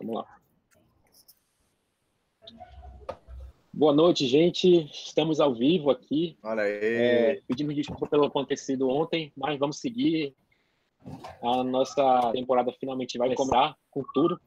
Vamos lá. Boa noite, gente. Estamos ao vivo aqui. Olha aí. É, pedimos desculpa pelo acontecido ontem, mas vamos seguir. A nossa temporada finalmente vai começar com tudo.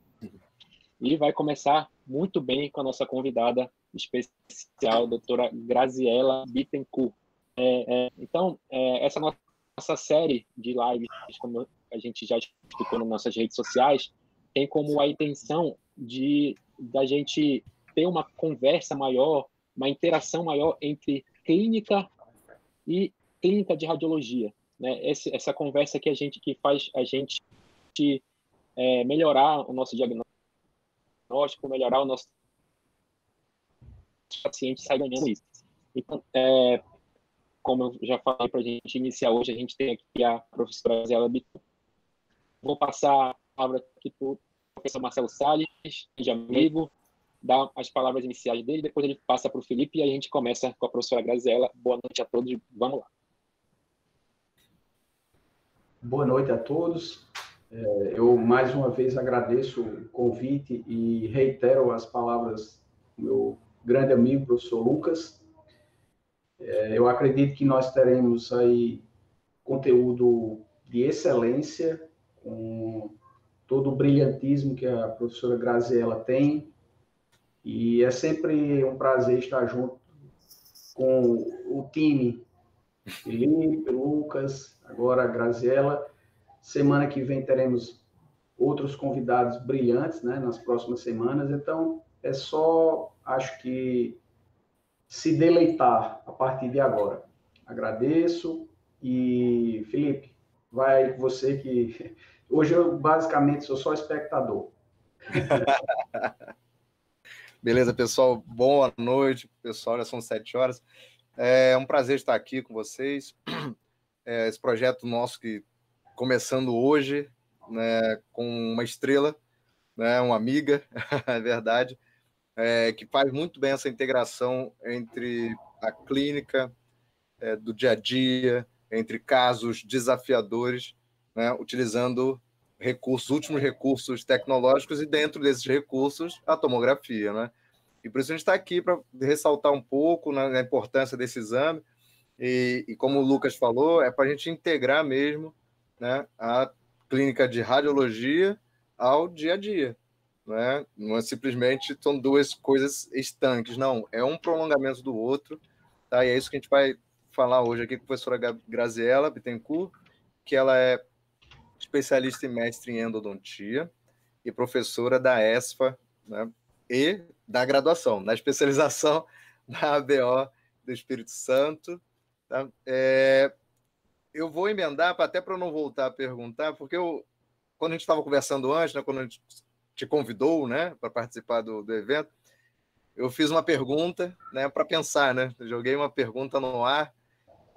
E vai começar muito bem com a nossa convidada especial, doutora Graziela Bittencourt. É, é, então, é, essa nossa série de lives, como a gente já explicou nas nossas redes sociais, tem como a intenção de da gente ter uma conversa maior, uma interação maior entre clínica e clínica de radiologia, né? Essa, essa conversa que a gente que faz a gente é, melhorar o nosso diagnóstico, melhorar o nosso paciente sai ganhando isso. Então, é, como eu já falei para a gente iniciar hoje, a gente tem aqui a professora Zela Bitu. Vou passar palavra que o tipo, professor Marcelo Salles, de amigo, dá as palavras iniciais dele, depois ele passa para o Felipe e a gente começa com a professora Graziela. Boa noite a todos, vamos lá. Boa noite a todos. É, eu mais uma vez agradeço o convite e reitero as palavras do meu grande amigo, professor Lucas. É, eu acredito que nós teremos aí conteúdo de excelência, com todo o brilhantismo que a professora Graziella tem. E é sempre um prazer estar junto com o time. Felipe, Lucas, agora a Graziella. Semana que vem teremos outros convidados brilhantes, né, nas próximas semanas. Então, é só, acho que, se deleitar a partir de agora. Agradeço e, Felipe, vai você que Hoje eu basicamente sou só espectador. Beleza, pessoal. Boa noite, pessoal. Já são sete horas. É um prazer estar aqui com vocês. É esse projeto nosso que começando hoje, né, com uma estrela, né, uma amiga, é verdade, é, que faz muito bem essa integração entre a clínica é, do dia a dia, entre casos desafiadores, né, utilizando recursos, últimos recursos tecnológicos e dentro desses recursos a tomografia, né? E por isso a gente está aqui para ressaltar um pouco na né, a importância desse exame e, e, como o Lucas falou, é para a gente integrar mesmo né, a clínica de radiologia ao dia a dia, né? Não é simplesmente são duas coisas estanques, não, é um prolongamento do outro, tá? E é isso que a gente vai falar hoje aqui com a professora Graziela Bittencourt, que ela é especialista e mestre em endodontia e professora da ESFA né, e da graduação, na especialização da ABO do Espírito Santo. Tá? É, eu vou emendar, até para não voltar a perguntar, porque eu, quando a gente estava conversando antes, né, quando a gente te convidou né, para participar do, do, evento, eu fiz uma pergunta né, para pensar, né? joguei uma pergunta no ar,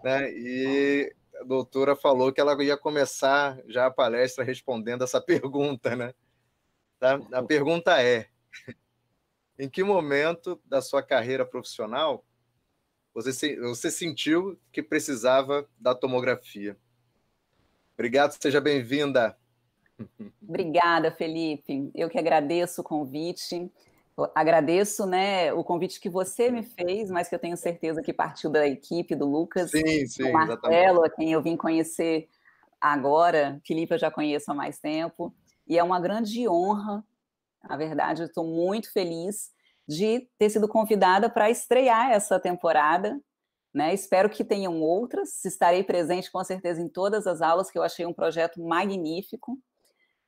né? E a doutora falou que ela ia começar já a palestra respondendo essa pergunta, né? Tá? A pergunta é: em que momento da sua carreira profissional você, se, você sentiu que precisava da tomografia? Obrigado, seja bem-vinda. Obrigada, Felipe. Eu que agradeço o convite agradeço né, o convite que você me fez, mas que eu tenho certeza que partiu da equipe do Lucas, sim, sim, do Marcelo, a quem eu vim conhecer agora. Felipe eu já conheço há mais tempo. E é uma grande honra, na verdade, eu estou muito feliz de ter sido convidada para estrear essa temporada. Né? Espero que tenham outras. Estarei presente com certeza em todas as aulas, que eu achei um projeto magnífico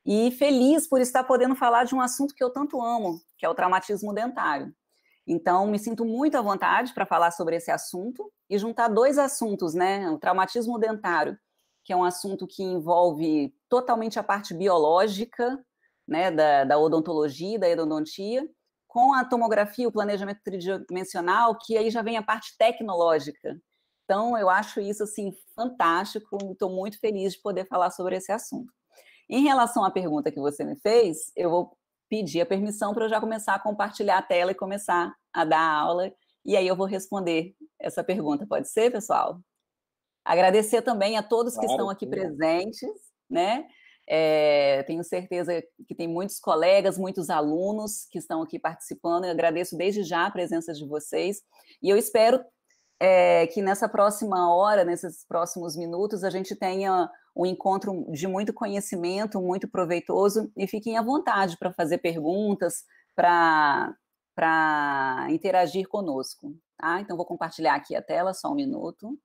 e feliz por estar podendo falar de um assunto que eu tanto amo, que é o traumatismo dentário. Então, me sinto muito à vontade para falar sobre esse assunto e juntar dois assuntos, né? O traumatismo dentário, que é um assunto que envolve totalmente a parte biológica, né, da, da odontologia, da endodontia, com a tomografia, o planejamento tridimensional, que aí já vem a parte tecnológica. Então, eu acho isso assim fantástico, estou muito feliz de poder falar sobre esse assunto. Em relação à pergunta que você me fez, eu vou pedir a permissão para eu já começar a compartilhar a tela e começar a dar a aula. E aí eu vou responder essa pergunta. Pode ser, pessoal? Agradecer também a todos claro, que estão aqui sim. presentes, né? É, tenho certeza que tem muitos colegas, muitos alunos que estão aqui participando. Eu agradeço desde já a presença de vocês. E eu espero é, que nessa próxima hora, nesses próximos minutos, a gente tenha um encontro de muito conhecimento, muito proveitoso, e fiquem à vontade para fazer perguntas, para interagir conosco. Tá? Então, vou compartilhar aqui a tela, só um minuto.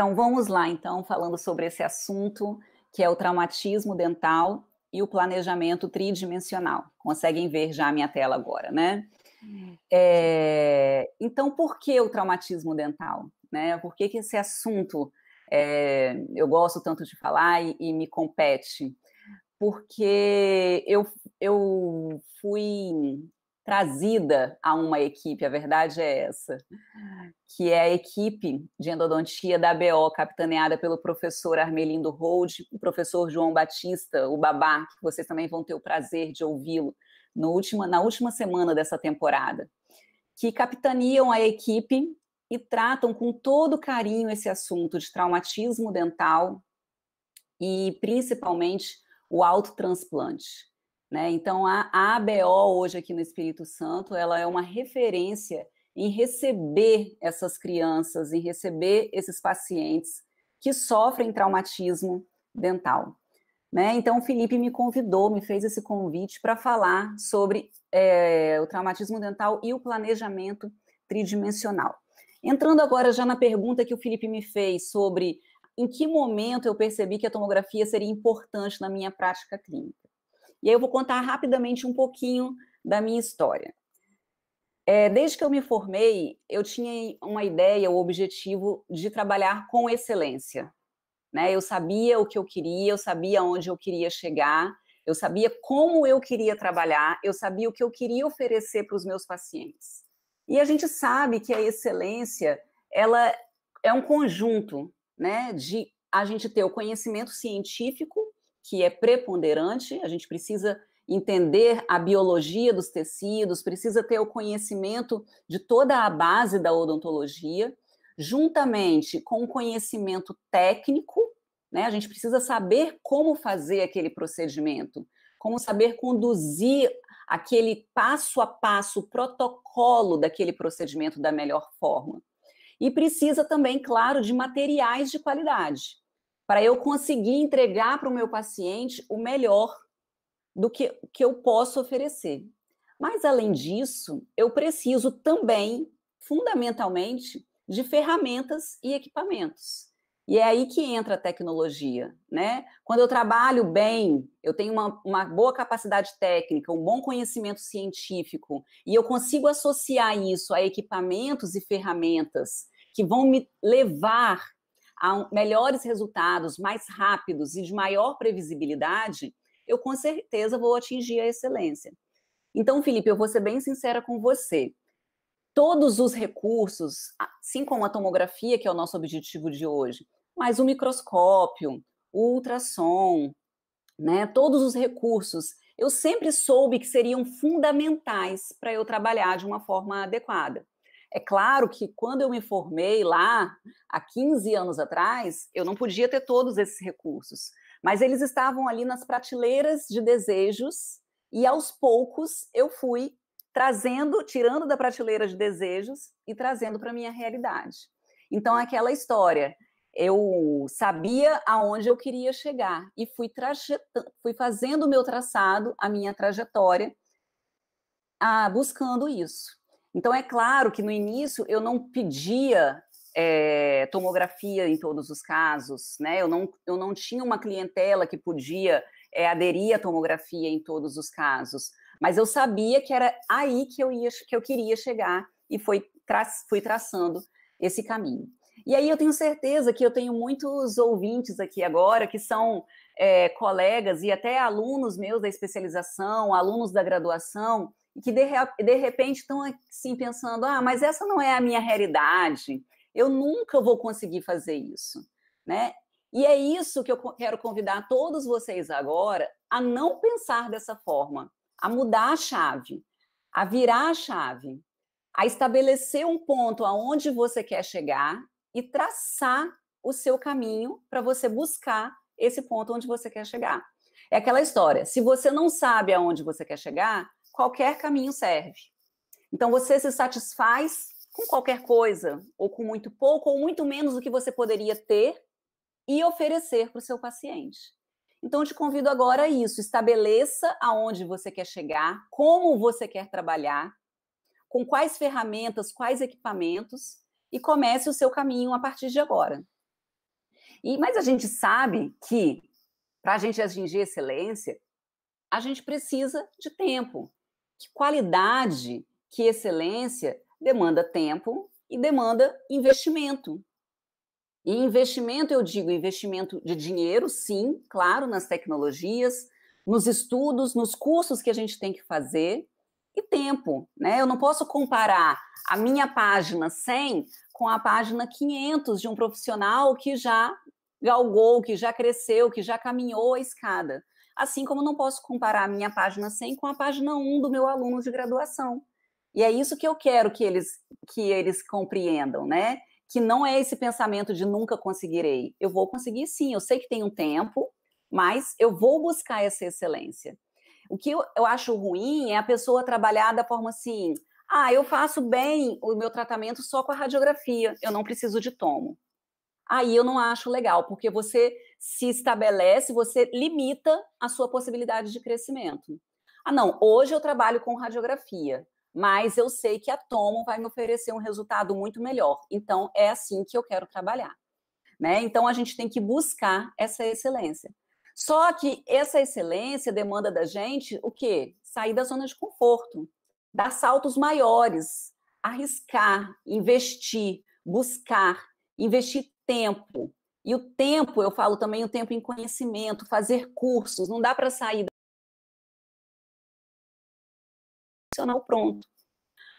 Então vamos lá, então, falando sobre esse assunto que é o traumatismo dental e o planejamento tridimensional. Conseguem ver já a minha tela agora, né? É, é então, por que o traumatismo dental? Né? Por que, que esse assunto é, eu gosto tanto de falar e, e me compete? Porque eu, eu fui trazida a uma equipe, a verdade é essa, que é a equipe de endodontia da BO, capitaneada pelo professor Armelindo Hold, o professor João Batista, o Babá, que vocês também vão ter o prazer de ouvi-lo na última semana dessa temporada, que capitaneiam a equipe e tratam com todo carinho esse assunto de traumatismo dental e principalmente o autotransplante. Né? Então, a, ABO hoje aqui no Espírito Santo, ela é uma referência em receber essas crianças, em receber esses pacientes que sofrem traumatismo dental. Né? Então, o Felipe me convidou, me fez esse convite para falar sobre é, o traumatismo dental e o planejamento tridimensional. Entrando agora já na pergunta que o Felipe me fez sobre em que momento eu percebi que a tomografia seria importante na minha prática clínica. E aí eu vou contar rapidamente um pouquinho da minha história. É, desde que eu me formei, eu tinha uma ideia, o objetivo de trabalhar com excelência. Né? Eu sabia o que eu queria, eu sabia onde eu queria chegar, eu sabia como eu queria trabalhar, eu sabia o que eu queria oferecer para os meus pacientes. E a gente sabe que a excelência ela é um conjunto né, de a gente ter o conhecimento científico que é preponderante, a gente precisa entender a biologia dos tecidos, precisa ter o conhecimento de toda a base da odontologia, juntamente com o conhecimento técnico, né? A gente precisa saber como fazer aquele procedimento, como saber conduzir aquele passo a passo, protocolo daquele procedimento da melhor forma. E precisa também, claro, de materiais de qualidade para eu conseguir entregar para o meu paciente o melhor do que, que eu posso oferecer. Mas, além disso, eu preciso também, fundamentalmente, de ferramentas e equipamentos. E é aí que entra a tecnologia, né? Quando eu trabalho bem, eu tenho uma, uma, boa capacidade técnica, um bom conhecimento científico, e eu consigo associar isso a equipamentos e ferramentas que vão me levar a melhores resultados, mais rápidos e de maior previsibilidade, eu com certeza vou atingir a excelência. Então, Felipe, eu vou ser bem sincera com você. Todos os recursos, assim como a tomografia, que é o nosso objetivo de hoje, mas o microscópio, o ultrassom, né, todos os recursos, eu sempre soube que seriam fundamentais para eu trabalhar de uma forma adequada. É claro que quando eu me formei lá, há 15 anos atrás, eu não podia ter todos esses recursos, mas eles estavam ali nas prateleiras de desejos, e aos poucos eu fui trazendo, tirando da prateleira de desejos e trazendo para a minha realidade. Então, é aquela história, eu sabia aonde eu queria chegar e fui, fui fazendo o meu traçado, a minha trajetória, a... Ah, buscando isso. Então, é claro que no início eu não pedia é, tomografia em todos os casos, né? Eu não, eu não tinha uma clientela que podia é, aderir à tomografia em todos os casos, mas eu sabia que era aí que eu, ia, que eu queria chegar e foi tra fui traçando esse caminho. E aí eu tenho certeza que eu tenho muitos ouvintes aqui agora que são é, colegas e até alunos meus da especialização, alunos da graduação, que de, de repente estão assim pensando: ah, mas essa não é a minha realidade, eu nunca vou conseguir fazer isso, né? E é isso que eu quero convidar todos vocês agora a não pensar dessa forma, a mudar a chave, a virar a chave, a estabelecer um ponto aonde você quer chegar e traçar o seu caminho para você buscar esse ponto onde você quer chegar. É aquela história, se você não sabe aonde você quer chegar, qualquer caminho serve. Então você se satisfaz com qualquer coisa, ou com muito pouco, ou muito menos do que você poderia ter e oferecer para o seu paciente. Então, te convido agora a isso. Estabeleça aonde você quer chegar, como você quer trabalhar, com quais ferramentas, quais equipamentos, e comece o seu caminho a partir de agora. E, mas a gente sabe que, para a gente atingir excelência, a gente precisa de tempo, que qualidade, que excelência demanda tempo e demanda investimento. E investimento, eu digo investimento de dinheiro, sim, claro, nas tecnologias, nos estudos, nos cursos que a gente tem que fazer e tempo, né? Eu não posso comparar a minha página 100 com a página 500 de um profissional que já galgou, que já cresceu, que já caminhou a escada assim como não posso comparar a minha página 100 com a página 1 do meu aluno de graduação. E é isso que eu quero que eles que eles compreendam, né? Que não é esse pensamento de nunca conseguirei. Eu vou conseguir sim, eu sei que tem um tempo, mas eu vou buscar essa excelência. O que eu, eu acho ruim é a pessoa trabalhar da forma assim: ah, eu faço bem o meu tratamento só com a radiografia, eu não preciso de tomo. Aí eu não acho legal, porque você se estabelece, você limita a sua possibilidade de crescimento. Ah, não, hoje eu trabalho com radiografia, mas eu sei que a tomo vai me oferecer um resultado muito melhor. Então, é assim que eu quero trabalhar. Né? Então, a gente tem que buscar essa excelência. Só que essa excelência demanda da gente o quê? Sair da zona de conforto, dar saltos maiores, arriscar, investir, buscar, investir tempo, e o tempo, eu falo também o tempo em conhecimento, fazer cursos, não dá para sair profissional pronto.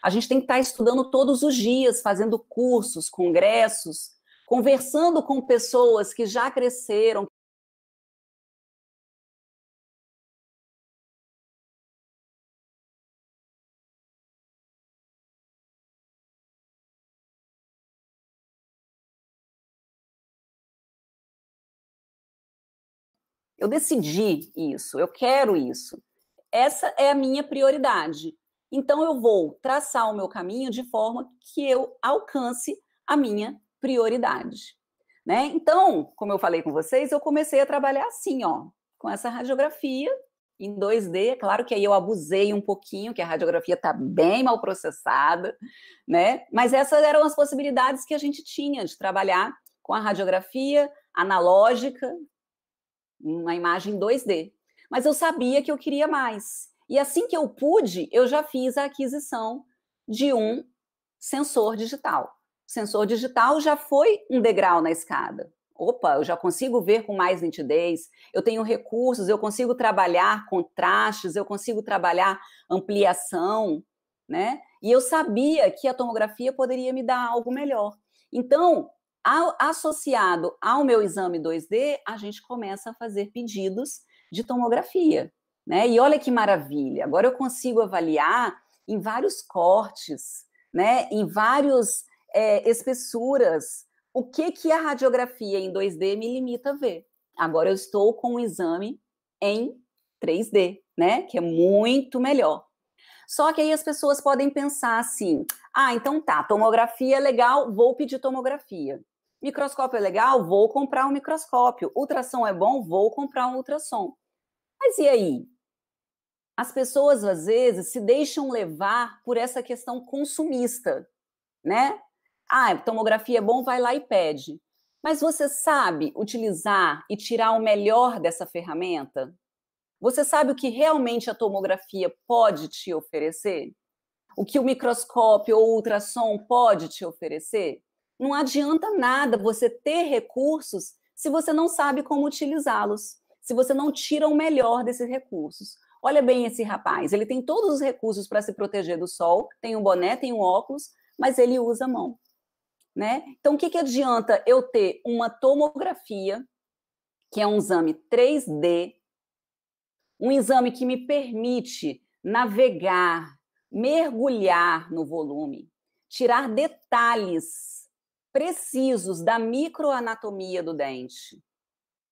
A gente tem que estar tá estudando todos os dias, fazendo cursos, congressos, conversando com pessoas que já cresceram, Eu decidi isso, eu quero isso. Essa é a minha prioridade. Então eu vou traçar o meu caminho de forma que eu alcance a minha prioridade. Né? Então, como eu falei com vocês, eu comecei a trabalhar assim, ó, com essa radiografia em 2D. Claro que aí eu abusei um pouquinho, que a radiografia está bem mal processada, né? Mas essas eram as possibilidades que a gente tinha de trabalhar com a radiografia analógica, uma imagem 2D. Mas eu sabia que eu queria mais. E assim que eu pude, eu já fiz a aquisição de um sensor digital. O sensor digital já foi um degrau na escada. Opa, eu já consigo ver com mais nitidez, eu tenho recursos, eu consigo trabalhar contrastes, eu consigo trabalhar ampliação, né? E eu sabia que a tomografia poderia me dar algo melhor. Então, ao, associado ao meu exame 2D, a gente começa a fazer pedidos de tomografia. Né? E olha que maravilha! Agora eu consigo avaliar em vários cortes, né? em várias é, espessuras, o que, que a radiografia em 2D me limita a ver. Agora eu estou com um exame em 3D, né? Que é muito melhor. Só que aí as pessoas podem pensar assim: ah, então tá, tomografia é legal, vou pedir tomografia. Microscópio é legal? Vou comprar um microscópio. Ultrassom é bom? Vou comprar um ultrassom. Mas e aí? As pessoas, às vezes, se deixam levar por essa questão consumista, né? Ah, tomografia é bom, vai lá e pede. Mas você sabe utilizar e tirar o melhor dessa ferramenta? Você sabe o que realmente a tomografia pode te oferecer? O que o microscópio ou o ultrassom pode te oferecer? Não adianta nada você ter recursos se você não sabe como utilizá-los, se você não tira o melhor desses recursos. Olha bem esse rapaz, ele tem todos os recursos para se proteger do sol, tem um boné, tem um óculos, mas ele usa a mão. Né? Então, o que, que adianta eu ter uma tomografia, que é um exame 3D, um exame que me permite navegar, mergulhar no volume, tirar detalhes precisos da microanatomia do dente,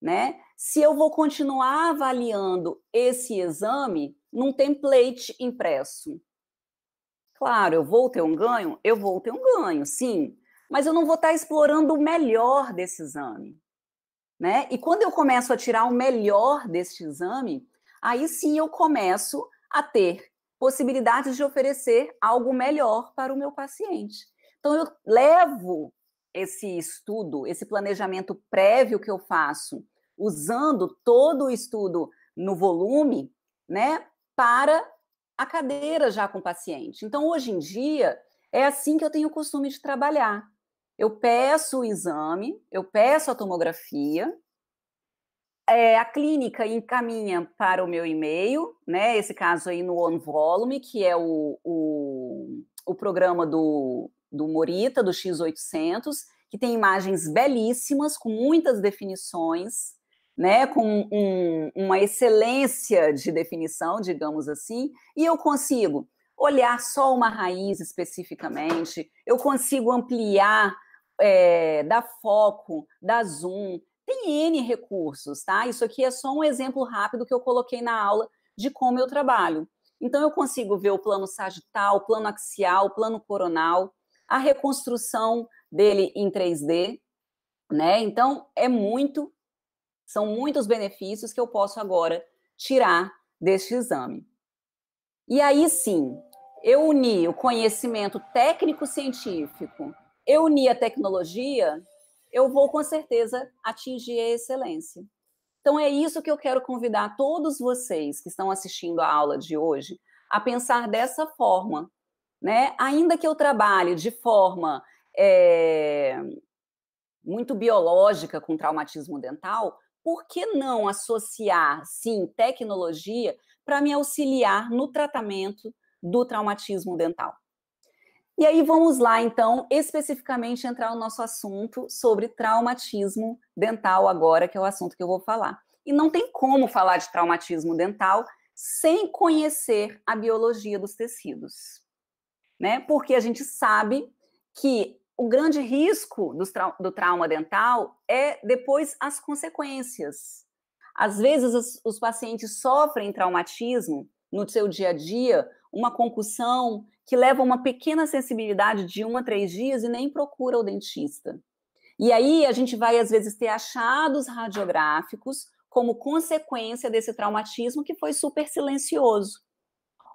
né? Se eu vou continuar avaliando esse exame num template impresso. Claro, eu vou ter um ganho? Eu vou ter um ganho, sim, mas eu não vou estar explorando o melhor desse exame. Né? E quando eu começo a tirar o melhor deste exame, aí sim eu começo a ter possibilidades de oferecer algo melhor para o meu paciente. Então eu levo esse estudo, esse planejamento prévio que eu faço, usando todo o estudo no volume, né, para a cadeira já com o paciente. Então, hoje em dia, é assim que eu tenho o costume de trabalhar. Eu peço o exame, eu peço a tomografia, é, a clínica encaminha para o meu e-mail, né? Esse caso aí no On Volume, que é o, o, o programa do, do Morita, do X800, que tem imagens belíssimas, com muitas definições, né, com um, uma excelência de definição, digamos assim, e eu consigo olhar só uma raiz especificamente, eu consigo ampliar, é, dar foco, dar zoom, tem N recursos, tá? Isso aqui é só um exemplo rápido que eu coloquei na aula de como eu trabalho. Então, eu consigo ver o plano sagital, o plano axial, o plano coronal, a reconstrução dele em 3D, né? Então é muito, são muitos benefícios que eu posso agora tirar deste exame. E aí sim, eu uni o conhecimento técnico-científico, eu uni a tecnologia, eu vou com certeza atingir a excelência. Então é isso que eu quero convidar todos vocês que estão assistindo a aula de hoje a pensar dessa forma, né? Ainda que eu trabalhe de forma é, muito biológica com traumatismo dental, por que não associar, sim, tecnologia para me auxiliar no tratamento do traumatismo dental? E aí vamos lá, então, especificamente entrar no nosso assunto sobre traumatismo dental agora, que é o assunto que eu vou falar. E não tem como falar de traumatismo dental sem conhecer a biologia dos tecidos né? Porque a gente sabe que o grande risco do, trau do trauma dental é depois as consequências. Às vezes os, os pacientes sofrem traumatismo no seu dia a dia, uma concussão que leva uma pequena sensibilidade de um a três dias e nem procura o dentista. E aí a gente vai, às vezes, ter achados radiográficos como consequência desse traumatismo que foi super silencioso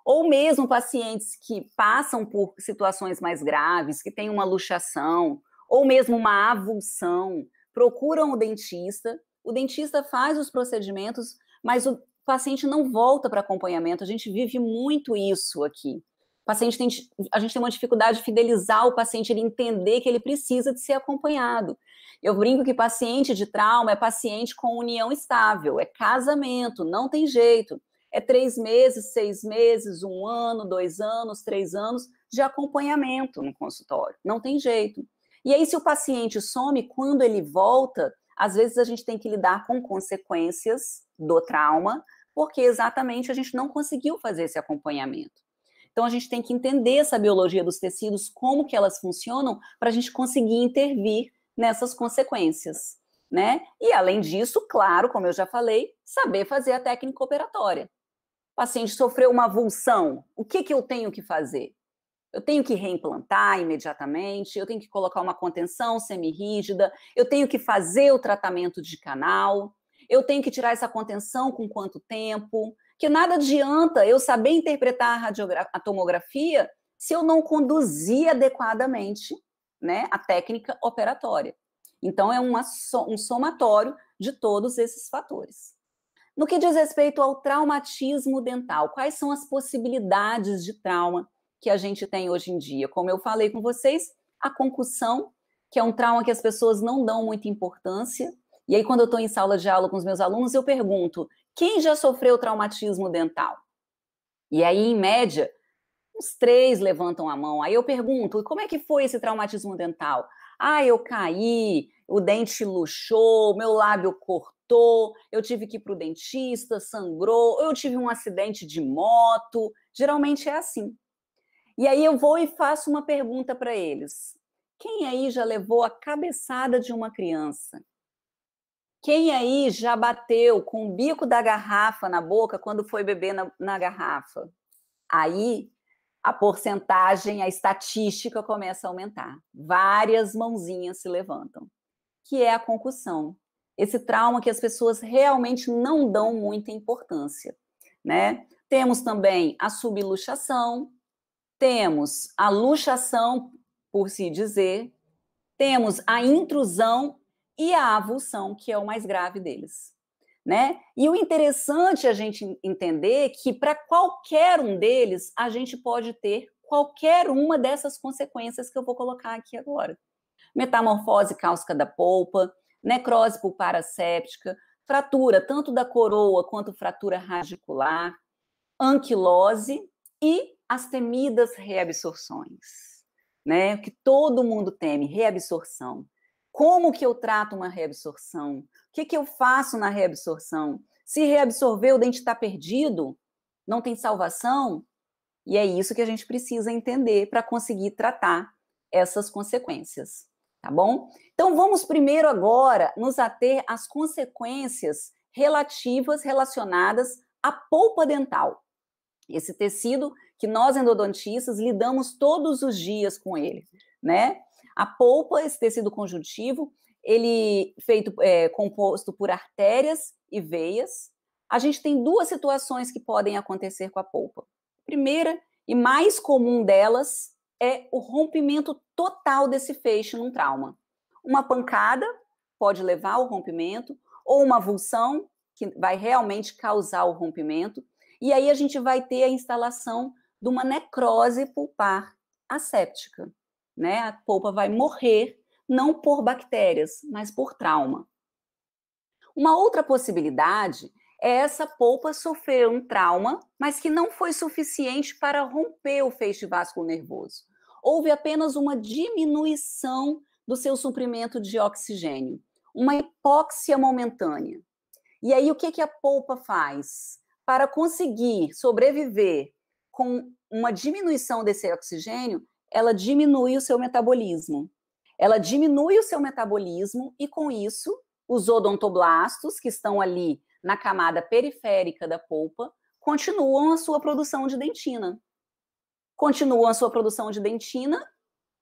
ou mesmo pacientes que passam por situações mais graves, que têm uma luxação, ou mesmo uma avulsão, procuram o dentista, o dentista faz os procedimentos, mas o paciente não volta para acompanhamento. A gente vive muito isso aqui. O paciente tem, a gente tem uma dificuldade de fidelizar o paciente, ele entender que ele precisa de ser acompanhado. Eu brinco que paciente de trauma é paciente com união estável, é casamento, não tem jeito é três meses, seis meses, um ano, dois anos, três anos de acompanhamento no consultório. Não tem jeito. E aí, se o paciente some, quando ele volta, às vezes a gente tem que lidar com consequências do trauma, porque exatamente a gente não conseguiu fazer esse acompanhamento. Então a gente tem que entender essa biologia dos tecidos, como que elas funcionam, para a gente conseguir intervir nessas consequências, né? E além disso, claro, como eu já falei, saber fazer a técnica operatória, o paciente sofreu uma avulsão, o que, que eu tenho que fazer? Eu tenho que reimplantar imediatamente, eu tenho que colocar uma contenção semirrígida, eu tenho que fazer o tratamento de canal, eu tenho que tirar essa contenção com quanto tempo? Que nada adianta eu saber interpretar a, a tomografia se eu não conduzir adequadamente né, a técnica operatória. Então, é uma, um somatório de todos esses fatores. No que diz respeito ao traumatismo dental, quais são as possibilidades de trauma que a gente tem hoje em dia? Como eu falei com vocês, a concussão, que é um trauma que as pessoas não dão muita importância. E aí, quando eu estou em sala de aula com os meus alunos, eu pergunto: quem já sofreu traumatismo dental? E aí, em média, uns três levantam a mão. Aí eu pergunto: como é que foi esse traumatismo dental? Ah, eu caí, o dente luxou, meu lábio cortou cortou, eu tive que ir para o dentista, sangrou, eu tive um acidente de moto. Geralmente é assim. E aí eu vou e faço uma pergunta para eles. Quem aí já levou a cabeçada de uma criança? Quem aí já bateu com o bico da garrafa na boca quando foi beber na, na garrafa? Aí a porcentagem, a estatística começa a aumentar. Várias mãozinhas se levantam, que é a concussão esse trauma que as pessoas realmente não dão muita importância, né? Temos também a subluxação, temos a luxação, por se dizer, temos a intrusão e a avulsão, que é o mais grave deles. Né? E o interessante a gente entender é que para qualquer um deles a gente pode ter qualquer uma dessas consequências que eu vou colocar aqui agora. Metamorfose cáustica da polpa, necrose pulpar asséptica, fratura tanto da coroa quanto fratura radicular, anquilose e as temidas reabsorções, né? Que todo mundo teme, reabsorção. Como que eu trato uma reabsorção? O que, que eu faço na reabsorção? Se reabsorver, o dente está perdido? Não tem salvação? E é isso que a gente precisa entender para conseguir tratar essas consequências tá bom? Então vamos primeiro agora nos ater às consequências relativas relacionadas à polpa dental. Esse tecido que nós endodontistas lidamos todos os dias com ele, né? A polpa, esse tecido conjuntivo, ele feito é, composto por artérias e veias. A gente tem duas situações que podem acontecer com a polpa. A primeira e mais comum delas é o rompimento total desse feixe num trauma. Uma pancada pode levar ao rompimento, ou uma avulsão, que vai realmente causar o rompimento. E aí a gente vai ter a instalação de uma necrose pulpar asséptica. Né? A polpa vai morrer, não por bactérias, mas por trauma. Uma outra possibilidade essa polpa sofreu um trauma, mas que não foi suficiente para romper o feixe vascular nervoso. Houve apenas uma diminuição do seu suprimento de oxigênio, uma hipóxia momentânea. E aí, o que, que a polpa faz? Para conseguir sobreviver com uma diminuição desse oxigênio, ela diminui o seu metabolismo. Ela diminui o seu metabolismo e, com isso, os odontoblastos, que estão ali na camada periférica da polpa continuam a sua produção de dentina. Continuam a sua produção de dentina,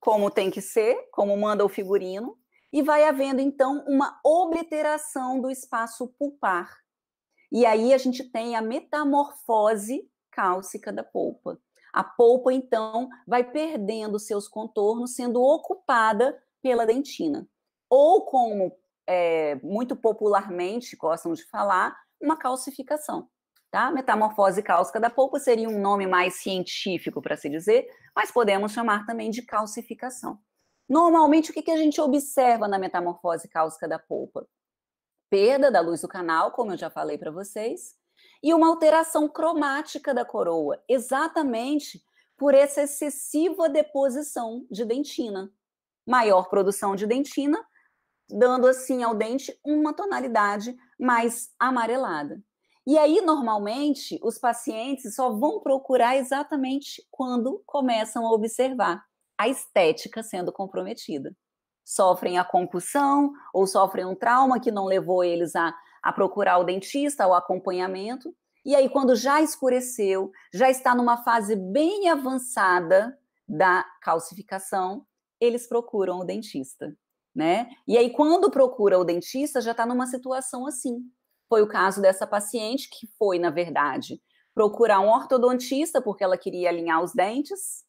como tem que ser, como manda o figurino, e vai havendo então uma obliteração do espaço pulpar. E aí a gente tem a metamorfose cálcica da polpa. A polpa então vai perdendo seus contornos, sendo ocupada pela dentina, ou como é, muito popularmente gostam de falar, uma calcificação. Tá? Metamorfose cáustica da polpa seria um nome mais científico para se dizer, mas podemos chamar também de calcificação. Normalmente, o que, que a gente observa na metamorfose cáustica da polpa? Perda da luz do canal, como eu já falei para vocês, e uma alteração cromática da coroa, exatamente por essa excessiva deposição de dentina. Maior produção de dentina, dando assim ao dente uma tonalidade mais amarelada. E aí, normalmente, os pacientes só vão procurar exatamente quando começam a observar a estética sendo comprometida. Sofrem a concussão ou sofrem um trauma que não levou eles a, a procurar o dentista, o acompanhamento. E aí, quando já escureceu, já está numa fase bem avançada da calcificação, eles procuram o dentista né? E aí, quando procura o dentista, já está numa situação assim. Foi o caso dessa paciente que foi, na verdade, procurar um ortodontista porque ela queria alinhar os dentes.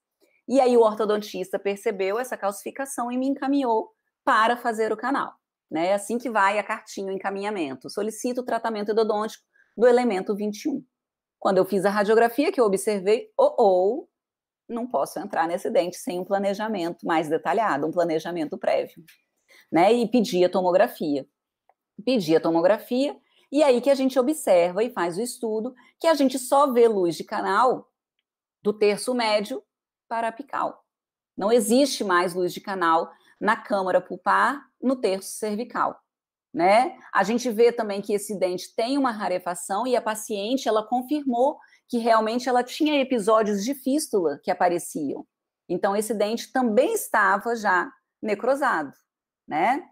E aí, o ortodontista percebeu essa calcificação e me encaminhou para fazer o canal. Né? É assim que vai a cartinha, o encaminhamento. Solicito o tratamento endodôntico do elemento 21. Quando eu fiz a radiografia, que eu observei, ou oh, oh, não posso entrar nesse dente sem um planejamento mais detalhado, um planejamento prévio né? E pedia tomografia. Pedia tomografia, e aí que a gente observa e faz o estudo, que a gente só vê luz de canal do terço médio para apical. Não existe mais luz de canal na câmara pulpar, no terço cervical. Né? A gente vê também que esse dente tem uma rarefação e a paciente ela confirmou que realmente ela tinha episódios de fístula que apareciam. Então esse dente também estava já necrosado né?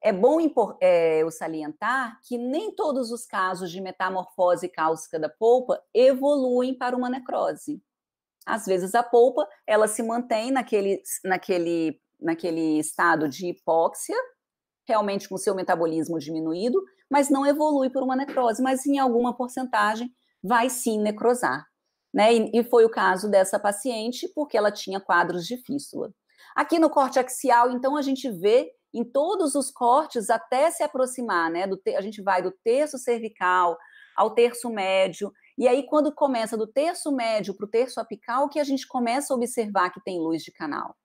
É bom é, eu salientar que nem todos os casos de metamorfose cálcica da polpa evoluem para uma necrose. Às vezes a polpa ela se mantém naquele, naquele, naquele estado de hipóxia, realmente com seu metabolismo diminuído, mas não evolui para uma necrose, mas em alguma porcentagem vai sim necrosar. Né? E, e foi o caso dessa paciente, porque ela tinha quadros de fístula. Aqui no corte axial, então, a gente vê em todos os cortes até se aproximar, né? a gente vai do terço cervical ao terço médio. E aí, quando começa do terço médio para o terço apical, que a gente começa a observar que tem luz de canal.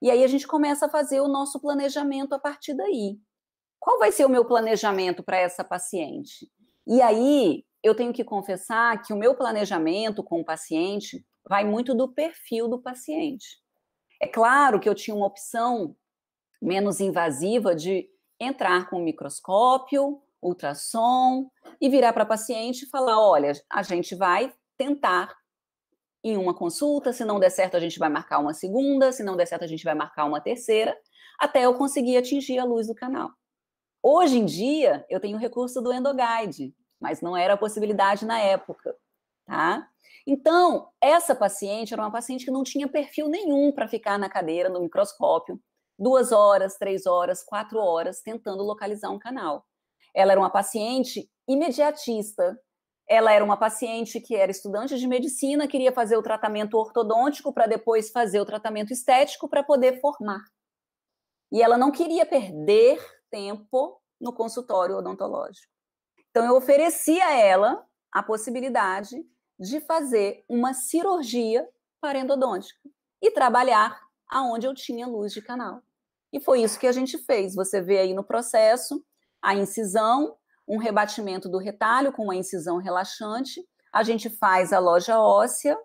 E aí a gente começa a fazer o nosso planejamento a partir daí. Qual vai ser o meu planejamento para essa paciente? E aí eu tenho que confessar que o meu planejamento com o paciente vai muito do perfil do paciente. É claro que eu tinha uma opção menos invasiva de entrar com o microscópio, ultrassom e virar para a paciente e falar: olha, a gente vai tentar em uma consulta, se não der certo, a gente vai marcar uma segunda, se não der certo, a gente vai marcar uma terceira, até eu conseguir atingir a luz do canal. Hoje em dia, eu tenho o recurso do Endoguide, mas não era a possibilidade na época, tá? Então, essa paciente era uma paciente que não tinha perfil nenhum para ficar na cadeira, no microscópio, duas horas, três horas, quatro horas tentando localizar um canal. Ela era uma paciente imediatista. Ela era uma paciente que era estudante de medicina, queria fazer o tratamento ortodôntico para depois fazer o tratamento estético para poder formar. E ela não queria perder tempo no consultório odontológico. Então, eu ofereci a ela a possibilidade de fazer uma cirurgia endodôntica e trabalhar aonde eu tinha luz de canal. E foi isso que a gente fez. Você vê aí no processo a incisão, um rebatimento do retalho com uma incisão relaxante. A gente faz a loja óssea.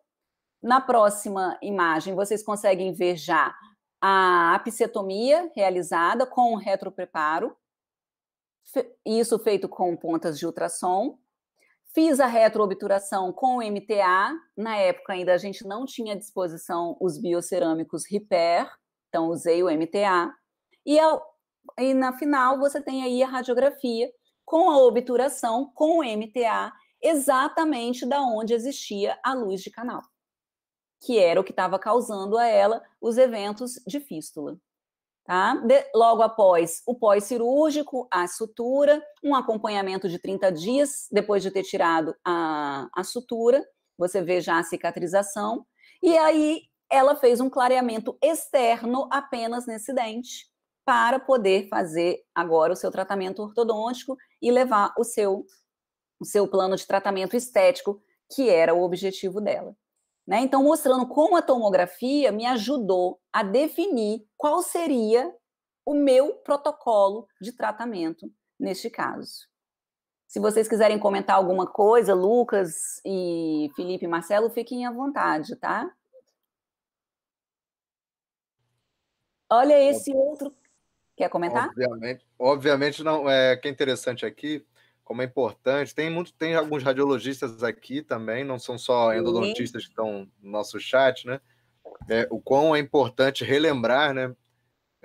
Na próxima imagem, vocês conseguem ver já a apicetomia realizada com o retropreparo. Isso feito com pontas de ultrassom. Fiz a retroobturação com o MTA. Na época ainda a gente não tinha à disposição os biocerâmicos Repair. Então, usei o MTA. E, ao, e na final, você tem aí a radiografia com a obturação, com o MTA, exatamente da onde existia a luz de canal, que era o que estava causando a ela os eventos de fístula. Tá? De, logo após o pós-cirúrgico, a sutura, um acompanhamento de 30 dias depois de ter tirado a, a sutura, você vê já a cicatrização, e aí ela fez um clareamento externo apenas nesse dente para poder fazer agora o seu tratamento ortodôntico e levar o seu o seu plano de tratamento estético, que era o objetivo dela. Né? Então, mostrando como a tomografia me ajudou a definir qual seria o meu protocolo de tratamento neste caso. Se vocês quiserem comentar alguma coisa, Lucas e Felipe e Marcelo, fiquem à vontade, tá? Olha esse outro. Quer comentar? Obviamente, obviamente não. É, que é interessante aqui, como é importante, tem muito, tem alguns radiologistas aqui também, não são só endodontistas que estão no nosso chat, né? É, o quão é importante relembrar, né?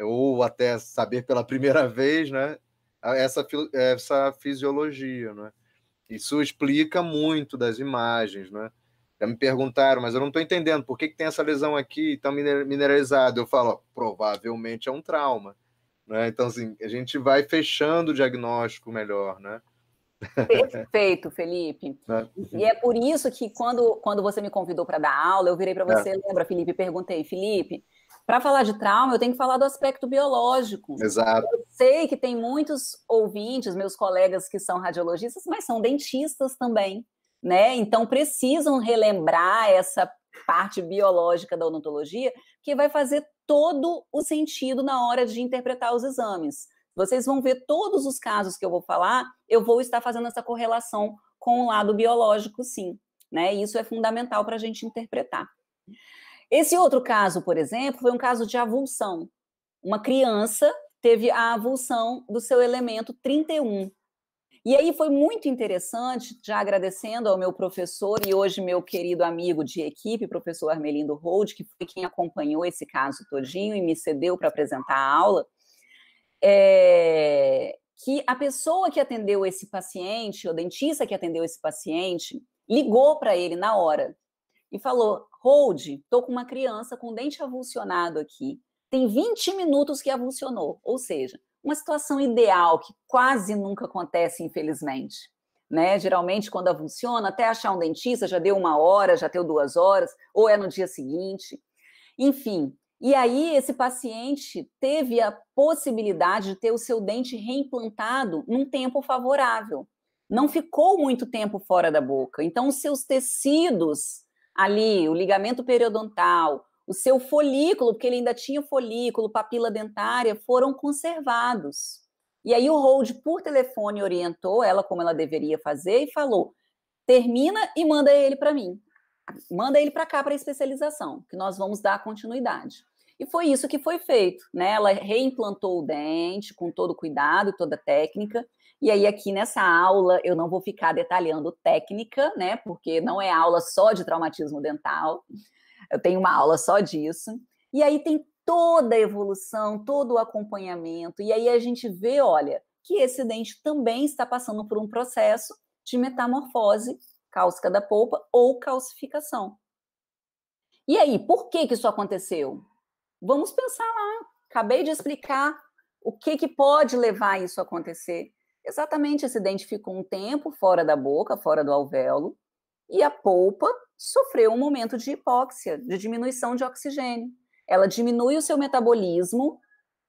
Ou até saber pela primeira vez, né? Essa, essa fisiologia, né? Isso explica muito das imagens, né? Já me perguntaram, mas eu não estou entendendo por que, que tem essa lesão aqui tão tá mineralizada. Eu falo, ó, provavelmente é um trauma. Né? Então, assim, a gente vai fechando o diagnóstico melhor, né? Perfeito, Felipe. Né? E é por isso que quando, quando você me convidou para dar aula, eu virei para é. você, é. lembra, Felipe, perguntei, Felipe, para falar de trauma, eu tenho que falar do aspecto biológico. Exato. Eu sei que tem muitos ouvintes, meus colegas que são radiologistas, mas são dentistas também né? Então precisam relembrar essa parte biológica da odontologia, que vai fazer todo o sentido na hora de interpretar os exames. Vocês vão ver todos os casos que eu vou falar, eu vou estar fazendo essa correlação com o lado biológico, sim. Né? Isso é fundamental para a gente interpretar. Esse outro caso, por exemplo, foi um caso de avulsão. Uma criança teve a avulsão do seu elemento 31, e aí foi muito interessante, já agradecendo ao meu professor e hoje meu querido amigo de equipe, professor Armelindo Hold, que foi quem acompanhou esse caso todinho e me cedeu para apresentar a aula, é, que a pessoa que atendeu esse paciente, o dentista que atendeu esse paciente, ligou para ele na hora e falou: Hold, tô com uma criança com dente avulsionado aqui. Tem 20 minutos que avulsionou, ou seja, uma situação ideal que quase nunca acontece, infelizmente. Né? Geralmente, quando funciona, até achar um dentista já deu uma hora, já deu duas horas, ou é no dia seguinte. Enfim, e aí esse paciente teve a possibilidade de ter o seu dente reimplantado num tempo favorável. Não ficou muito tempo fora da boca. Então, os seus tecidos ali, o ligamento periodontal, o seu folículo, porque ele ainda tinha folículo, papila dentária, foram conservados. E aí o Hold, por telefone, orientou ela como ela deveria fazer e falou: termina e manda ele para mim. Manda ele para cá para especialização, que nós vamos dar continuidade. E foi isso que foi feito, né? Ela reimplantou o dente com todo cuidado, toda técnica. E aí aqui nessa aula eu não vou ficar detalhando técnica, né? Porque não é aula só de traumatismo dental, eu tenho uma aula só disso. E aí tem toda a evolução, todo o acompanhamento. E aí a gente vê, olha, que esse dente também está passando por um processo de metamorfose, cáustica da polpa ou calcificação. E aí, por que que isso aconteceu? Vamos pensar lá. Acabei de explicar o que que pode levar isso a acontecer. Exatamente, esse dente ficou um tempo fora da boca, fora do alvéolo, e a polpa sofreu um momento de hipóxia, de diminuição de oxigênio. Ela diminui o seu metabolismo,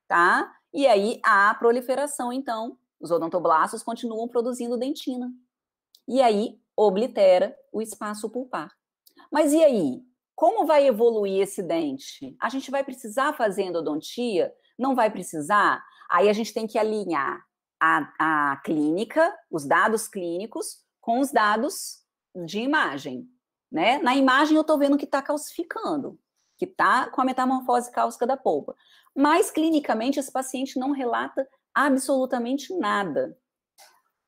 tá? E aí há a proliferação, então. Os odontoblastos continuam produzindo dentina. E aí oblitera o espaço pulpar. Mas e aí? Como vai evoluir esse dente? A gente vai precisar fazer endodontia? Não vai precisar? Aí a gente tem que alinhar a, a clínica, os dados clínicos, com os dados de imagem, né? Na imagem eu estou vendo que está calcificando, que está com a metamorfose cáustica da polpa. Mas, clinicamente, esse paciente não relata absolutamente nada.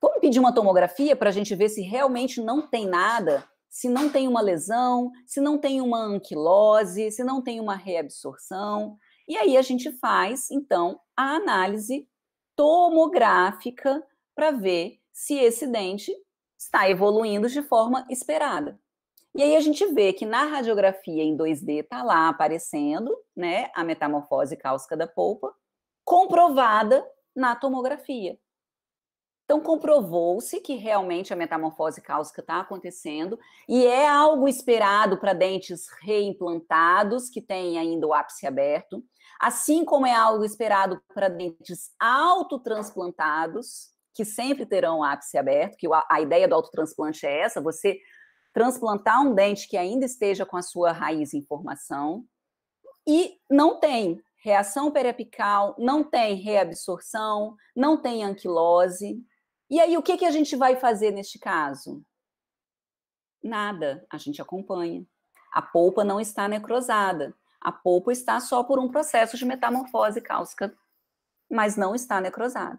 Vamos pedir uma tomografia para a gente ver se realmente não tem nada, se não tem uma lesão, se não tem uma anquilose, se não tem uma reabsorção. E aí a gente faz, então, a análise tomográfica para ver se esse dente está evoluindo de forma esperada. E aí a gente vê que na radiografia em 2D está lá aparecendo né, a metamorfose cáustica da polpa, comprovada na tomografia. Então, comprovou-se que realmente a metamorfose cáustica está acontecendo e é algo esperado para dentes reimplantados, que têm ainda o ápice aberto, assim como é algo esperado para dentes autotransplantados, que sempre terão ápice aberto, que a ideia do autotransplante é essa, você transplantar um dente que ainda esteja com a sua raiz em formação e não tem reação periapical, não tem reabsorção, não tem anquilose. E aí, o que, que a gente vai fazer neste caso? Nada, a gente acompanha. A polpa não está necrosada, a polpa está só por um processo de metamorfose cálcica, mas não está necrosada.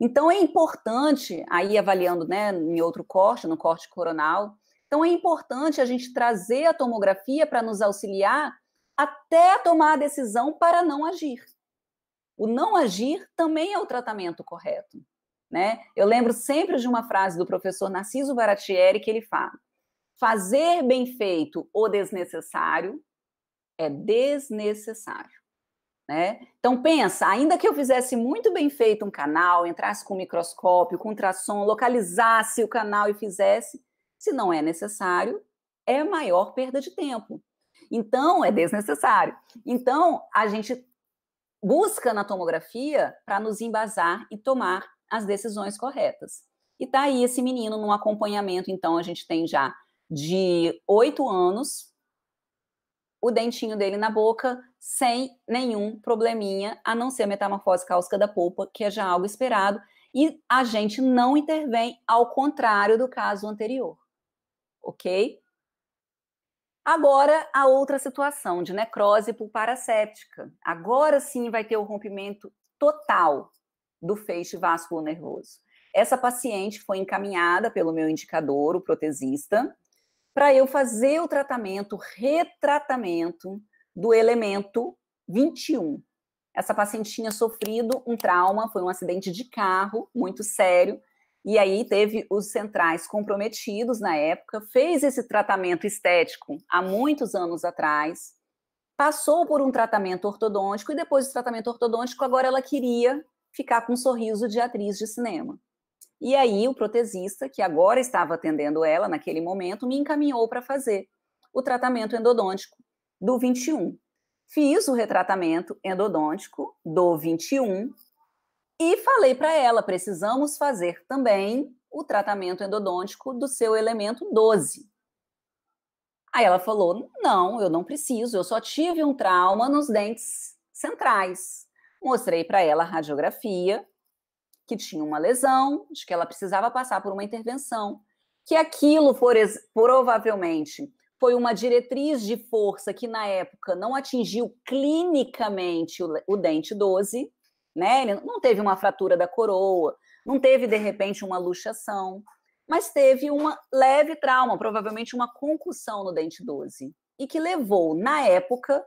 Então, é importante, aí avaliando né, em outro corte, no corte coronal, então é importante a gente trazer a tomografia para nos auxiliar até tomar a decisão para não agir. O não agir também é o tratamento correto. Né? Eu lembro sempre de uma frase do professor Narciso Baratieri que ele fala: fazer bem feito o desnecessário é desnecessário. Né? Então pensa, ainda que eu fizesse muito bem feito um canal, entrasse com um microscópio, com ultrassom, localizasse o canal e fizesse, se não é necessário, é maior perda de tempo. Então, é desnecessário. Então, a gente busca na tomografia para nos embasar e tomar as decisões corretas. E tá aí esse menino num acompanhamento, então a gente tem já de oito anos, o dentinho dele na boca, sem nenhum probleminha, a não ser a metamorfose cáustica da polpa, que é já algo esperado, e a gente não intervém, ao contrário do caso anterior ok? Agora, a outra situação de necrose pulpar séptica. Agora sim vai ter o rompimento total do feixe vascular nervoso. Essa paciente foi encaminhada pelo meu indicador, o protesista, para eu fazer o tratamento, retratamento do elemento 21. Essa paciente tinha sofrido um trauma, foi um acidente de carro muito sério, e aí teve os centrais comprometidos na época, fez esse tratamento estético há muitos anos atrás, passou por um tratamento ortodôntico e depois do tratamento ortodôntico, agora ela queria ficar com um sorriso de atriz de cinema. E aí o protesista, que agora estava atendendo ela naquele momento, me encaminhou para fazer o tratamento endodôntico do 21. Fiz o retratamento endodôntico do 21 e falei para ela: precisamos fazer também o tratamento endodôntico do seu elemento 12. Aí ela falou: não, eu não preciso, eu só tive um trauma nos dentes centrais. Mostrei para ela a radiografia, que tinha uma lesão, de que ela precisava passar por uma intervenção. Que aquilo provavelmente foi uma diretriz de força que na época não atingiu clinicamente o, o dente 12, né? Ele não teve uma fratura da coroa, não teve de repente uma luxação, mas teve uma leve trauma, provavelmente uma concussão no dente 12, e que levou na época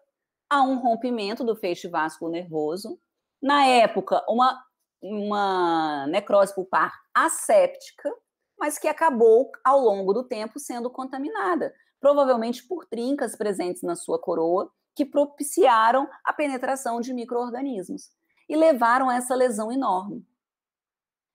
a um rompimento do feixe vascular nervoso, na época uma uma necrose pulpar asséptica, mas que acabou ao longo do tempo sendo contaminada, provavelmente por trincas presentes na sua coroa que propiciaram a penetração de microorganismos e levaram a essa lesão enorme.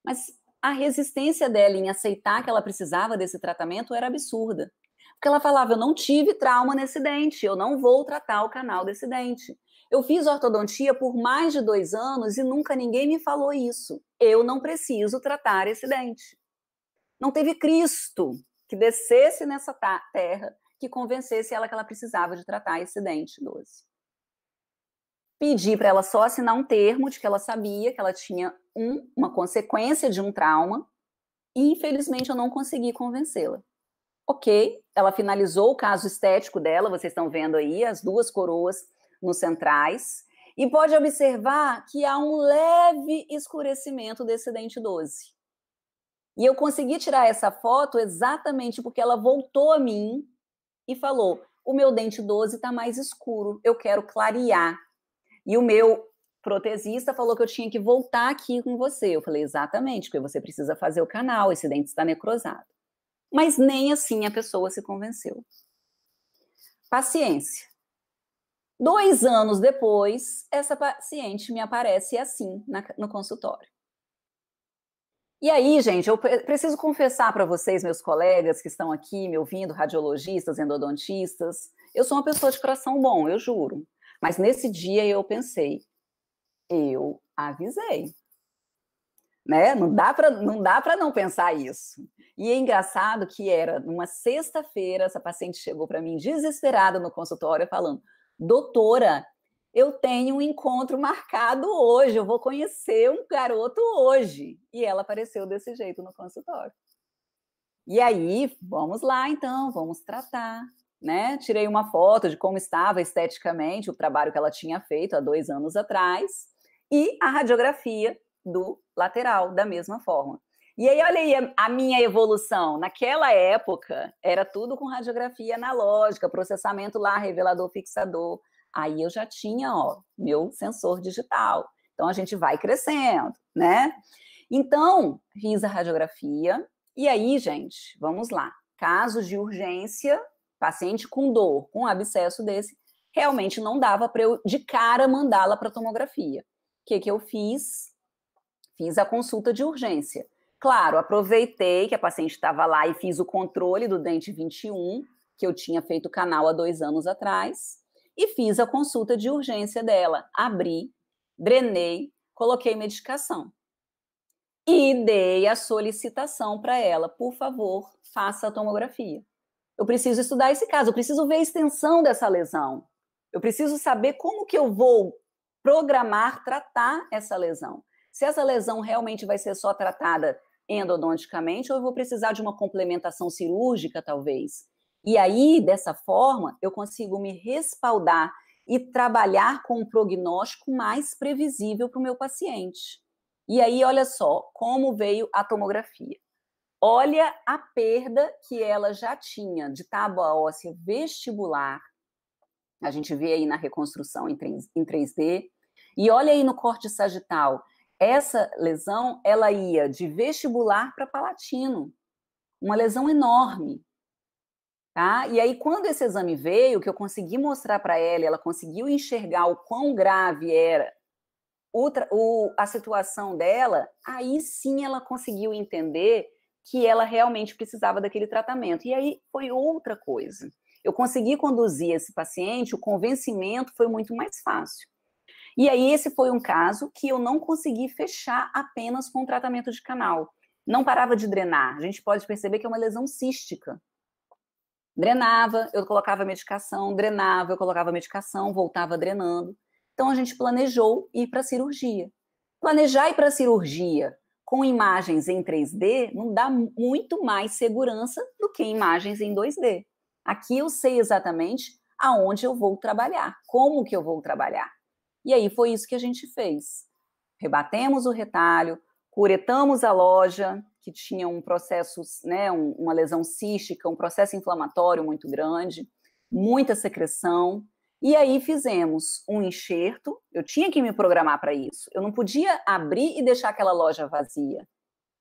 Mas a resistência dela em aceitar que ela precisava desse tratamento era absurda. Porque ela falava: eu não tive trauma nesse dente, eu não vou tratar o canal desse dente. Eu fiz ortodontia por mais de dois anos e nunca ninguém me falou isso. Eu não preciso tratar esse dente. Não teve Cristo que descesse nessa terra que convencesse ela que ela precisava de tratar esse dente, 12 pedi para ela só assinar um termo de que ela sabia que ela tinha um, uma consequência de um trauma, e infelizmente eu não consegui convencê-la. Ok, ela finalizou o caso estético dela, vocês estão vendo aí as duas coroas nos centrais, e pode observar que há um leve escurecimento desse dente 12. E eu consegui tirar essa foto exatamente porque ela voltou a mim e falou: o meu dente 12 está mais escuro, eu quero clarear e o meu protesista falou que eu tinha que voltar aqui com você. Eu falei, exatamente, porque você precisa fazer o canal, esse dente está necrosado. Mas nem assim a pessoa se convenceu. Paciência. Dois anos depois, essa paciente me aparece assim na, no consultório. E aí, gente, eu preciso confessar para vocês, meus colegas que estão aqui me ouvindo, radiologistas, endodontistas, eu sou uma pessoa de coração bom, eu juro. Mas nesse dia eu pensei, eu avisei. Né? Não dá para não dá para não pensar isso. E é engraçado que era numa sexta-feira, essa paciente chegou para mim desesperada no consultório falando: "Doutora, eu tenho um encontro marcado hoje, eu vou conhecer um garoto hoje". E ela apareceu desse jeito no consultório. E aí, vamos lá então, vamos tratar, né? Tirei uma foto de como estava esteticamente o trabalho que ela tinha feito há dois anos atrás e a radiografia do lateral da mesma forma. E aí, olha aí a minha evolução. Naquela época, era tudo com radiografia analógica, processamento lá, revelador, fixador. Aí eu já tinha, ó, meu sensor digital. Então a gente vai crescendo, né? Então, fiz a radiografia. E aí, gente, vamos lá. Casos de urgência paciente com dor, com um abscesso desse, realmente não dava para eu de cara mandá-la para tomografia. O que, que eu fiz? Fiz a consulta de urgência. Claro, aproveitei que a paciente estava lá e fiz o controle do dente 21, que eu tinha feito canal há dois anos atrás, e fiz a consulta de urgência dela. Abri, drenei, coloquei medicação. E dei a solicitação para ela, por favor, faça a tomografia. Eu preciso estudar esse caso, eu preciso ver a extensão dessa lesão. Eu preciso saber como que eu vou programar, tratar essa lesão. Se essa lesão realmente vai ser só tratada endodonticamente ou eu vou precisar de uma complementação cirúrgica, talvez. E aí, dessa forma, eu consigo me respaldar e trabalhar com um prognóstico mais previsível para o meu paciente. E aí, olha só como veio a tomografia. Olha a perda que ela já tinha de tábua óssea vestibular. A gente vê aí na reconstrução em 3D. E olha aí no corte sagital. Essa lesão, ela ia de vestibular para palatino. Uma lesão enorme. Tá? E aí, quando esse exame veio, que eu consegui mostrar para ela, ela conseguiu enxergar o quão grave era o, a situação dela, aí sim ela conseguiu entender que ela realmente precisava daquele tratamento. E aí foi outra coisa. Eu consegui conduzir esse paciente, o convencimento foi muito mais fácil. E aí esse foi um caso que eu não consegui fechar apenas com tratamento de canal. Não parava de drenar. A gente pode perceber que é uma lesão cística. Drenava, eu colocava medicação, drenava, eu colocava medicação, voltava drenando. Então a gente planejou ir para a cirurgia. Planejar ir para a cirurgia com imagens em 3D não dá muito mais segurança do que imagens em 2D. Aqui eu sei exatamente aonde eu vou trabalhar, como que eu vou trabalhar. E aí foi isso que a gente fez. Rebatemos o retalho, curetamos a loja, que tinha um processo, né, uma lesão cística, um processo inflamatório muito grande, muita secreção, e aí fizemos um enxerto. Eu tinha que me programar para isso. Eu não podia abrir e deixar aquela loja vazia.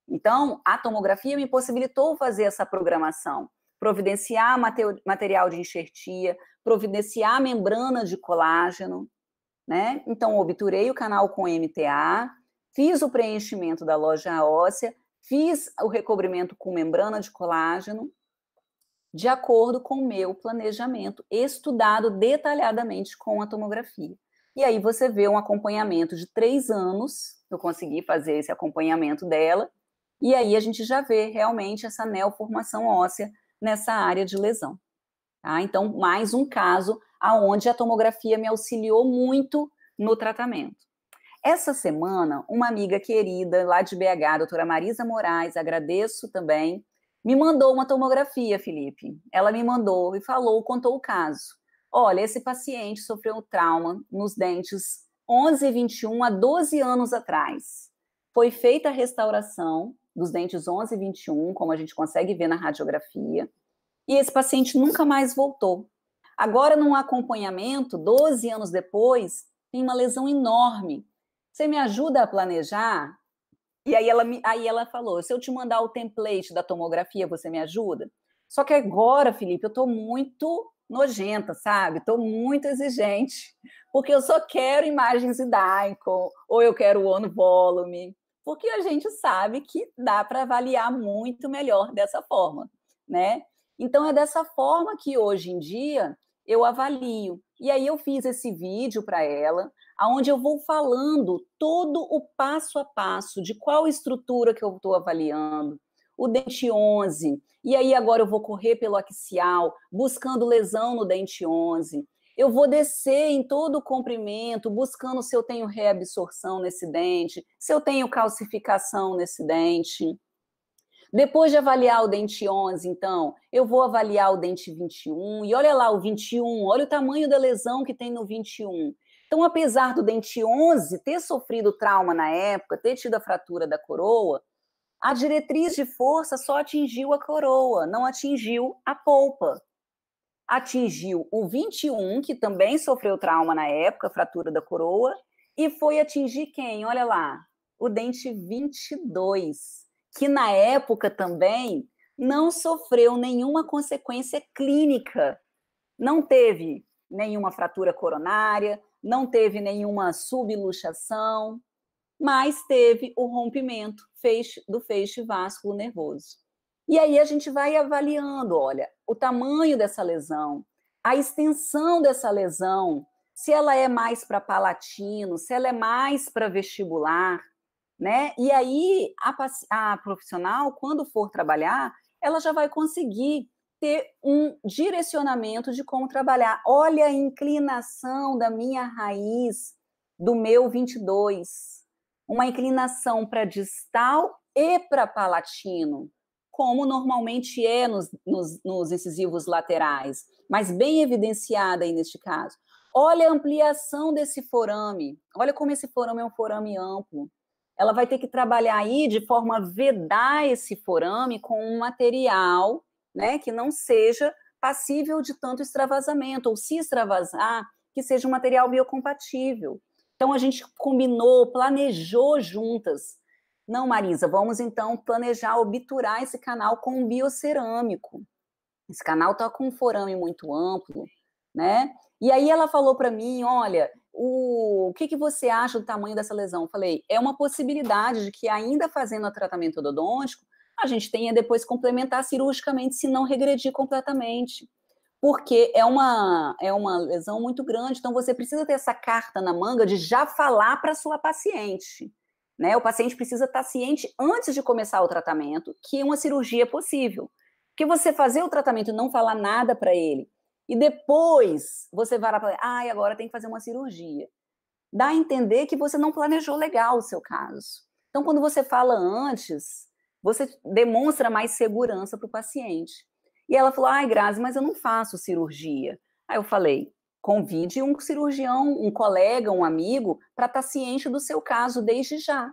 Então, a tomografia me possibilitou fazer essa programação, providenciar material de enxertia, providenciar membrana de colágeno, né? Então, obturei o canal com MTA, fiz o preenchimento da loja óssea, fiz o recobrimento com membrana de colágeno de acordo com o meu planejamento, estudado detalhadamente com a tomografia. E aí você vê um acompanhamento de três anos, eu consegui fazer esse acompanhamento dela, e aí a gente já vê realmente essa neoformação óssea nessa área de lesão. Tá? Então, mais um caso aonde a tomografia me auxiliou muito no tratamento. Essa semana, uma amiga querida lá de BH, a doutora Marisa Moraes, agradeço também, me mandou uma tomografia, Felipe. Ela me mandou e falou, contou o caso. Olha, esse paciente sofreu trauma nos dentes 11 e 21 há 12 anos atrás. Foi feita a restauração dos dentes 11 e 21, como a gente consegue ver na radiografia, e esse paciente nunca mais voltou. Agora, num acompanhamento, 12 anos depois, tem uma lesão enorme. Você me ajuda a planejar e aí ela, me, aí ela falou: se eu te mandar o template da tomografia, você me ajuda? Só que agora, Felipe, eu estou muito nojenta, sabe? Estou muito exigente, porque eu só quero imagens de Daikon, ou eu quero o ono volume, porque a gente sabe que dá para avaliar muito melhor dessa forma, né? Então é dessa forma que hoje em dia eu avalio. E aí eu fiz esse vídeo para ela, aonde eu vou falando todo o passo a passo de qual estrutura que eu estou avaliando, o dente 11, e aí agora eu vou correr pelo axial, buscando lesão no dente 11. Eu vou descer em todo o comprimento, buscando se eu tenho reabsorção nesse dente, se eu tenho calcificação nesse dente. Depois de avaliar o dente 11, então, eu vou avaliar o dente 21, e olha lá o 21, olha o tamanho da lesão que tem no 21. Então, apesar do dente 11 ter sofrido trauma na época, ter tido a fratura da coroa, a diretriz de força só atingiu a coroa, não atingiu a polpa. Atingiu o 21, que também sofreu trauma na época, fratura da coroa, e foi atingir quem? Olha lá, o dente 22, que na época também não sofreu nenhuma consequência clínica. Não teve nenhuma fratura coronária, não teve nenhuma subluxação, mas teve o rompimento do feixe vasculo nervoso. E aí a gente vai avaliando, olha, o tamanho dessa lesão, a extensão dessa lesão, se ela é mais para palatino, se ela é mais para vestibular, né? E aí a, a profissional, quando for trabalhar, ela já vai conseguir ter um direcionamento de como trabalhar. Olha a inclinação da minha raiz, do meu 22. Uma inclinação para distal e para palatino, como normalmente é nos, nos, nos incisivos laterais, mas bem evidenciada aí neste caso. Olha a ampliação desse forame. Olha como esse forame é um forame amplo ela vai ter que trabalhar aí de forma a vedar esse forame com um material né, que não seja passível de tanto extravasamento, ou se extravasar, que seja um material biocompatível. Então a gente combinou, planejou juntas. Não, Marisa, vamos então planejar obturar esse canal com um biocerâmico. Esse canal está com um forame muito amplo, né? E aí ela falou para mim, olha, o, o que, que, você acha do tamanho dessa lesão? Eu falei, é uma possibilidade de que ainda fazendo o tratamento odontológico a gente tenha depois complementar cirurgicamente se não regredir completamente. Porque é uma, é uma lesão muito grande, então você precisa ter essa carta na manga de já falar para sua paciente. Né? O paciente precisa estar tá ciente antes de começar o tratamento que uma cirurgia é possível. Porque você fazer o tratamento e não falar nada para ele, e depois você vai lá para ah, agora tem que fazer uma cirurgia. Dá a entender que você não planejou legal o seu caso. Então, quando você fala antes, você demonstra mais segurança para o paciente. E ela falou: ai, Grazi, mas eu não faço cirurgia. Aí eu falei: convide um cirurgião, um colega, um amigo, para estar tá ciente do seu caso desde já,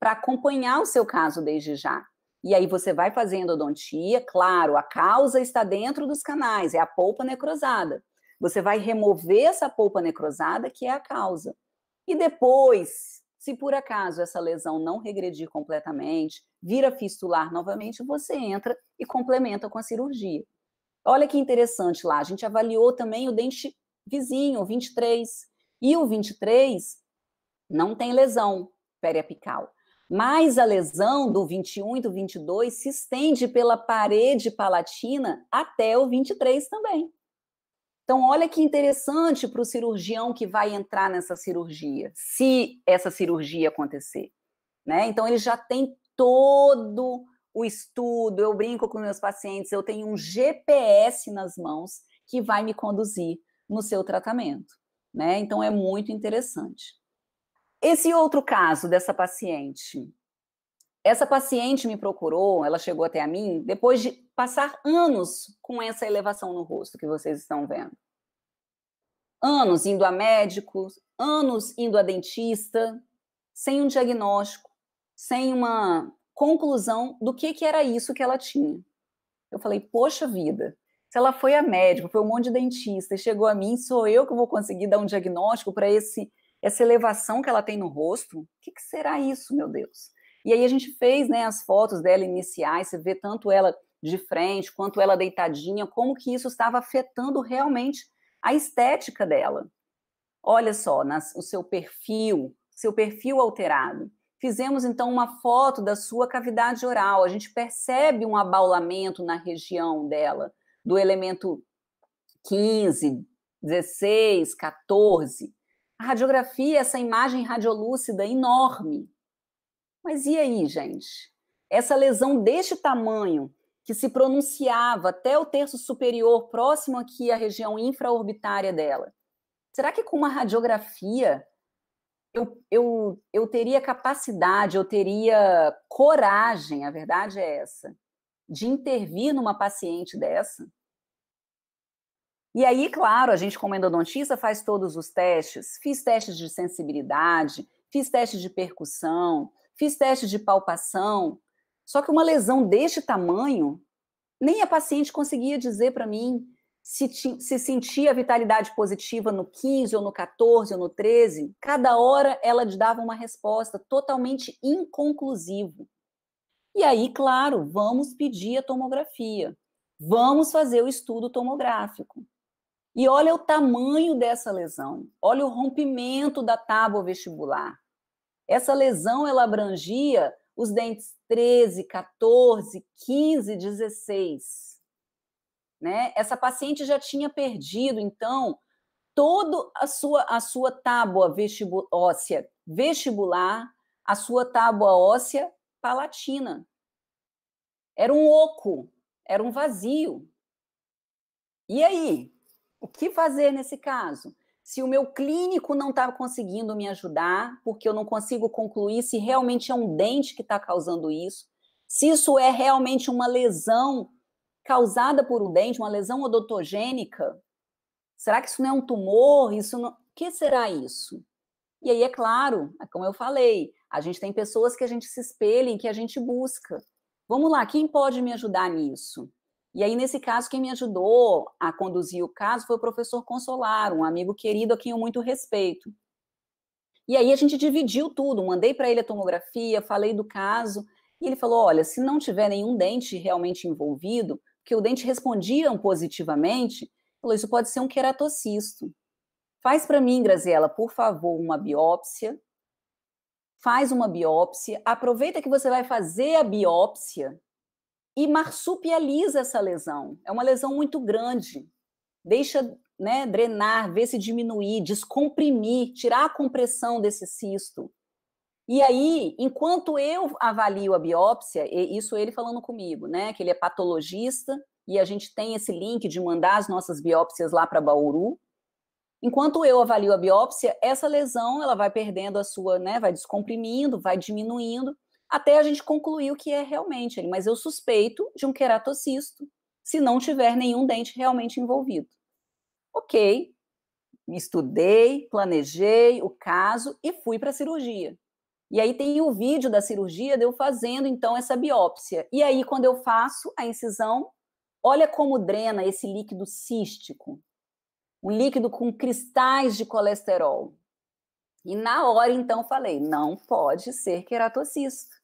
para acompanhar o seu caso desde já. E aí você vai fazendo odontia, claro, a causa está dentro dos canais, é a polpa necrosada. Você vai remover essa polpa necrosada, que é a causa. E depois, se por acaso essa lesão não regredir completamente, vira fistular novamente, você entra e complementa com a cirurgia. Olha que interessante lá, a gente avaliou também o dente vizinho, o 23. E o 23 não tem lesão periapical. Mas a lesão do 21 e do 22 se estende pela parede palatina até o 23 também. Então, olha que interessante para o cirurgião que vai entrar nessa cirurgia, se essa cirurgia acontecer. Né? Então, ele já tem todo o estudo, eu brinco com meus pacientes, eu tenho um GPS nas mãos que vai me conduzir no seu tratamento. Né? Então, é muito interessante. Esse outro caso dessa paciente. Essa paciente me procurou, ela chegou até a mim depois de passar anos com essa elevação no rosto que vocês estão vendo. Anos indo a médicos, anos indo a dentista, sem um diagnóstico, sem uma conclusão do que, que era isso que ela tinha. Eu falei, poxa vida, se ela foi a médico, foi um monte de dentista, e chegou a mim, sou eu que vou conseguir dar um diagnóstico para esse essa elevação que ela tem no rosto? O que, que, será isso, meu Deus? E aí a gente fez né, as fotos dela iniciais, você vê tanto ela de frente, quanto ela deitadinha, como que isso estava afetando realmente a estética dela. Olha só, nas, o seu perfil, seu perfil alterado. Fizemos então uma foto da sua cavidade oral. A gente percebe um abaulamento na região dela, do elemento 15, 16, 14. A radiografia, essa imagem radiolúcida enorme. Mas e aí, gente? Essa lesão deste tamanho que se pronunciava até o terço superior, próximo aqui à região infraorbitária dela. Será que com uma radiografia eu, eu, eu teria capacidade, eu teria coragem, a verdade é essa, de intervir numa paciente dessa? E aí, claro, a gente, como endodontista, faz todos os testes. Fiz testes de sensibilidade, fiz testes de percussão, fiz testes de palpação, só que uma lesão deste tamanho, nem a paciente conseguia dizer para mim se, se sentia a vitalidade positiva no 15 ou no 14 ou no 13. Cada hora ela dava uma resposta totalmente inconclusiva. E aí, claro, vamos pedir a tomografia. Vamos fazer o estudo tomográfico. E olha o tamanho dessa lesão, olha o rompimento da tábua vestibular. Essa lesão ela abrangia os dentes 13, 14, 15, 16. Né? Essa paciente já tinha perdido, então, toda a sua, a sua tábua vestibu óssea vestibular, a sua tábua óssea palatina. Era um oco, era um vazio. E aí, o que fazer nesse caso? se o meu clínico não está conseguindo me ajudar, porque eu não consigo concluir se realmente é um dente que está causando isso, se isso é realmente uma lesão causada por um dente, uma lesão odontogênica, será que isso não é um tumor? Isso não... O que será isso? E aí, é claro, é como eu falei, a gente tem pessoas que a gente se espelha, em que a gente busca. Vamos lá, quem pode me ajudar nisso? E aí, nesse caso, quem me ajudou a conduzir o caso foi o professor Consolar, um amigo querido a quem eu muito respeito. E aí a gente dividiu tudo, mandei para ele a tomografia, falei do caso, e ele falou: olha, se não tiver nenhum dente realmente envolvido, que o dente respondiam positivamente, falou: isso pode ser um queratocisto. Faz para mim, Graziela, por favor, uma biópsia. Faz uma biópsia. Aproveita que você vai fazer a biópsia e marsupializa essa lesão. É uma lesão muito grande. Deixa né, drenar, ver se diminuir, descomprimir, tirar a compressão desse cisto. E aí, enquanto eu avalio a biópsia, isso ele falando comigo, né, que ele é patologista, e a gente tem esse link de mandar as nossas biópsias lá para Bauru. Enquanto eu avalio a biópsia, essa lesão ela vai perdendo a sua, né, vai descomprimindo, vai diminuindo, até a gente concluir o que é realmente ele. Mas eu suspeito de um queratocisto se não tiver nenhum dente realmente envolvido. Ok, estudei, planejei o caso e fui para a cirurgia. E aí tem o vídeo da cirurgia de eu fazendo então essa biópsia. E aí quando eu faço a incisão, olha como drena esse líquido cístico. Um líquido com cristais de colesterol. E na hora então falei, não pode ser queratocisto.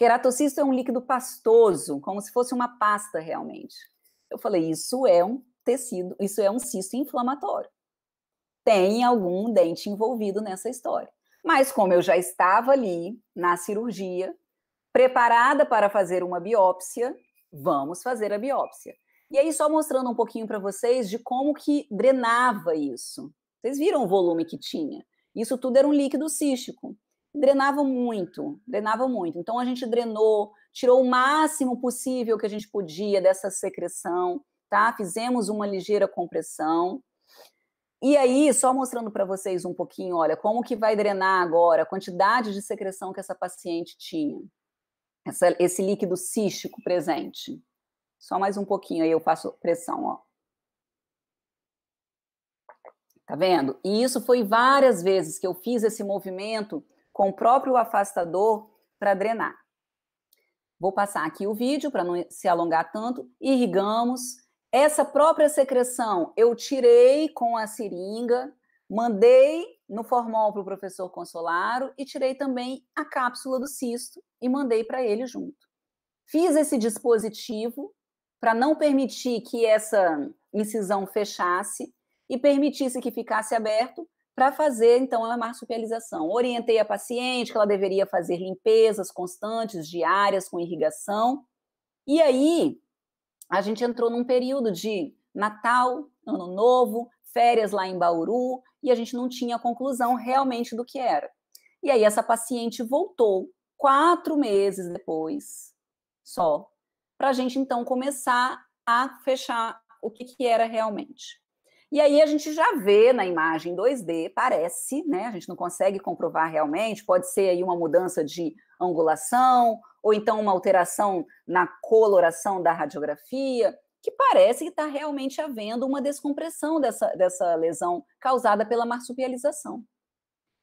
Queratocisto é um líquido pastoso, como se fosse uma pasta realmente. Eu falei, isso é um tecido, isso é um cisto inflamatório. Tem algum dente envolvido nessa história. Mas como eu já estava ali na cirurgia, preparada para fazer uma biópsia, vamos fazer a biópsia. E aí só mostrando um pouquinho para vocês de como que drenava isso. Vocês viram o volume que tinha? Isso tudo era um líquido cístico drenava muito, drenava muito. Então a gente drenou, tirou o máximo possível que a gente podia dessa secreção, tá? Fizemos uma ligeira compressão. E aí, só mostrando para vocês um pouquinho, olha, como que vai drenar agora a quantidade de secreção que essa paciente tinha. Essa, esse líquido cístico presente. Só mais um pouquinho aí eu faço pressão, ó. Tá vendo? E isso foi várias vezes que eu fiz esse movimento com o próprio afastador para drenar. Vou passar aqui o vídeo para não se alongar tanto. Irrigamos. Essa própria secreção eu tirei com a seringa, mandei no formol para o professor Consolaro e tirei também a cápsula do cisto e mandei para ele junto. Fiz esse dispositivo para não permitir que essa incisão fechasse e permitisse que ficasse aberto para fazer, então, a marsupialização. Orientei a paciente que ela deveria fazer limpezas constantes, diárias, com irrigação. E aí, a gente entrou num período de Natal, Ano Novo, férias lá em Bauru, e a gente não tinha conclusão realmente do que era. E aí, essa paciente voltou quatro meses depois, só, para a gente então começar a fechar o que, que era realmente. E aí a gente já vê na imagem 2D, parece, né? A gente não consegue comprovar realmente, pode ser aí uma mudança de angulação, ou então uma alteração na coloração da radiografia, que parece que está realmente havendo uma descompressão dessa, dessa lesão causada pela marsupialização.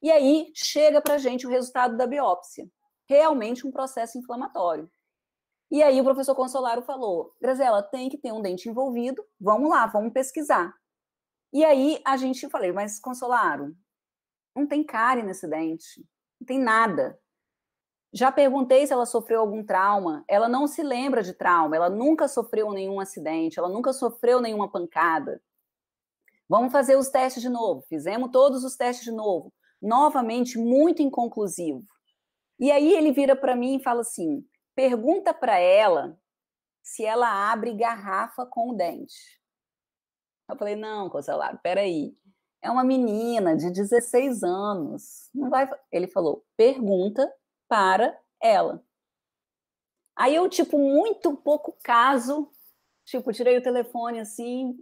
E aí chega para a gente o resultado da biópsia, realmente um processo inflamatório. E aí o professor Consolaro falou, Grazela, tem que ter um dente envolvido, vamos lá, vamos pesquisar. E aí a gente falei, mas Consolaro, não tem cárie nesse dente, não tem nada. Já perguntei se ela sofreu algum trauma. Ela não se lembra de trauma, ela nunca sofreu nenhum acidente, ela nunca sofreu nenhuma pancada. Vamos fazer os testes de novo. Fizemos todos os testes de novo. Novamente, muito inconclusivo. E aí ele vira para mim e fala assim: pergunta para ela se ela abre garrafa com o dente. Eu falei, não, Conselado, peraí. É uma menina de 16 anos. Não vai. Ele falou, pergunta para ela. Aí eu, tipo, muito pouco caso, tipo, tirei o telefone assim,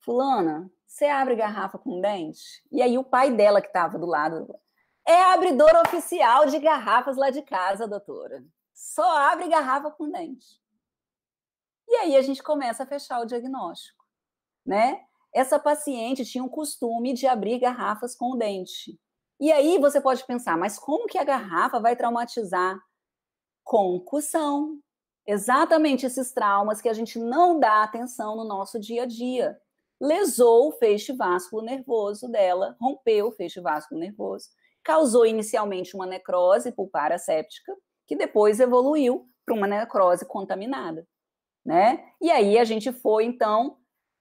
fulana, você abre garrafa com dente? E aí o pai dela que estava do lado é abridor oficial de garrafas lá de casa, doutora. Só abre garrafa com dente. E aí a gente começa a fechar o diagnóstico né? Essa paciente tinha o costume de abrir garrafas com o dente. E aí você pode pensar, mas como que a garrafa vai traumatizar? Concussão. Exatamente esses traumas que a gente não dá atenção no nosso dia a dia. Lesou o feixe vasculo nervoso dela, rompeu o feixe vasculo nervoso, causou inicialmente uma necrose pulpar asséptica, que depois evoluiu para uma necrose contaminada, né? E aí a gente foi então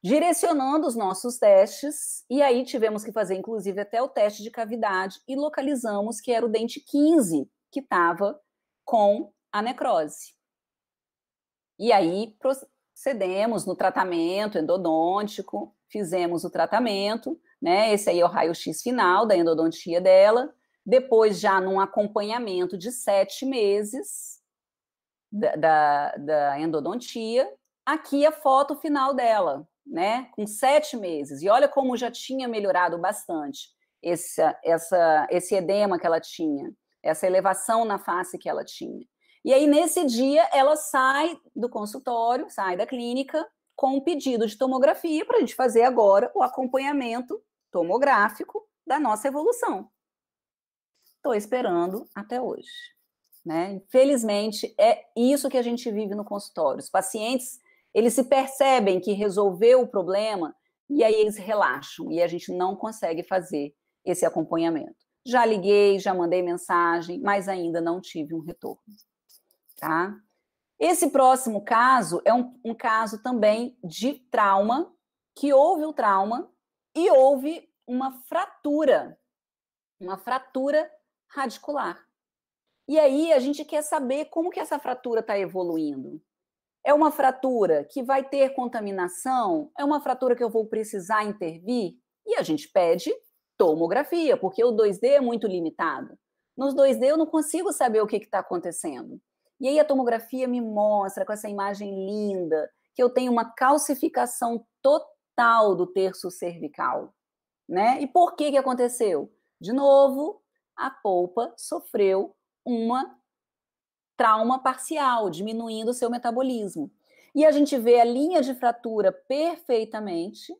direcionando os nossos testes, e aí tivemos que fazer, inclusive, até o teste de cavidade, e localizamos que era o dente 15 que estava com a necrose. E aí procedemos no tratamento endodôntico, fizemos o tratamento, né? Esse aí é o raio-x final da endodontia dela. Depois, já num acompanhamento de sete meses da, da, da endodontia, aqui é a foto final dela né, com sete meses. E olha como já tinha melhorado bastante essa, essa, esse edema que ela tinha, essa elevação na face que ela tinha. E aí, nesse dia, ela sai do consultório, sai da clínica, com um pedido de tomografia para a gente fazer agora o acompanhamento tomográfico da nossa evolução. Estou esperando até hoje. Né? Infelizmente, é isso que a gente vive no consultório. Os pacientes eles se percebem que resolveu o problema e aí eles relaxam e a gente não consegue fazer esse acompanhamento. Já liguei, já mandei mensagem, mas ainda não tive um retorno. Tá? Esse próximo caso é um, um caso também de trauma, que houve o trauma e houve uma fratura, uma fratura radicular. E aí a gente quer saber como que essa fratura está evoluindo. É uma fratura que vai ter contaminação? É uma fratura que eu vou precisar intervir? E a gente pede tomografia, porque o 2D é muito limitado. Nos 2D eu não consigo saber o que está acontecendo. E aí a tomografia me mostra com essa imagem linda que eu tenho uma calcificação total do terço cervical, né? E por que que aconteceu? De novo, a polpa sofreu uma trauma parcial, diminuindo o seu metabolismo. E a gente vê a linha de fratura perfeitamente,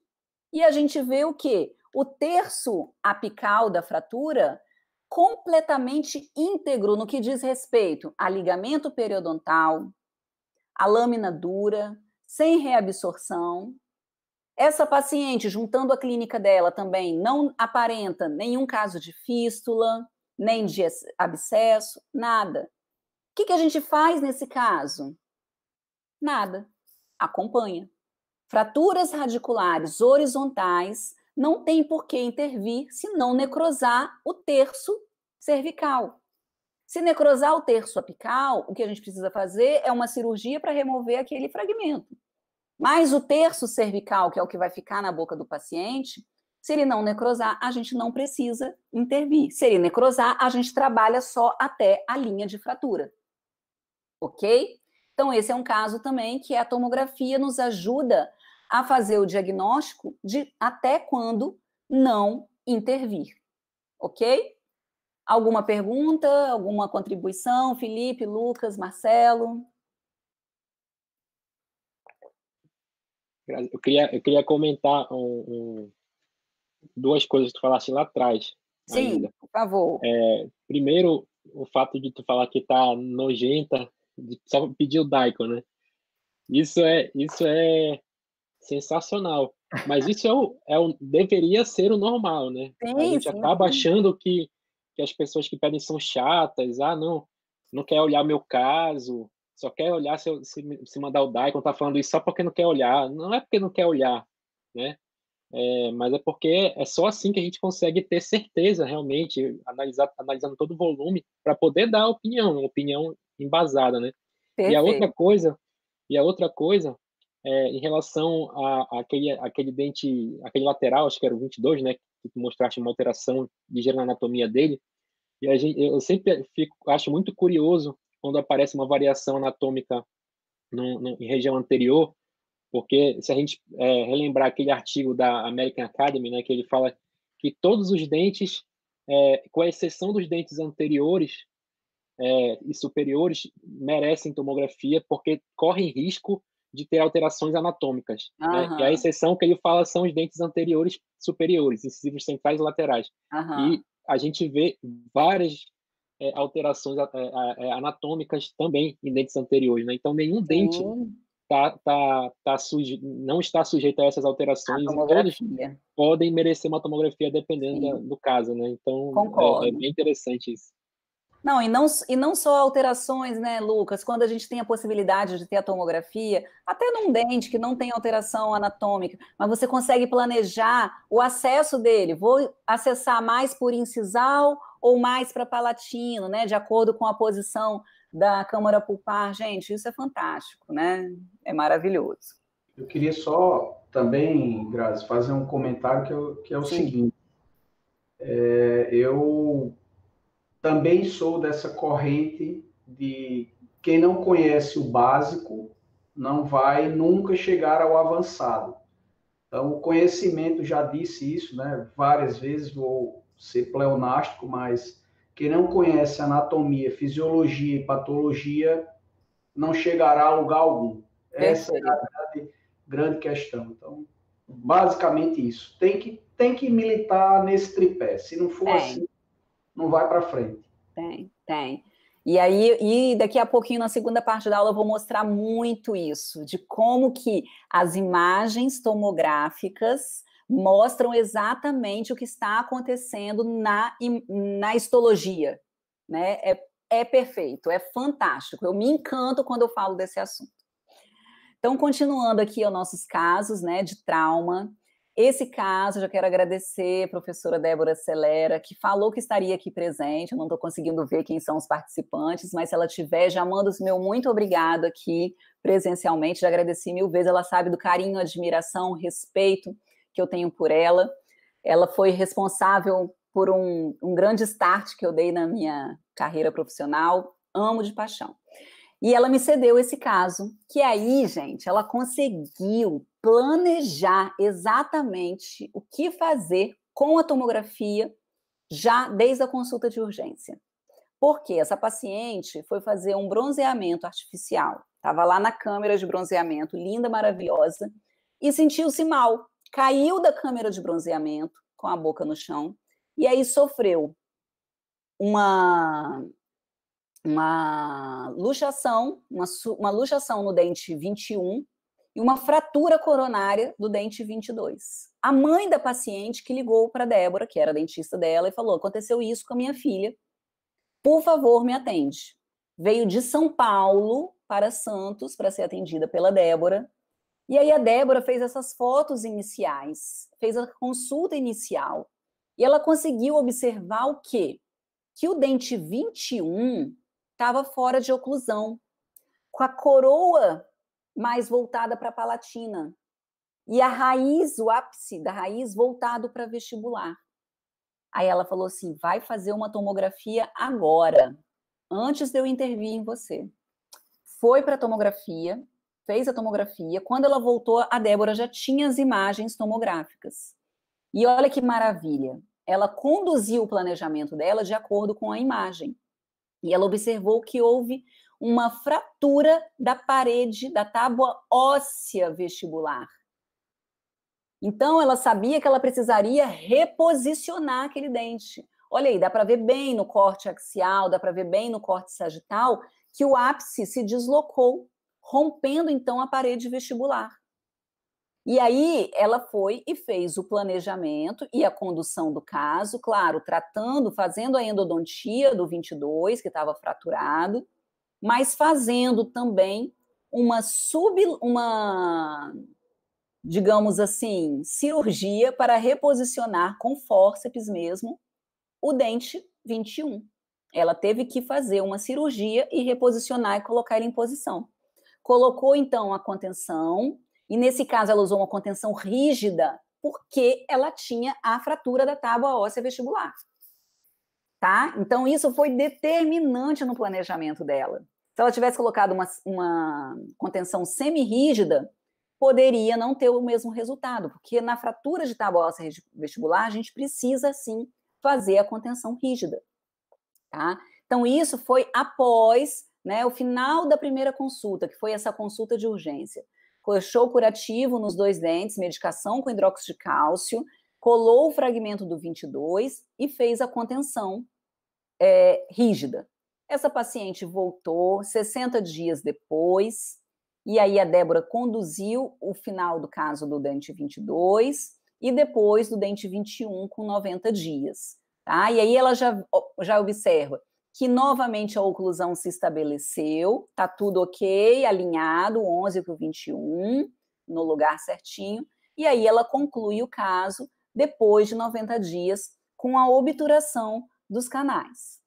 e a gente vê o que? O terço apical da fratura completamente íntegro no que diz respeito a ligamento periodontal, a lâmina dura, sem reabsorção. Essa paciente, juntando a clínica dela também, não aparenta nenhum caso de fístula, nem de abscesso, nada que, que a gente faz nesse caso? Nada. Acompanha. Fraturas radiculares horizontais não tem por que intervir se não necrosar o terço cervical. Se necrosar o terço apical, o que a gente precisa fazer é uma cirurgia para remover aquele fragmento. Mas o terço cervical, que é o que vai ficar na boca do paciente, se ele não necrosar, a gente não precisa intervir. Se ele necrosar, a gente trabalha só até a linha de fratura ok? Então, esse é um caso também que a tomografia nos ajuda a fazer o diagnóstico de até quando não intervir, ok? Alguma pergunta, alguma contribuição? Felipe, Lucas, Marcelo? Eu queria, eu queria comentar um, um, duas coisas que tu falaste lá atrás. Sim, ainda. por favor. É, primeiro, o fato de tu falar que tá nojenta só pedir o Daikon, né? Isso é, isso é sensacional. Mas isso é o, é o, deveria ser o normal, né? Sim, a gente sim, acaba sim. achando que, que as pessoas que pedem são chatas. Ah, não, não quer olhar meu caso, só quer olhar se, se, se mandar o Daikon tá falando isso só porque não quer olhar. Não é porque não quer olhar, né? É, mas é porque é só assim que a gente consegue ter certeza realmente, analisar, analisando todo o volume, para poder dar opinião, opinião embasada, né? Perfeito. E a outra coisa, e a outra coisa é, em relação a, a aquele, aquele dente, aquele lateral, acho que era o 22, né? Que tu mostraste uma alteração ligeira na anatomia dele. E a gente, eu sempre fico, acho muito curioso quando aparece uma variação anatômica no, no, em região anterior, porque se a gente é, relembrar aquele artigo da American Academy, né, que ele fala que todos os dentes, é, com exceção dos dentes anteriores, é, e superiores merecem tomografia porque correm risco de ter alterações anatômicas. Né? E a exceção que ele fala são os dentes anteriores superiores, incisivos centrais e laterais. E a gente vê várias é, alterações é, é, é, anatômicas também em dentes anteriores. Né? Então, nenhum dente tá, tá, tá suje... não está sujeito a essas alterações. A todos podem merecer uma tomografia dependendo da, do caso. Né? Então, é, é bem interessante isso. Não, e não, e não só alterações, né, Lucas? Quando a gente tem a possibilidade de ter a tomografia, até num dente que não tem alteração anatômica, mas você consegue planejar o acesso dele. Vou acessar mais por incisal ou mais para palatino, né? De acordo com a posição da câmara pulpar. Gente, isso é fantástico, né? É maravilhoso. Eu queria só também, Grazi, fazer um comentário que, eu, que é o Sim. seguinte. É, eu também sou dessa corrente de quem não conhece o básico não vai nunca chegar ao avançado. Então, o conhecimento, já disse isso né, várias vezes, vou ser pleonástico, mas quem não conhece anatomia, fisiologia e patologia não chegará a lugar algum. Essa é, a grande, grande questão. Então, basicamente isso. Tem que, tem que militar nesse tripé. Se não for é. assim, não vai para frente. Tem, tem. E aí, e daqui a pouquinho, na segunda parte da aula, eu vou mostrar muito isso, de como que as imagens tomográficas mostram exatamente o que está acontecendo na, na histologia, né? É, é perfeito, é fantástico. Eu me encanto quando eu falo desse assunto. Então, continuando aqui os nossos casos, né, de trauma, esse caso, já quero agradecer professora Débora Celera, que falou que estaria aqui presente. Eu não estou conseguindo ver quem são os participantes, mas se ela tiver, já manda o meu muito obrigado aqui presencialmente. Já agradeci mil vezes. Ela sabe do carinho, admiração, respeito que eu tenho por ela. Ela foi responsável por um, um grande start que eu dei na minha carreira profissional. Amo de paixão. E ela me cedeu esse caso, que aí, gente, ela conseguiu planejar exatamente o que fazer com a tomografia já desde a consulta de urgência. Porque essa paciente foi fazer um bronzeamento artificial. Estava lá na câmera de bronzeamento, linda, maravilhosa, e sentiu-se mal. Caiu da câmera de bronzeamento com a boca no chão e aí sofreu uma uma luxação, uma, uma luxação no dente 21 e uma fratura coronária do dente 22. A mãe da paciente que ligou para Débora, que era dentista dela, e falou: "Aconteceu isso com a minha filha. Por favor, me atende." Veio de São Paulo para Santos para ser atendida pela Débora. E aí a Débora fez essas fotos iniciais, fez a consulta inicial, e ela conseguiu observar o quê? Que o dente 21 estava fora de oclusão, com a coroa mais voltada para a palatina e a raiz, o ápice da raiz voltado para vestibular. Aí ela falou assim: vai fazer uma tomografia agora, antes de eu intervir em você. Foi para a tomografia, fez a tomografia. Quando ela voltou, a Débora já tinha as imagens tomográficas. E olha que maravilha! Ela conduziu o planejamento dela de acordo com a imagem. E ela observou que houve uma fratura da parede da tábua óssea vestibular. Então, ela sabia que ela precisaria reposicionar aquele dente. Olha aí, dá para ver bem no corte axial, dá para ver bem no corte sagital que o ápice se deslocou, rompendo então a parede vestibular. E aí ela foi e fez o planejamento e a condução do caso, claro, tratando, fazendo a endodontia do 22, que estava fraturado, mas fazendo também uma sub uma digamos assim, cirurgia para reposicionar com fórceps mesmo o dente 21. Ela teve que fazer uma cirurgia e reposicionar e colocar ele em posição. Colocou então a contenção e nesse caso, ela usou uma contenção rígida porque ela tinha a fratura da tábua óssea vestibular. Tá? Então, isso foi determinante no planejamento dela. Se ela tivesse colocado uma, uma contenção semi-rígida, poderia não ter o mesmo resultado, porque na fratura de tábua óssea vestibular, a gente precisa sim fazer a contenção rígida. Tá? Então, isso foi após né, o final da primeira consulta, que foi essa consulta de urgência colchou curativo nos dois dentes, medicação com hidróxido de cálcio, colou o fragmento do 22 e fez a contenção é, rígida. Essa paciente voltou 60 dias depois, e aí a Débora conduziu o final do caso do dente 22 e depois do dente 21 com 90 dias. Tá? E aí ela já, já observa que novamente a oclusão se estabeleceu, tá tudo ok, alinhado, 11 para o 21, no lugar certinho, e aí ela conclui o caso depois de 90 dias com a obturação dos canais.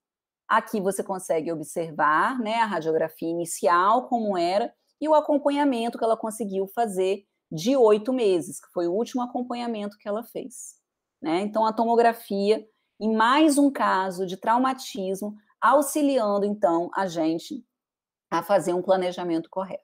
Aqui você consegue observar né, a radiografia inicial, como era, e o acompanhamento que ela conseguiu fazer de oito meses, que foi o último acompanhamento que ela fez. Né? Então, a tomografia, em mais um caso de traumatismo, auxiliando então a gente a fazer um planejamento correto.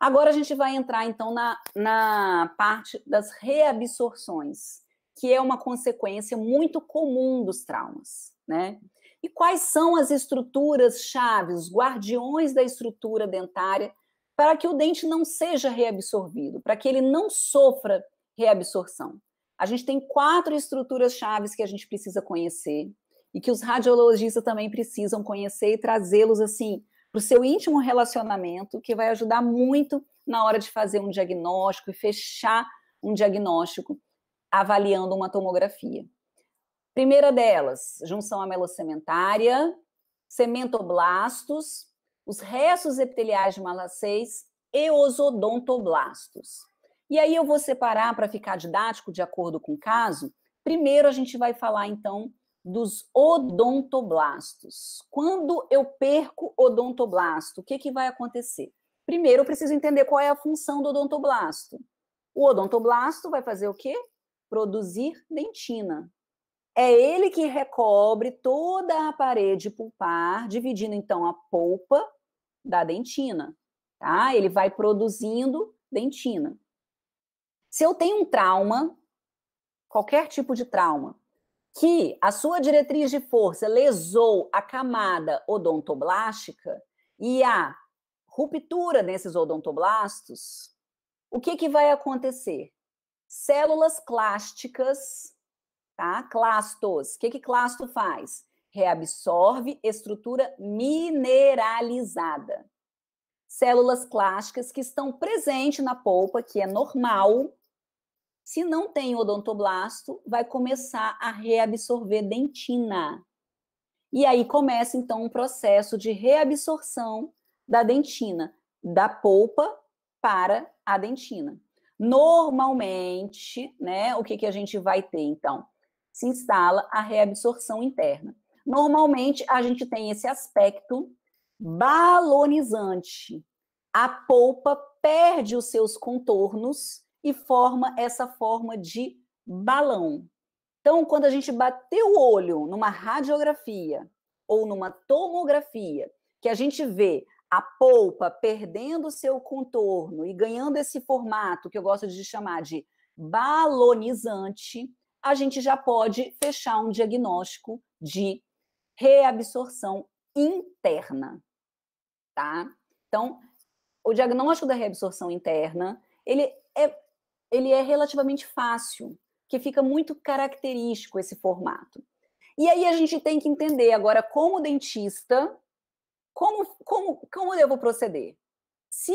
Agora a gente vai entrar então na, na parte das reabsorções, que é uma consequência muito comum dos traumas, né? E quais são as estruturas chaves, os guardiões da estrutura dentária para que o dente não seja reabsorvido, para que ele não sofra reabsorção? A gente tem quatro estruturas chaves que a gente precisa conhecer, e que os radiologistas também precisam conhecer e trazê-los assim para o seu íntimo relacionamento, que vai ajudar muito na hora de fazer um diagnóstico e fechar um diagnóstico avaliando uma tomografia. Primeira delas, junção amelocementária, cementoblastos, os restos epiteliais de malacês e os odontoblastos. E aí eu vou separar para ficar didático de acordo com o caso. Primeiro a gente vai falar então dos odontoblastos. Quando eu perco odontoblasto, o que, que vai acontecer? Primeiro, eu preciso entender qual é a função do odontoblasto. O odontoblasto vai fazer o quê? Produzir dentina. É ele que recobre toda a parede pulpar, dividindo então a polpa da dentina. Tá? Ele vai produzindo dentina. Se eu tenho um trauma, qualquer tipo de trauma, que a sua diretriz de força lesou a camada odontoblástica e a ruptura desses odontoblastos, o que, que vai acontecer? Células clásticas, tá? Clastos. O que, que clasto faz? Reabsorve estrutura mineralizada. Células clásticas que estão presentes na polpa, que é normal, se não tem odontoblasto, vai começar a reabsorver dentina. E aí começa então um processo de reabsorção da dentina, da polpa para a dentina. Normalmente, né, o que, que a gente vai ter então? Se instala a reabsorção interna. Normalmente a gente tem esse aspecto balonizante. A polpa perde os seus contornos e forma essa forma de balão. Então, quando a gente bater o olho numa radiografia ou numa tomografia, que a gente vê a polpa perdendo seu contorno e ganhando esse formato que eu gosto de chamar de balonizante, a gente já pode fechar um diagnóstico de reabsorção interna, tá? Então, o diagnóstico da reabsorção interna, ele é ele é relativamente fácil, que fica muito característico esse formato. E aí a gente tem que entender agora, como dentista, como, como, como eu vou proceder? Se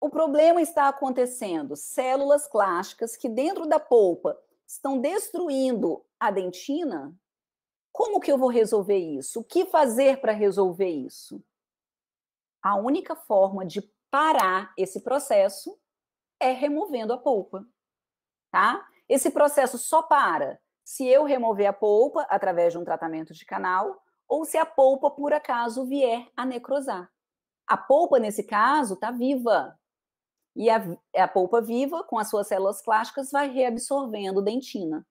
o problema está acontecendo, células plásticas que dentro da polpa estão destruindo a dentina, como que eu vou resolver isso? O que fazer para resolver isso? A única forma de parar esse processo é removendo a polpa, tá? Esse processo só para se eu remover a polpa através de um tratamento de canal ou se a polpa por acaso vier a necrosar. A polpa nesse caso está viva. E a, a polpa viva, com as suas células plásticas, vai reabsorvendo dentina.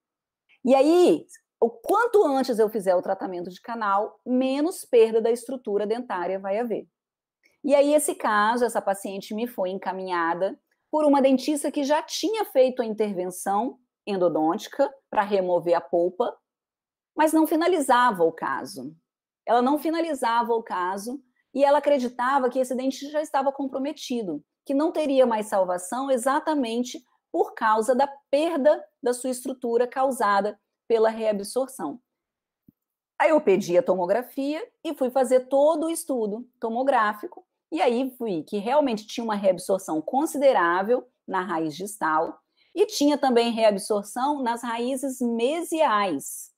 E aí, o quanto antes eu fizer o tratamento de canal, menos perda da estrutura dentária vai haver. E aí, esse caso, essa paciente me foi encaminhada por uma dentista que já tinha feito a intervenção endodôntica para remover a polpa, mas não finalizava o caso. Ela não finalizava o caso e ela acreditava que esse dente já estava comprometido, que não teria mais salvação exatamente por causa da perda da sua estrutura causada pela reabsorção. Aí eu pedi a tomografia e fui fazer todo o estudo tomográfico e aí vi que realmente tinha uma reabsorção considerável na raiz distal e tinha também reabsorção nas raízes mesiais.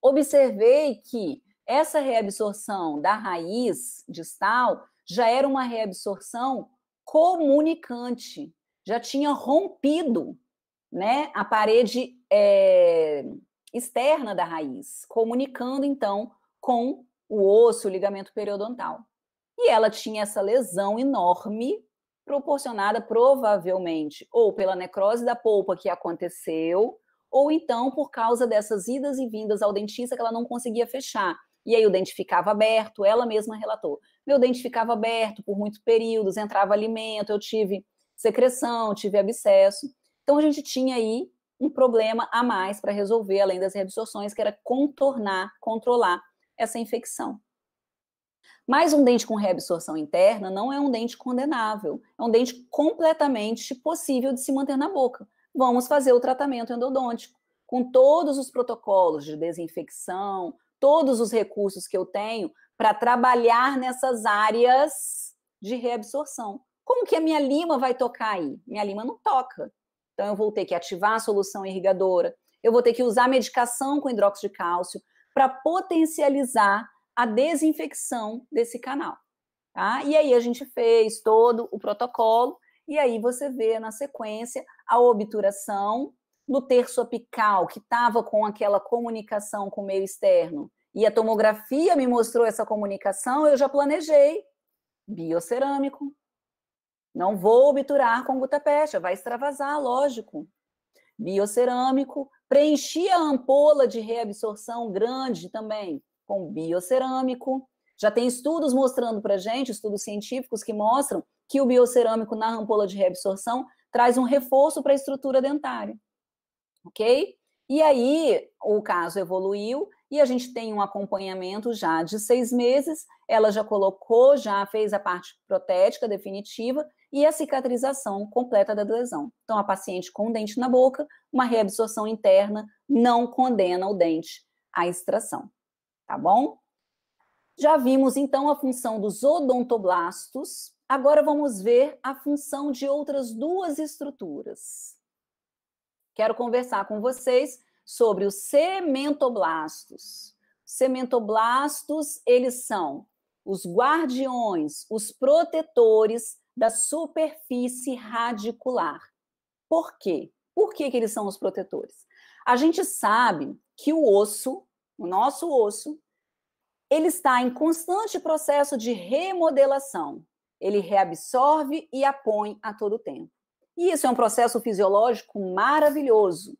Observei que essa reabsorção da raiz distal já era uma reabsorção comunicante, já tinha rompido né, a parede é, externa da raiz, comunicando então com o osso, o ligamento periodontal. E ela tinha essa lesão enorme, proporcionada provavelmente ou pela necrose da polpa que aconteceu, ou então por causa dessas idas e vindas ao dentista que ela não conseguia fechar. E aí o dente ficava aberto, ela mesma relatou. Meu dente ficava aberto por muitos períodos, entrava alimento, eu tive secreção, tive abscesso. Então a gente tinha aí um problema a mais para resolver, além das reabsorções, que era contornar, controlar essa infecção. Mas um dente com reabsorção interna não é um dente condenável, é um dente completamente possível de se manter na boca. Vamos fazer o tratamento endodôntico, com todos os protocolos de desinfecção, todos os recursos que eu tenho para trabalhar nessas áreas de reabsorção. Como que a minha lima vai tocar aí? Minha lima não toca. Então eu vou ter que ativar a solução irrigadora, eu vou ter que usar medicação com hidróxido de cálcio para potencializar a desinfecção desse canal. Tá? E aí a gente fez todo o protocolo, e aí você vê na sequência a obturação no terço apical, que estava com aquela comunicação com o meio externo, e a tomografia me mostrou essa comunicação, eu já planejei biocerâmico. Não vou obturar com gutapecha, vai extravasar, lógico. Biocerâmico, preenchi a ampola de reabsorção grande também com biocerâmico. Já tem estudos mostrando para gente, estudos científicos que mostram que o biocerâmico na ampola de reabsorção traz um reforço para a estrutura dentária, ok? E aí o caso evoluiu e a gente tem um acompanhamento já de seis meses. Ela já colocou, já fez a parte protética definitiva e a cicatrização completa da lesão. Então, a paciente com o dente na boca, uma reabsorção interna não condena o dente à extração tá bom? Já vimos então a função dos odontoblastos, agora vamos ver a função de outras duas estruturas. Quero conversar com vocês sobre os cementoblastos. Cementoblastos, eles são os guardiões, os protetores da superfície radicular. Por quê? Por que, que eles são os protetores? A gente sabe que o osso, o nosso osso, ele está em constante processo de remodelação. Ele reabsorve e apõe a todo tempo. E isso é um processo fisiológico maravilhoso,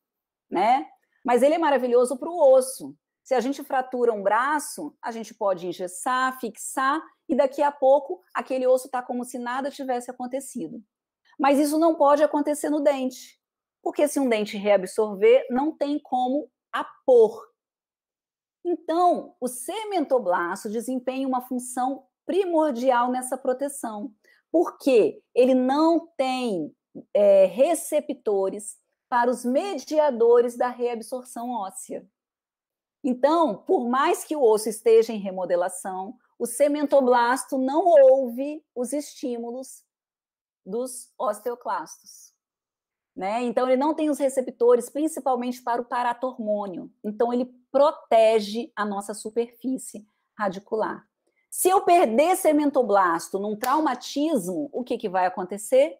né? Mas ele é maravilhoso para o osso. Se a gente fratura um braço, a gente pode engessar, fixar, e daqui a pouco aquele osso está como se nada tivesse acontecido. Mas isso não pode acontecer no dente, porque se um dente reabsorver, não tem como apor, então, o sementoblasto desempenha uma função primordial nessa proteção, porque ele não tem é, receptores para os mediadores da reabsorção óssea. Então, por mais que o osso esteja em remodelação, o sementoblasto não ouve os estímulos dos osteoclastos. Né? Então, ele não tem os receptores, principalmente para o paratormônio. Então, ele protege a nossa superfície radicular. Se eu perder cementoblasto num traumatismo, o que, que vai acontecer?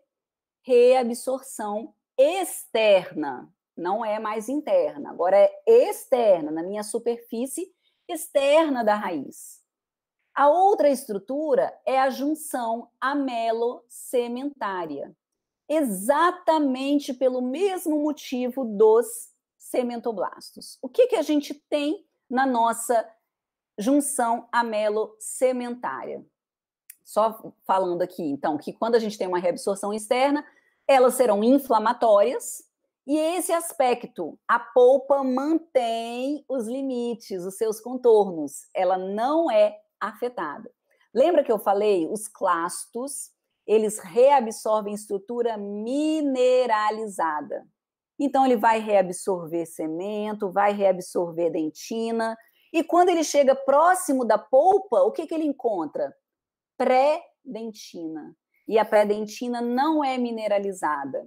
Reabsorção externa, não é mais interna, agora é externa, na minha superfície externa da raiz. A outra estrutura é a junção amelo cementária exatamente pelo mesmo motivo dos sementoblastos. O que, que a gente tem na nossa junção amelo-sementária? Só falando aqui, então, que quando a gente tem uma reabsorção externa, elas serão inflamatórias, e esse aspecto, a polpa mantém os limites, os seus contornos, ela não é afetada. Lembra que eu falei os clastos eles reabsorvem estrutura mineralizada. Então, ele vai reabsorver cimento, vai reabsorver dentina. E quando ele chega próximo da polpa, o que, que ele encontra? Pré-dentina. E a pré-dentina não é mineralizada.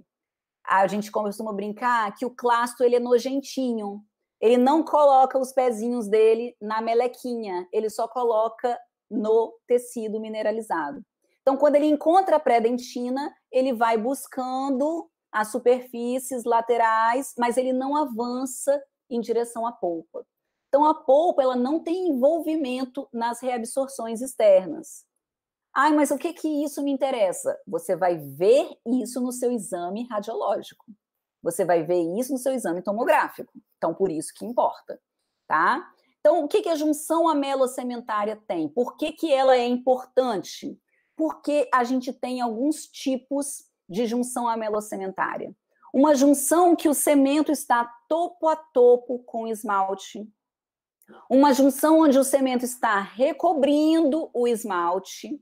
A gente costuma brincar que o clasto ele é nojentinho. Ele não coloca os pezinhos dele na melequinha, ele só coloca no tecido mineralizado. Então, quando ele encontra a pré-dentina, ele vai buscando as superfícies laterais, mas ele não avança em direção à polpa. Então, a polpa ela não tem envolvimento nas reabsorções externas. Ai, mas o que que isso me interessa? Você vai ver isso no seu exame radiológico. Você vai ver isso no seu exame tomográfico. Então, por isso que importa, tá? Então, o que, que a junção amelo amelocementária tem? Por que, que ela é importante? porque a gente tem alguns tipos de junção amelocementária. Uma junção que o cemento está topo a topo com esmalte. Uma junção onde o cemento está recobrindo o esmalte.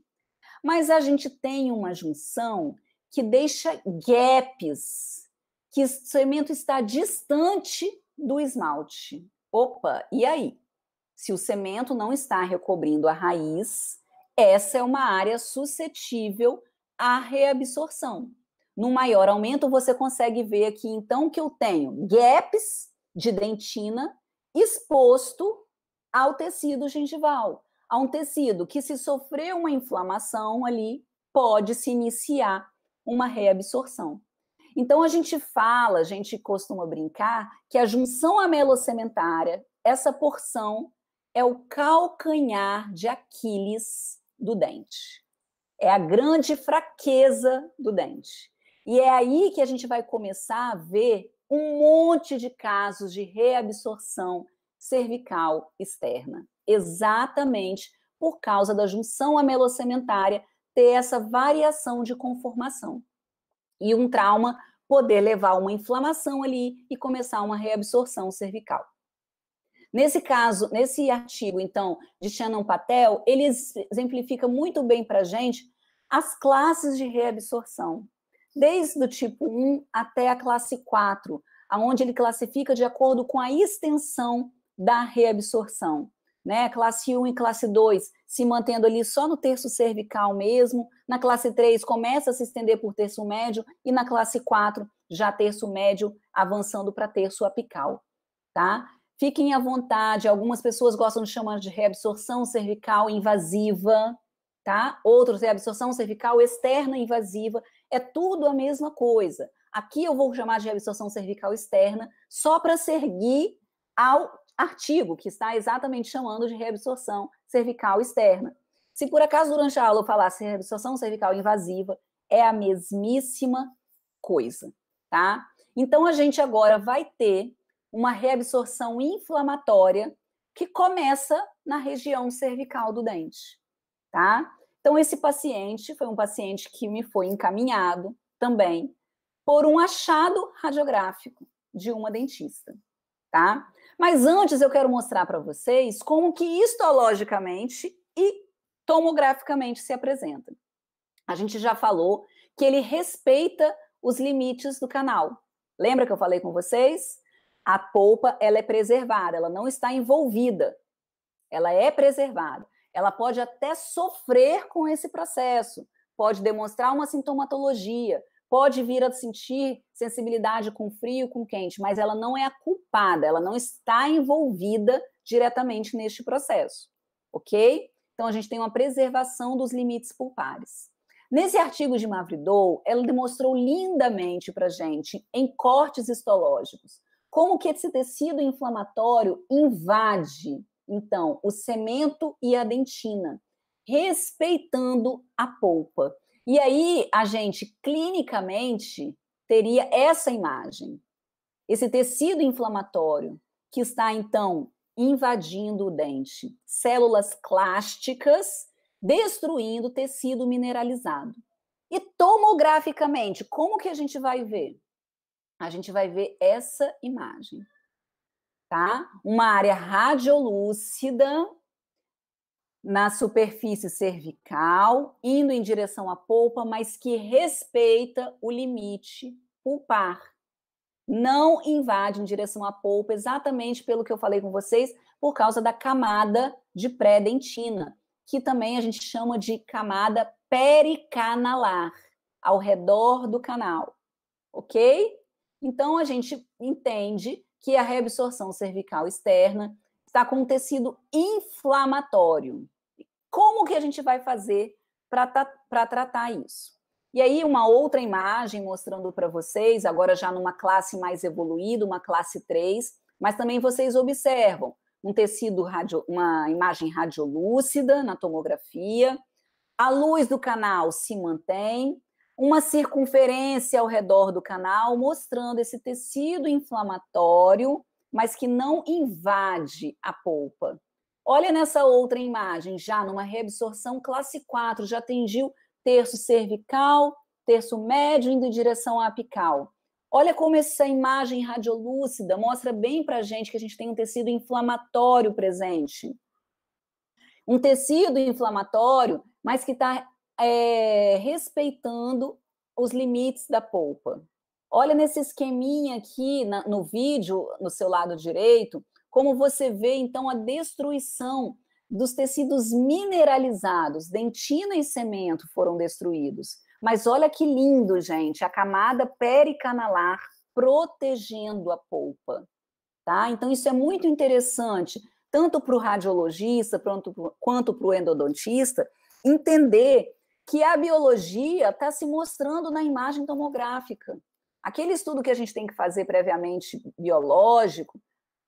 Mas a gente tem uma junção que deixa gaps, que o cemento está distante do esmalte. Opa, e aí? Se o cemento não está recobrindo a raiz, essa é uma área suscetível à reabsorção. No maior aumento, você consegue ver aqui, então, que eu tenho gaps de dentina exposto ao tecido gengival, a um tecido que, se sofrer uma inflamação ali, pode se iniciar uma reabsorção. Então, a gente fala, a gente costuma brincar, que a junção amelocementária, essa porção, é o calcanhar de Aquiles do dente. É a grande fraqueza do dente. E é aí que a gente vai começar a ver um monte de casos de reabsorção cervical externa, exatamente por causa da junção amelocementária ter essa variação de conformação. E um trauma poder levar uma inflamação ali e começar uma reabsorção cervical. Nesse caso, nesse artigo, então, de Shannon Patel, ele exemplifica muito bem para a gente as classes de reabsorção, desde o tipo 1 até a classe 4, aonde ele classifica de acordo com a extensão da reabsorção. Né? Classe 1 e classe 2 se mantendo ali só no terço cervical mesmo, na classe 3 começa a se estender por terço médio, e na classe 4 já terço médio avançando para terço apical. Tá? Fiquem à vontade. Algumas pessoas gostam de chamar de reabsorção cervical invasiva, tá? Outros reabsorção cervical externa invasiva. É tudo a mesma coisa. Aqui eu vou chamar de reabsorção cervical externa, só para seguir ao artigo que está exatamente chamando de reabsorção cervical externa. Se por acaso durante a aula eu falasse reabsorção cervical invasiva, é a mesmíssima coisa, tá? Então a gente agora vai ter uma reabsorção inflamatória que começa na região cervical do dente, tá? Então, esse paciente foi um paciente que me foi encaminhado também por um achado radiográfico de uma dentista, tá? Mas antes eu quero mostrar para vocês como que histologicamente e tomograficamente se apresenta. A gente já falou que ele respeita os limites do canal. Lembra que eu falei com vocês? a polpa ela é preservada, ela não está envolvida, ela é preservada. Ela pode até sofrer com esse processo, pode demonstrar uma sintomatologia, pode vir a sentir sensibilidade com frio, com quente, mas ela não é a culpada, ela não está envolvida diretamente neste processo, ok? Então a gente tem uma preservação dos limites pulpares. Nesse artigo de Mavridou, ela demonstrou lindamente para gente, em cortes histológicos, como que esse tecido inflamatório invade, então, o cemento e a dentina, respeitando a polpa. E aí, a gente, clinicamente, teria essa imagem. Esse tecido inflamatório que está, então, invadindo o dente. Células clásticas destruindo tecido mineralizado. E tomograficamente, como que a gente vai ver? a gente vai ver essa imagem, tá? Uma área radiolúcida na superfície cervical, indo em direção à polpa, mas que respeita o limite pulpar. Não invade em direção à polpa, exatamente pelo que eu falei com vocês, por causa da camada de pré-dentina, que também a gente chama de camada pericanalar, ao redor do canal, ok? Então, a gente entende que a reabsorção cervical externa está com um tecido inflamatório. Como que a gente vai fazer para tratar isso? E aí, uma outra imagem mostrando para vocês, agora já numa classe mais evoluída, uma classe 3, mas também vocês observam um tecido, radio, uma imagem radiolúcida na tomografia, a luz do canal se mantém, uma circunferência ao redor do canal, mostrando esse tecido inflamatório, mas que não invade a polpa. Olha nessa outra imagem, já numa reabsorção classe 4, já atingiu terço cervical, terço médio indo em direção apical. Olha como essa imagem radiolúcida mostra bem para a gente que a gente tem um tecido inflamatório presente. Um tecido inflamatório, mas que está é, respeitando os limites da polpa. Olha nesse esqueminha aqui na, no vídeo, no seu lado direito, como você vê então a destruição dos tecidos mineralizados, dentina e cemento foram destruídos. Mas olha que lindo, gente, a camada pericanalar protegendo a polpa, tá? Então isso é muito interessante, tanto para o radiologista quanto para o endodontista, entender que a biologia está se mostrando na imagem tomográfica. Aquele estudo que a gente tem que fazer previamente biológico,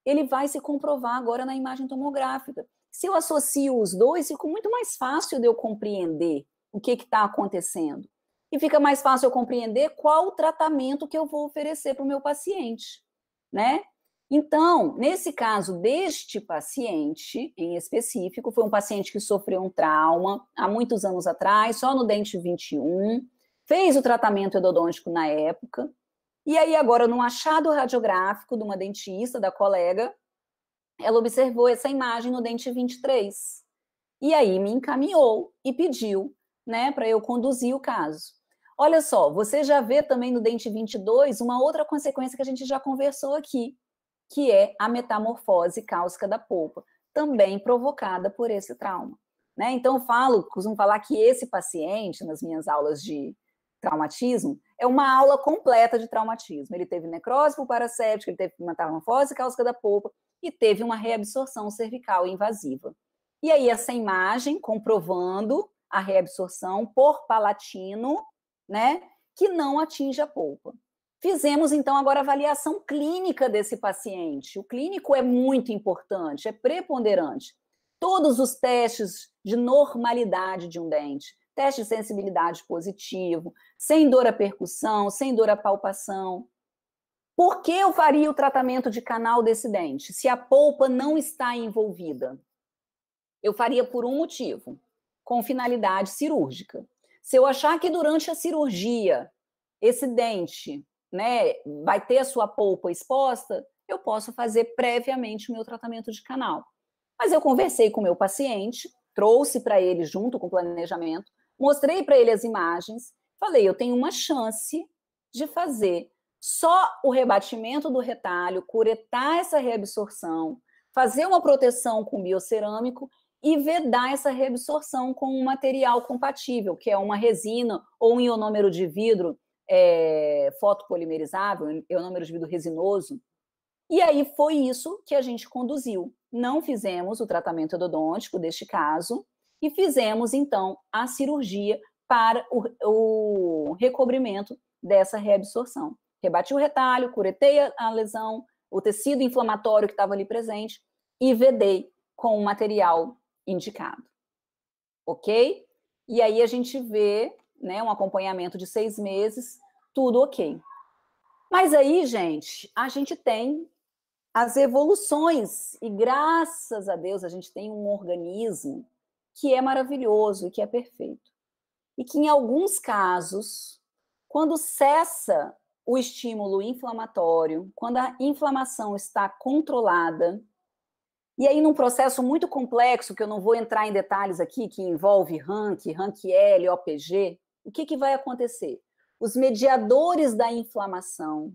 ele vai se comprovar agora na imagem tomográfica. Se eu associo os dois, fica muito mais fácil de eu compreender o que está acontecendo. E fica mais fácil eu compreender qual o tratamento que eu vou oferecer para o meu paciente, né? Então, nesse caso deste paciente em específico, foi um paciente que sofreu um trauma há muitos anos atrás, só no dente 21, fez o tratamento endodôntico na época, e aí agora num achado radiográfico de uma dentista, da colega, ela observou essa imagem no dente 23. E aí me encaminhou e pediu, né, para eu conduzir o caso. Olha só, você já vê também no dente 22 uma outra consequência que a gente já conversou aqui, que é a metamorfose cáustica da polpa, também provocada por esse trauma. Né? Então, eu falo, costumo falar que esse paciente, nas minhas aulas de traumatismo, é uma aula completa de traumatismo. Ele teve necrose por paracéptica, ele teve metamorfose cáustica da polpa e teve uma reabsorção cervical invasiva. E aí, essa imagem comprovando a reabsorção por palatino, né, que não atinge a polpa. Fizemos então agora avaliação clínica desse paciente. O clínico é muito importante, é preponderante. Todos os testes de normalidade de um dente, teste de sensibilidade positivo, sem dor à percussão, sem dor à palpação. Por que eu faria o tratamento de canal desse dente se a polpa não está envolvida? Eu faria por um motivo, com finalidade cirúrgica. Se eu achar que durante a cirurgia esse dente né, vai ter a sua polpa exposta, eu posso fazer previamente o meu tratamento de canal. Mas eu conversei com o meu paciente, trouxe para ele junto com o planejamento, mostrei para ele as imagens, falei, eu tenho uma chance de fazer só o rebatimento do retalho, curetar essa reabsorção, fazer uma proteção com biocerâmico e vedar essa reabsorção com um material compatível, que é uma resina ou um ionômero de vidro é, fotopolimerizável, número de vidro resinoso. E aí foi isso que a gente conduziu. Não fizemos o tratamento endodôntico deste caso e fizemos, então, a cirurgia para o, o recobrimento dessa reabsorção. Rebati o retalho, curetei a lesão, o tecido inflamatório que estava ali presente e vedei com o material indicado. Ok? E aí a gente vê né, um acompanhamento de seis meses, tudo ok. Mas aí, gente, a gente tem as evoluções, e graças a Deus a gente tem um organismo que é maravilhoso e que é perfeito. E que, em alguns casos, quando cessa o estímulo inflamatório, quando a inflamação está controlada, e aí num processo muito complexo, que eu não vou entrar em detalhes aqui, que envolve RANC, RANC-L, OPG, o que, que vai acontecer? Os mediadores da inflamação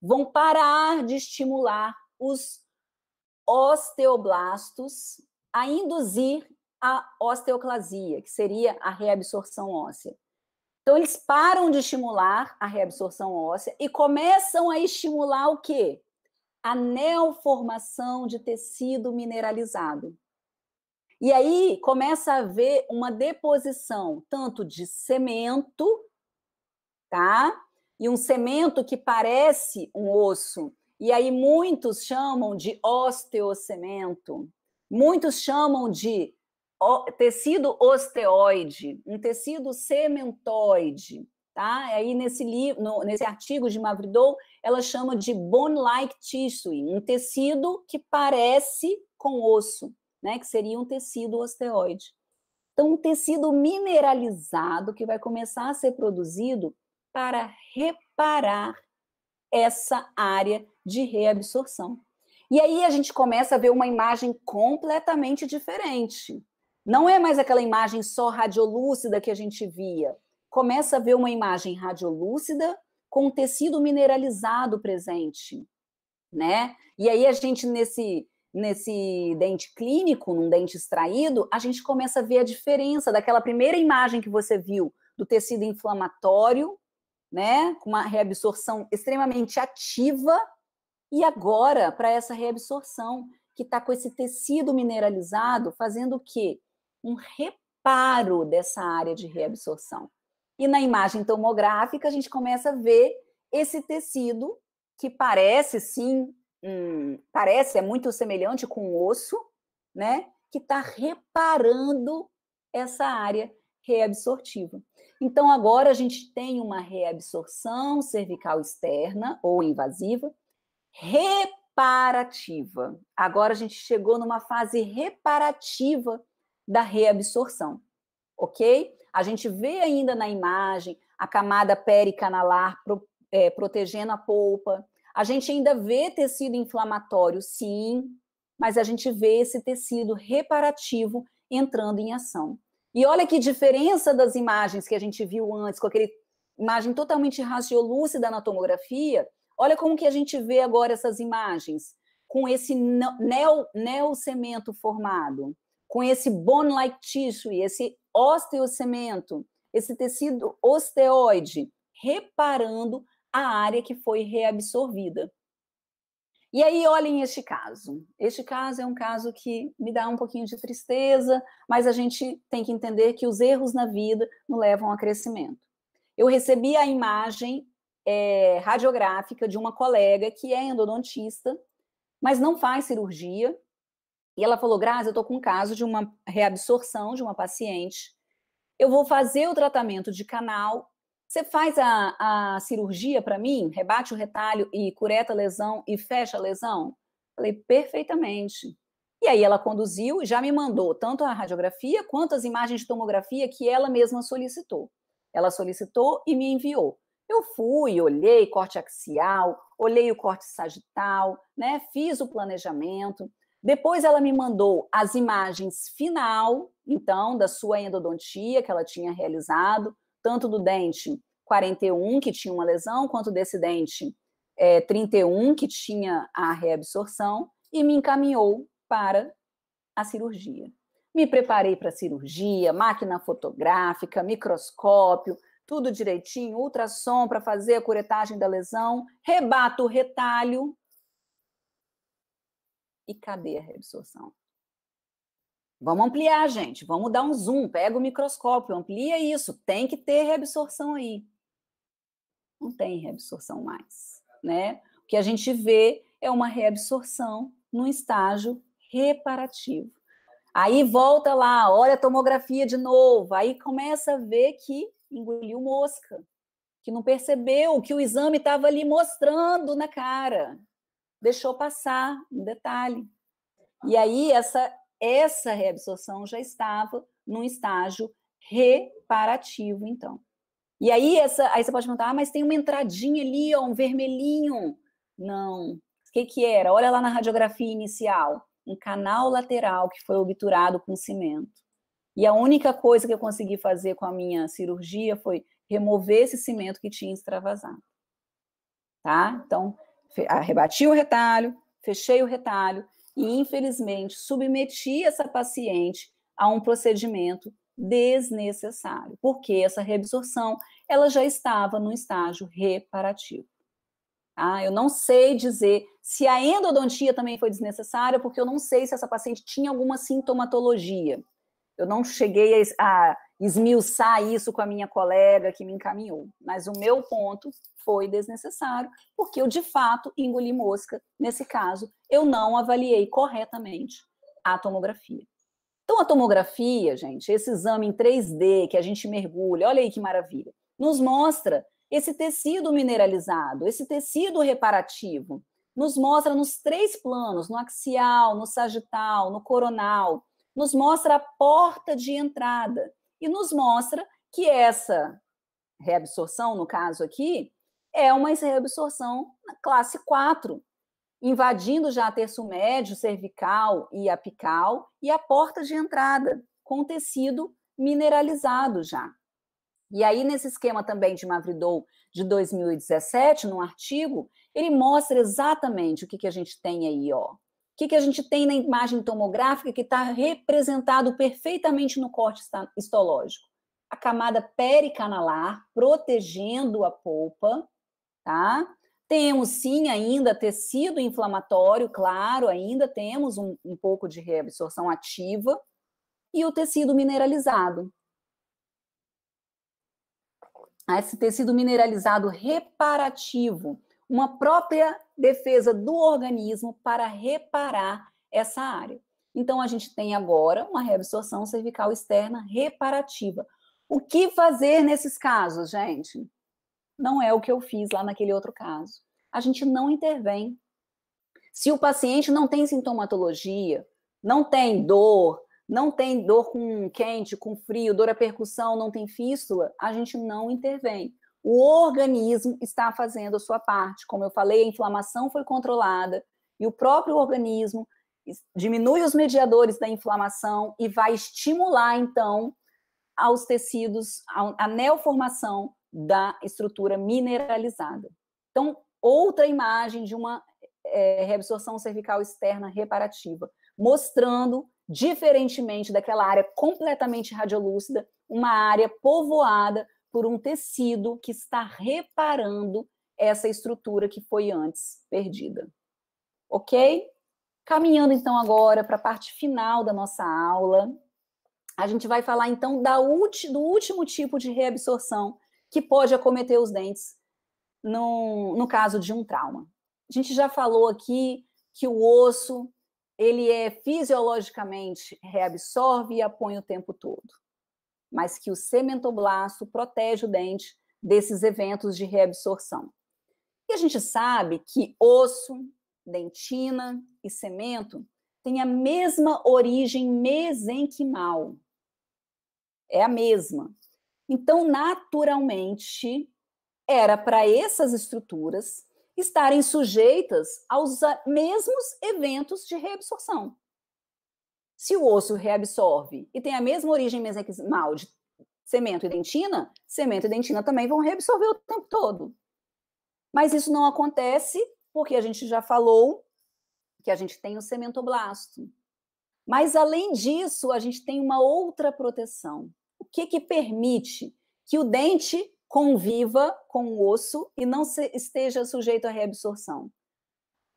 vão parar de estimular os osteoblastos a induzir a osteoclasia, que seria a reabsorção óssea. Então, eles param de estimular a reabsorção óssea e começam a estimular o quê? A neoformação de tecido mineralizado. E aí começa a haver uma deposição tanto de cimento, tá? E um cimento que parece um osso. E aí muitos chamam de osteocemento. Muitos chamam de tecido osteoide, um tecido sementoide, tá? Aí nesse livro, no, nesse artigo de Mavridou, ela chama de bone-like tissue, um tecido que parece com osso né, que seria um tecido osteoide. Então, um tecido mineralizado que vai começar a ser produzido para reparar essa área de reabsorção. E aí a gente começa a ver uma imagem completamente diferente. Não é mais aquela imagem só radiolúcida que a gente via. Começa a ver uma imagem radiolúcida com tecido mineralizado presente, né? E aí a gente nesse nesse dente clínico, num dente extraído, a gente começa a ver a diferença daquela primeira imagem que você viu do tecido inflamatório, né, com uma reabsorção extremamente ativa, e agora para essa reabsorção que está com esse tecido mineralizado, fazendo o quê? Um reparo dessa área de reabsorção. E na imagem tomográfica a gente começa a ver esse tecido que parece sim um, parece, é muito semelhante com um osso, né? Que está reparando essa área reabsortiva. Então, agora a gente tem uma reabsorção cervical externa ou invasiva, reparativa. Agora a gente chegou numa fase reparativa da reabsorção, ok? A gente vê ainda na imagem a camada pericanalar pro, é, protegendo a polpa, a gente ainda vê tecido inflamatório, sim, mas a gente vê esse tecido reparativo entrando em ação. E olha que diferença das imagens que a gente viu antes, com aquela imagem totalmente radiolúcida na tomografia, olha como que a gente vê agora essas imagens, com esse neo, neocemento formado, com esse bone-like tissue, esse osteocemento, esse tecido osteoide, reparando a área que foi reabsorvida. E aí, olhem este caso. Este caso é um caso que me dá um pouquinho de tristeza, mas a gente tem que entender que os erros na vida não levam a crescimento. Eu recebi a imagem é, radiográfica de uma colega que é endodontista, mas não faz cirurgia. E ela falou: Grazi, eu estou com um caso de uma reabsorção de uma paciente. Eu vou fazer o tratamento de canal você faz a, a cirurgia para mim? Rebate o retalho e cureta a lesão e fecha a lesão? Falei, perfeitamente. E aí ela conduziu e já me mandou tanto a radiografia quanto as imagens de tomografia que ela mesma solicitou. Ela solicitou e me enviou. Eu fui, olhei corte axial, olhei o corte sagital, né? Fiz o planejamento. Depois ela me mandou as imagens final, então, da sua endodontia que ela tinha realizado, tanto do dente 41, que tinha uma lesão, quanto desse dente é, 31, que tinha a reabsorção, e me encaminhou para a cirurgia. Me preparei para a cirurgia, máquina fotográfica, microscópio, tudo direitinho, ultrassom para fazer a curetagem da lesão, rebato o retalho. E cadê a reabsorção? Vamos ampliar, gente. Vamos dar um zoom. Pega o microscópio, amplia isso. Tem que ter reabsorção aí. Não tem reabsorção mais, né? O que a gente vê é uma reabsorção no estágio reparativo. Aí volta lá, olha a tomografia de novo. Aí começa a ver que engoliu mosca, que não percebeu que o exame estava ali mostrando na cara, deixou passar um detalhe. E aí essa essa reabsorção já estava num estágio reparativo, então. E aí, essa, aí você pode perguntar, ah, mas tem uma entradinha ali, ó, um vermelhinho. Não. O que, que era? Olha lá na radiografia inicial. Um canal lateral que foi obturado com cimento. E a única coisa que eu consegui fazer com a minha cirurgia foi remover esse cimento que tinha extravasado. Tá? Então, ah, rebati o retalho, fechei o retalho, e, infelizmente, submeti essa paciente a um procedimento desnecessário, porque essa reabsorção ela já estava no estágio reparativo. Ah, eu não sei dizer se a endodontia também foi desnecessária, porque eu não sei se essa paciente tinha alguma sintomatologia. Eu não cheguei a, a esmiuçar isso com a minha colega que me encaminhou. Mas o meu ponto foi desnecessário, porque eu de fato engoli mosca. Nesse caso, eu não avaliei corretamente a tomografia. Então, a tomografia, gente, esse exame em 3D que a gente mergulha, olha aí que maravilha, nos mostra esse tecido mineralizado, esse tecido reparativo, nos mostra nos três planos, no axial, no sagital, no coronal, nos mostra a porta de entrada e nos mostra que essa reabsorção, no caso aqui, é uma reabsorção na classe 4, invadindo já terço médio, cervical e apical e a porta de entrada, com tecido mineralizado já. E aí, nesse esquema também de Mavridou de 2017, num artigo, ele mostra exatamente o que, que a gente tem aí, ó que, que a gente tem na imagem tomográfica que está representado perfeitamente no corte histológico? A camada pericanalar protegendo a polpa, tá? Temos sim ainda tecido inflamatório, claro, ainda temos um, um pouco de reabsorção ativa e o tecido mineralizado. Esse tecido mineralizado reparativo, uma própria defesa do organismo para reparar essa área. Então, a gente tem agora uma reabsorção cervical externa reparativa. O que fazer nesses casos, gente? Não é o que eu fiz lá naquele outro caso. A gente não intervém. Se o paciente não tem sintomatologia, não tem dor, não tem dor com quente, com frio, dor a percussão, não tem fístula, a gente não intervém o organismo está fazendo a sua parte. Como eu falei, a inflamação foi controlada e o próprio organismo diminui os mediadores da inflamação e vai estimular, então, aos tecidos, a neoformação da estrutura mineralizada. Então, outra imagem de uma é, reabsorção cervical externa reparativa, mostrando, diferentemente daquela área completamente radiolúcida, uma área povoada por um tecido que está reparando essa estrutura que foi antes perdida. Ok? Caminhando então agora para a parte final da nossa aula, a gente vai falar então ulti, do último tipo de reabsorção que pode acometer os dentes no, no caso de um trauma. A gente já falou aqui que o osso ele é fisiologicamente reabsorve e apõe o tempo todo mas que o cementoblasto protege o dente desses eventos de reabsorção. E a gente sabe que osso, dentina e cemento têm a mesma origem mesenquimal. É a mesma. Então, naturalmente, era para essas estruturas estarem sujeitas aos mesmos eventos de reabsorção. Se o osso reabsorve e tem a mesma origem mesenquimal de cemento e dentina, cemento e dentina também vão reabsorver o tempo todo. Mas isso não acontece porque a gente já falou que a gente tem o cementoblasto. Mas além disso, a gente tem uma outra proteção. O que que permite que o dente conviva com o osso e não se, esteja sujeito à reabsorção?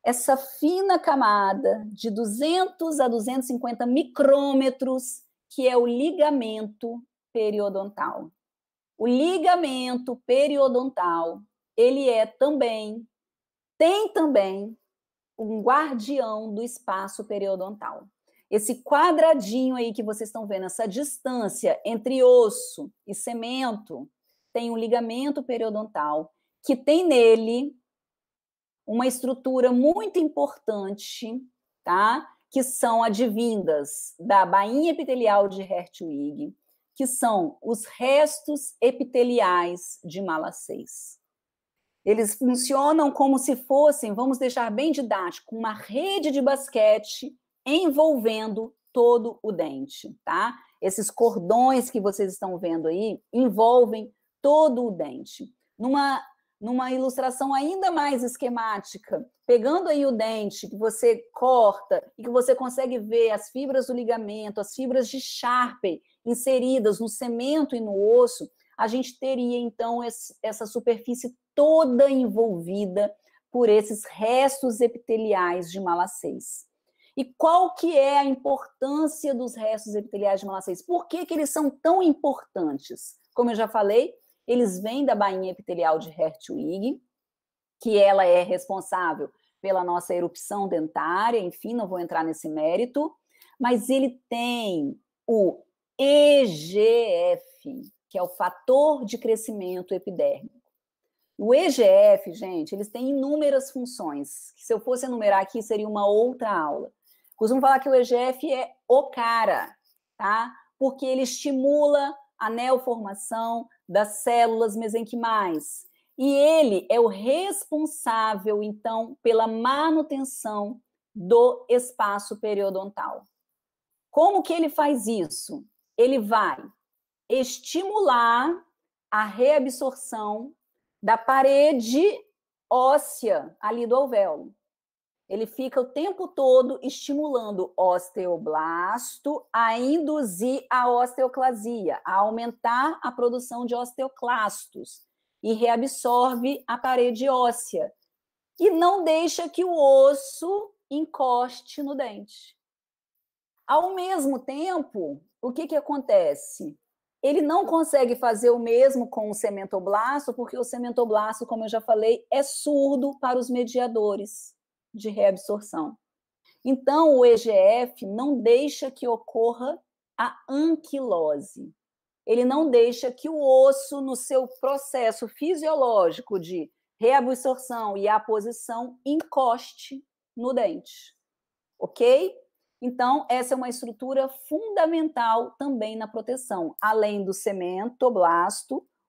essa fina camada de 200 a 250 micrômetros, que é o ligamento periodontal. O ligamento periodontal, ele é também, tem também um guardião do espaço periodontal. Esse quadradinho aí que vocês estão vendo, essa distância entre osso e cemento, tem um ligamento periodontal que tem nele uma estrutura muito importante, tá? que são advindas da bainha epitelial de Hertwig, que são os restos epiteliais de Malassez. Eles funcionam como se fossem, vamos deixar bem didático, uma rede de basquete envolvendo todo o dente, tá? Esses cordões que vocês estão vendo aí envolvem todo o dente. Numa numa ilustração ainda mais esquemática, pegando aí o dente que você corta e que você consegue ver as fibras do ligamento, as fibras de Sharpe inseridas no cemento e no osso, a gente teria então essa superfície toda envolvida por esses restos epiteliais de malaceis E qual que é a importância dos restos epiteliais de malaceis Por que, que eles são tão importantes? Como eu já falei, eles vêm da bainha epitelial de Hertwig, que ela é responsável pela nossa erupção dentária, enfim, não vou entrar nesse mérito, mas ele tem o EGF, que é o fator de crescimento epidérmico. O EGF, gente, eles têm inúmeras funções, que se eu fosse enumerar aqui seria uma outra aula. Costumo falar que o EGF é o cara, tá? Porque ele estimula a neoformação, das células mesenquimais. E ele é o responsável, então, pela manutenção do espaço periodontal. Como que ele faz isso? Ele vai estimular a reabsorção da parede óssea ali do alvéolo. Ele fica o tempo todo estimulando osteoblasto a induzir a osteoclasia, a aumentar a produção de osteoclastos e reabsorve a parede óssea e não deixa que o osso encoste no dente. Ao mesmo tempo, o que, que acontece? Ele não consegue fazer o mesmo com o cementoblasto, porque o cementoblasto, como eu já falei, é surdo para os mediadores de reabsorção. Então, o EGF não deixa que ocorra a anquilose. Ele não deixa que o osso, no seu processo fisiológico de reabsorção e aposição, encoste no dente. Ok? Então, essa é uma estrutura fundamental também na proteção, além do cemento,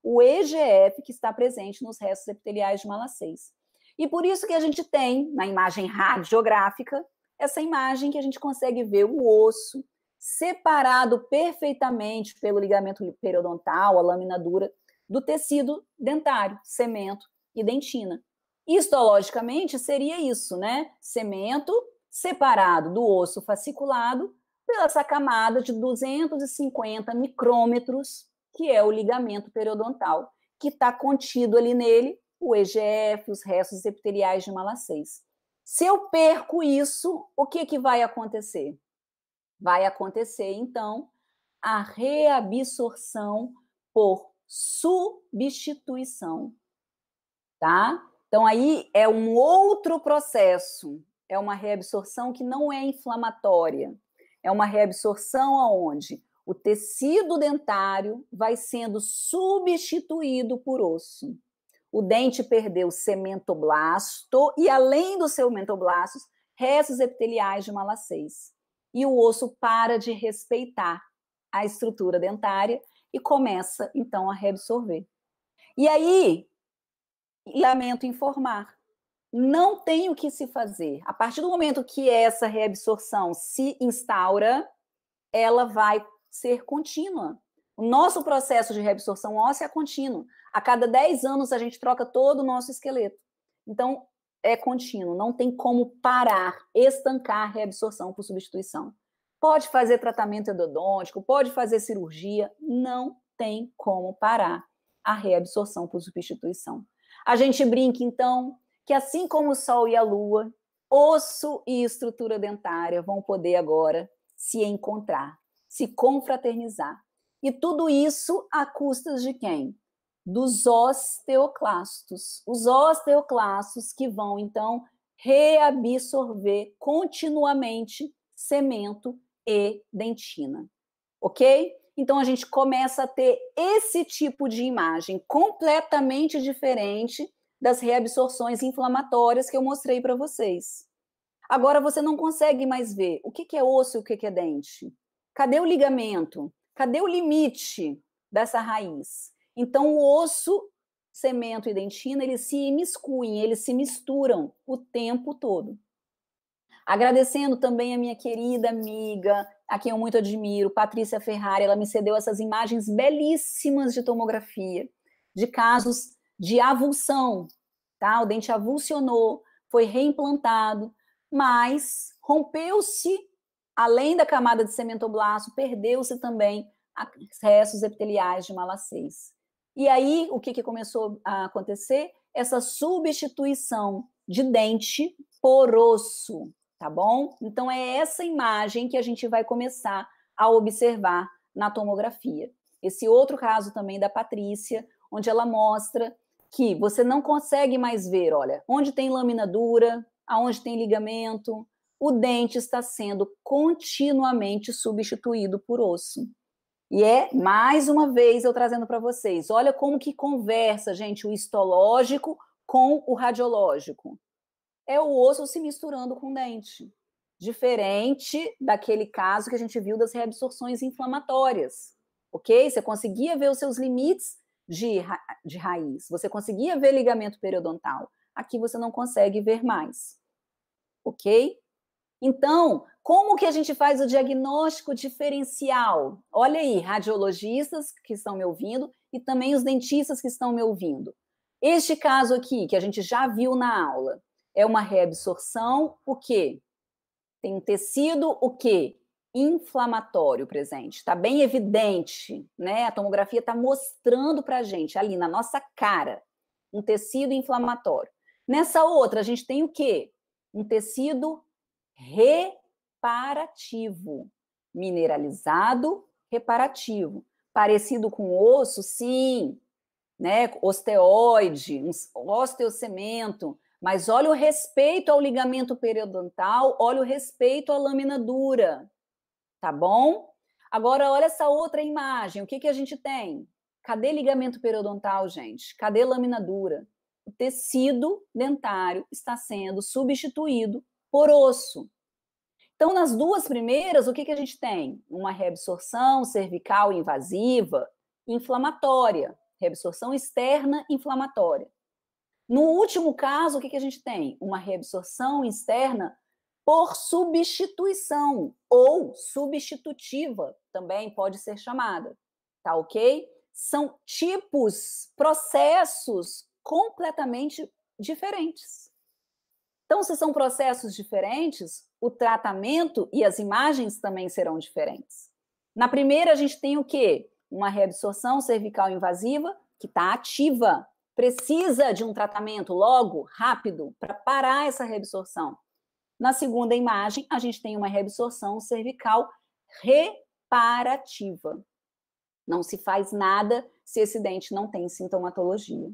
o EGF, que está presente nos restos epiteliais de malassez. E por isso que a gente tem, na imagem radiográfica, essa imagem que a gente consegue ver o osso separado perfeitamente pelo ligamento periodontal, a lâmina dura, do tecido dentário, cemento e dentina. Histologicamente seria isso, né? Cemento separado do osso fasciculado pela essa camada de 250 micrômetros, que é o ligamento periodontal, que está contido ali nele o EGF, os restos epiteliais de malassez. Se eu perco isso, o que, que vai acontecer? Vai acontecer, então, a reabsorção por substituição, tá? Então, aí é um outro processo, é uma reabsorção que não é inflamatória, é uma reabsorção aonde o tecido dentário vai sendo substituído por osso o dente perdeu cementoblasto e, além dos sementoblastos, restos epiteliais de malassez. E o osso para de respeitar a estrutura dentária e começa, então, a reabsorver. E aí, lamento informar, não tem o que se fazer. A partir do momento que essa reabsorção se instaura, ela vai ser contínua. O nosso processo de reabsorção óssea é contínuo. A cada 10 anos a gente troca todo o nosso esqueleto. Então, é contínuo, não tem como parar, estancar a reabsorção por substituição. Pode fazer tratamento endodôntico, pode fazer cirurgia, não tem como parar a reabsorção por substituição. A gente brinca, então, que assim como o Sol e a Lua, osso e estrutura dentária vão poder agora se encontrar, se confraternizar. E tudo isso a custas de quem? dos osteoclastos. Os osteoclastos que vão, então, reabsorver continuamente cemento e dentina. Ok? Então, a gente começa a ter esse tipo de imagem completamente diferente das reabsorções inflamatórias que eu mostrei para vocês. Agora você não consegue mais ver o que, é osso e o que, que é dente. Cadê o ligamento? Cadê o limite dessa raiz? Então, o osso, cemento e dentina, eles se imiscuem, eles se misturam o tempo todo. Agradecendo também a minha querida amiga, a quem eu muito admiro, Patrícia Ferrari, ela me cedeu essas imagens belíssimas de tomografia, de casos de avulsão, tá? O dente avulsionou, foi reimplantado, mas rompeu-se, além da camada de cementoblasto, perdeu-se também restos epiteliais de malassez. E aí, o que, que começou a acontecer? Essa substituição de dente por osso, tá bom? Então, é essa imagem que a gente vai começar a observar na tomografia. Esse outro caso também da Patrícia, onde ela mostra que você não consegue mais ver, olha, onde tem lâmina dura, aonde tem ligamento, o dente está sendo continuamente substituído por osso. E é mais uma vez eu trazendo para vocês. Olha como que conversa, gente, o histológico com o radiológico. É o osso se misturando com o dente, diferente daquele caso que a gente viu das reabsorções inflamatórias. OK? Você conseguia ver os seus limites de, ra de raiz. Você conseguia ver ligamento periodontal. Aqui você não consegue ver mais. OK? Então, como que a gente faz o diagnóstico diferencial? Olha aí, radiologistas que estão me ouvindo e também os dentistas que estão me ouvindo. Este caso aqui, que a gente já viu na aula, é uma reabsorção, o quê? Tem um tecido, o quê? Inflamatório presente. Está bem evidente, né? A tomografia está mostrando para a gente, ali na nossa cara, um tecido inflamatório. Nessa outra, a gente tem o quê? Um tecido reparativo. Mineralizado, reparativo. Parecido com osso, sim, né? Osteoide, osteocemento. Mas olha o respeito ao ligamento periodontal, olha o respeito à lâmina dura, tá bom? Agora, olha essa outra imagem, o que, que a gente tem? Cadê ligamento periodontal, gente? Cadê lâmina dura? O tecido dentário está sendo substituído por osso. Então, nas duas primeiras, o que, que a gente tem? Uma reabsorção cervical invasiva, inflamatória, reabsorção externa inflamatória. No último caso, o que, que a gente tem? Uma reabsorção externa por substituição ou substitutiva, também pode ser chamada, tá ok? São tipos, processos completamente diferentes. Então, se são processos diferentes, o tratamento e as imagens também serão diferentes. Na primeira, a gente tem o quê? Uma reabsorção cervical invasiva que está ativa, precisa de um tratamento logo, rápido, para parar essa reabsorção. Na segunda imagem, a gente tem uma reabsorção cervical reparativa. Não se faz nada se esse dente não tem sintomatologia.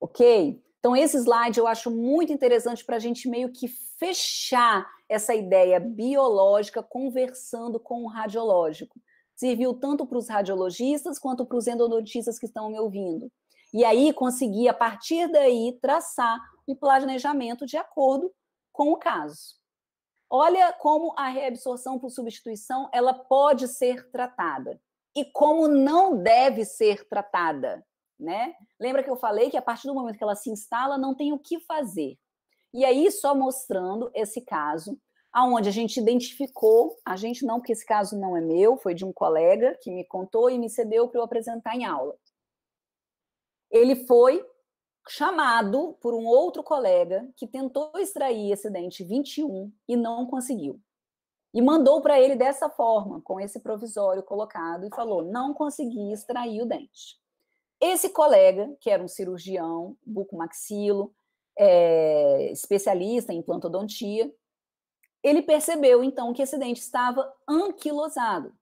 Ok? Então, esse slide eu acho muito interessante para a gente meio que fechar essa ideia biológica conversando com o radiológico. Serviu tanto para os radiologistas quanto para os endodontistas que estão me ouvindo. E aí consegui, a partir daí, traçar um planejamento de acordo com o caso. Olha como a reabsorção por substituição ela pode ser tratada e como não deve ser tratada né? Lembra que eu falei que a partir do momento que ela se instala, não tem o que fazer. E aí, só mostrando esse caso, aonde a gente identificou, a gente não, porque esse caso não é meu, foi de um colega que me contou e me cedeu para eu apresentar em aula. Ele foi chamado por um outro colega que tentou extrair esse dente 21 e não conseguiu. E mandou para ele dessa forma, com esse provisório colocado, e falou: não consegui extrair o dente. Esse colega, que era um cirurgião, bucomaxilo, é, especialista em implantodontia, ele percebeu, então, que esse dente estava anquilosado,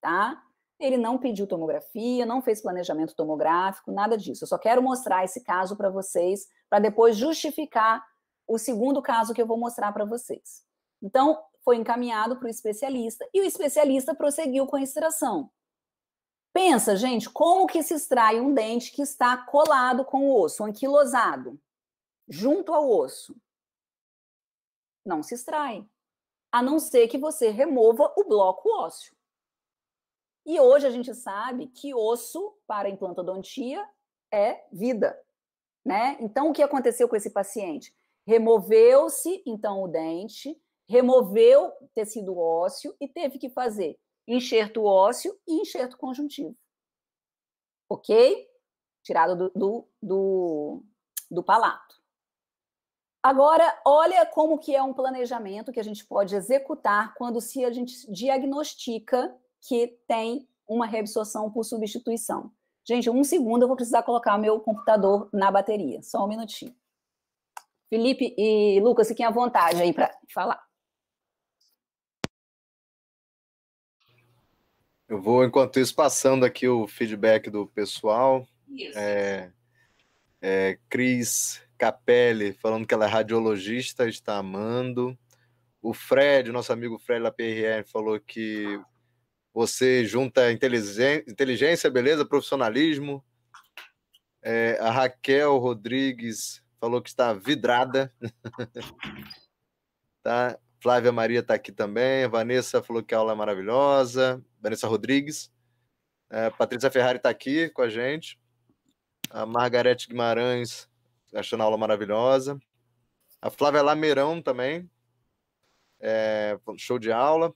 tá? Ele não pediu tomografia, não fez planejamento tomográfico, nada disso. Eu só quero mostrar esse caso para vocês, para depois justificar o segundo caso que eu vou mostrar para vocês. Então, foi encaminhado para o especialista, e o especialista prosseguiu com a extração. Pensa, gente, como que se extrai um dente que está colado com o osso, anquilosado, junto ao osso? Não se extrai, a não ser que você remova o bloco ósseo. E hoje a gente sabe que osso para implantodontia é vida, né? Então o que aconteceu com esse paciente? Removeu-se então o dente, removeu tecido ósseo e teve que fazer enxerto ósseo e enxerto conjuntivo. Ok? Tirado do, do, do, do palato. Agora, olha como que é um planejamento que a gente pode executar quando se a gente diagnostica que tem uma reabsorção por substituição. Gente, um segundo, eu vou precisar colocar meu computador na bateria. Só um minutinho. Felipe e Lucas, fiquem à vontade aí para falar. Eu vou, enquanto isso, passando aqui o feedback do pessoal. Isso. É, é, Cris Capelli, falando que ela é radiologista, está amando. O Fred, nosso amigo Fred Lapierre, falou que você junta inteligência, beleza, profissionalismo. É, a Raquel Rodrigues falou que está vidrada. tá? Flávia Maria está aqui também. Vanessa falou que a aula é maravilhosa. Vanessa Rodrigues. É, Patrícia Ferrari está aqui com a gente. A Margarete Guimarães achando a aula maravilhosa. A Flávia Lameirão também. É, show de aula.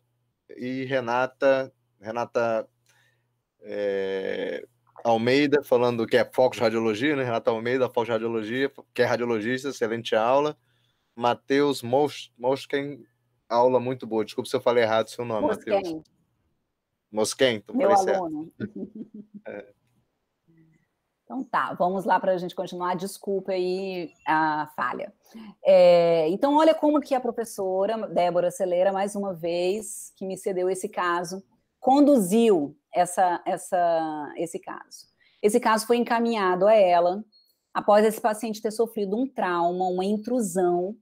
E Renata, Renata é, Almeida falando que é foco de radiologia, né? Renata Almeida, foco de radiologia, que é radiologista, excelente aula. Matheus Moschken aula muito boa. Desculpa se eu falei errado seu nome, Matheus. Mosquento, Meu aluno. É. Então tá, vamos lá para a gente continuar. Desculpa aí a falha. É, então olha como que a professora Débora Celeira, mais uma vez, que me cedeu esse caso, conduziu essa, essa, esse caso. Esse caso foi encaminhado a ela após esse paciente ter sofrido um trauma, uma intrusão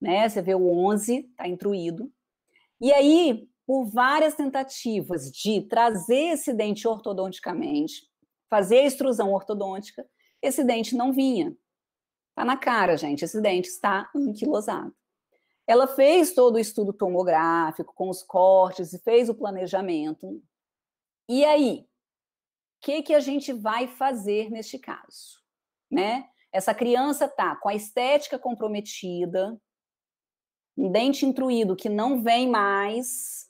né? Você vê o 11, está intruído. E aí, por várias tentativas de trazer esse dente ortodonticamente, fazer a extrusão ortodôntica, esse dente não vinha. Tá na cara, gente, esse dente está anquilosado. Ela fez todo o estudo tomográfico, com os cortes, e fez o planejamento. E aí, o que, que a gente vai fazer neste caso? Né? Essa criança tá com a estética comprometida, um dente intruído que não vem mais,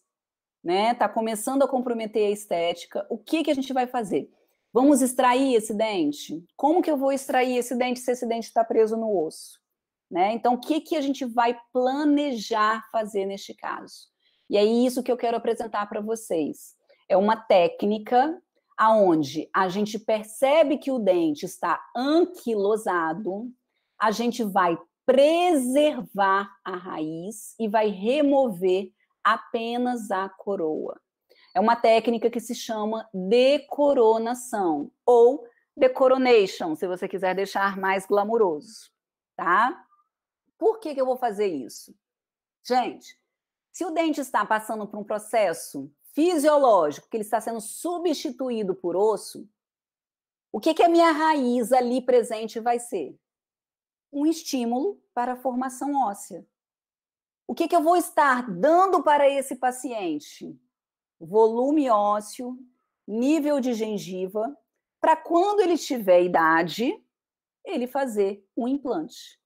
né? Tá começando a comprometer a estética. O que que a gente vai fazer? Vamos extrair esse dente? Como que eu vou extrair esse dente se esse dente está preso no osso? Né? Então, o que, que a gente vai planejar fazer neste caso? E é isso que eu quero apresentar para vocês. É uma técnica aonde a gente percebe que o dente está anquilosado, a gente vai preservar a raiz e vai remover apenas a coroa. É uma técnica que se chama decoronação ou decoronation, se você quiser deixar mais glamuroso, tá? Por que, que eu vou fazer isso? Gente, se o dente está passando por um processo fisiológico, que ele está sendo substituído por osso, o que, que a minha raiz ali presente vai ser? um estímulo para a formação óssea. O que, que eu vou estar dando para esse paciente? Volume ósseo, nível de gengiva, para quando ele tiver idade, ele fazer um implante.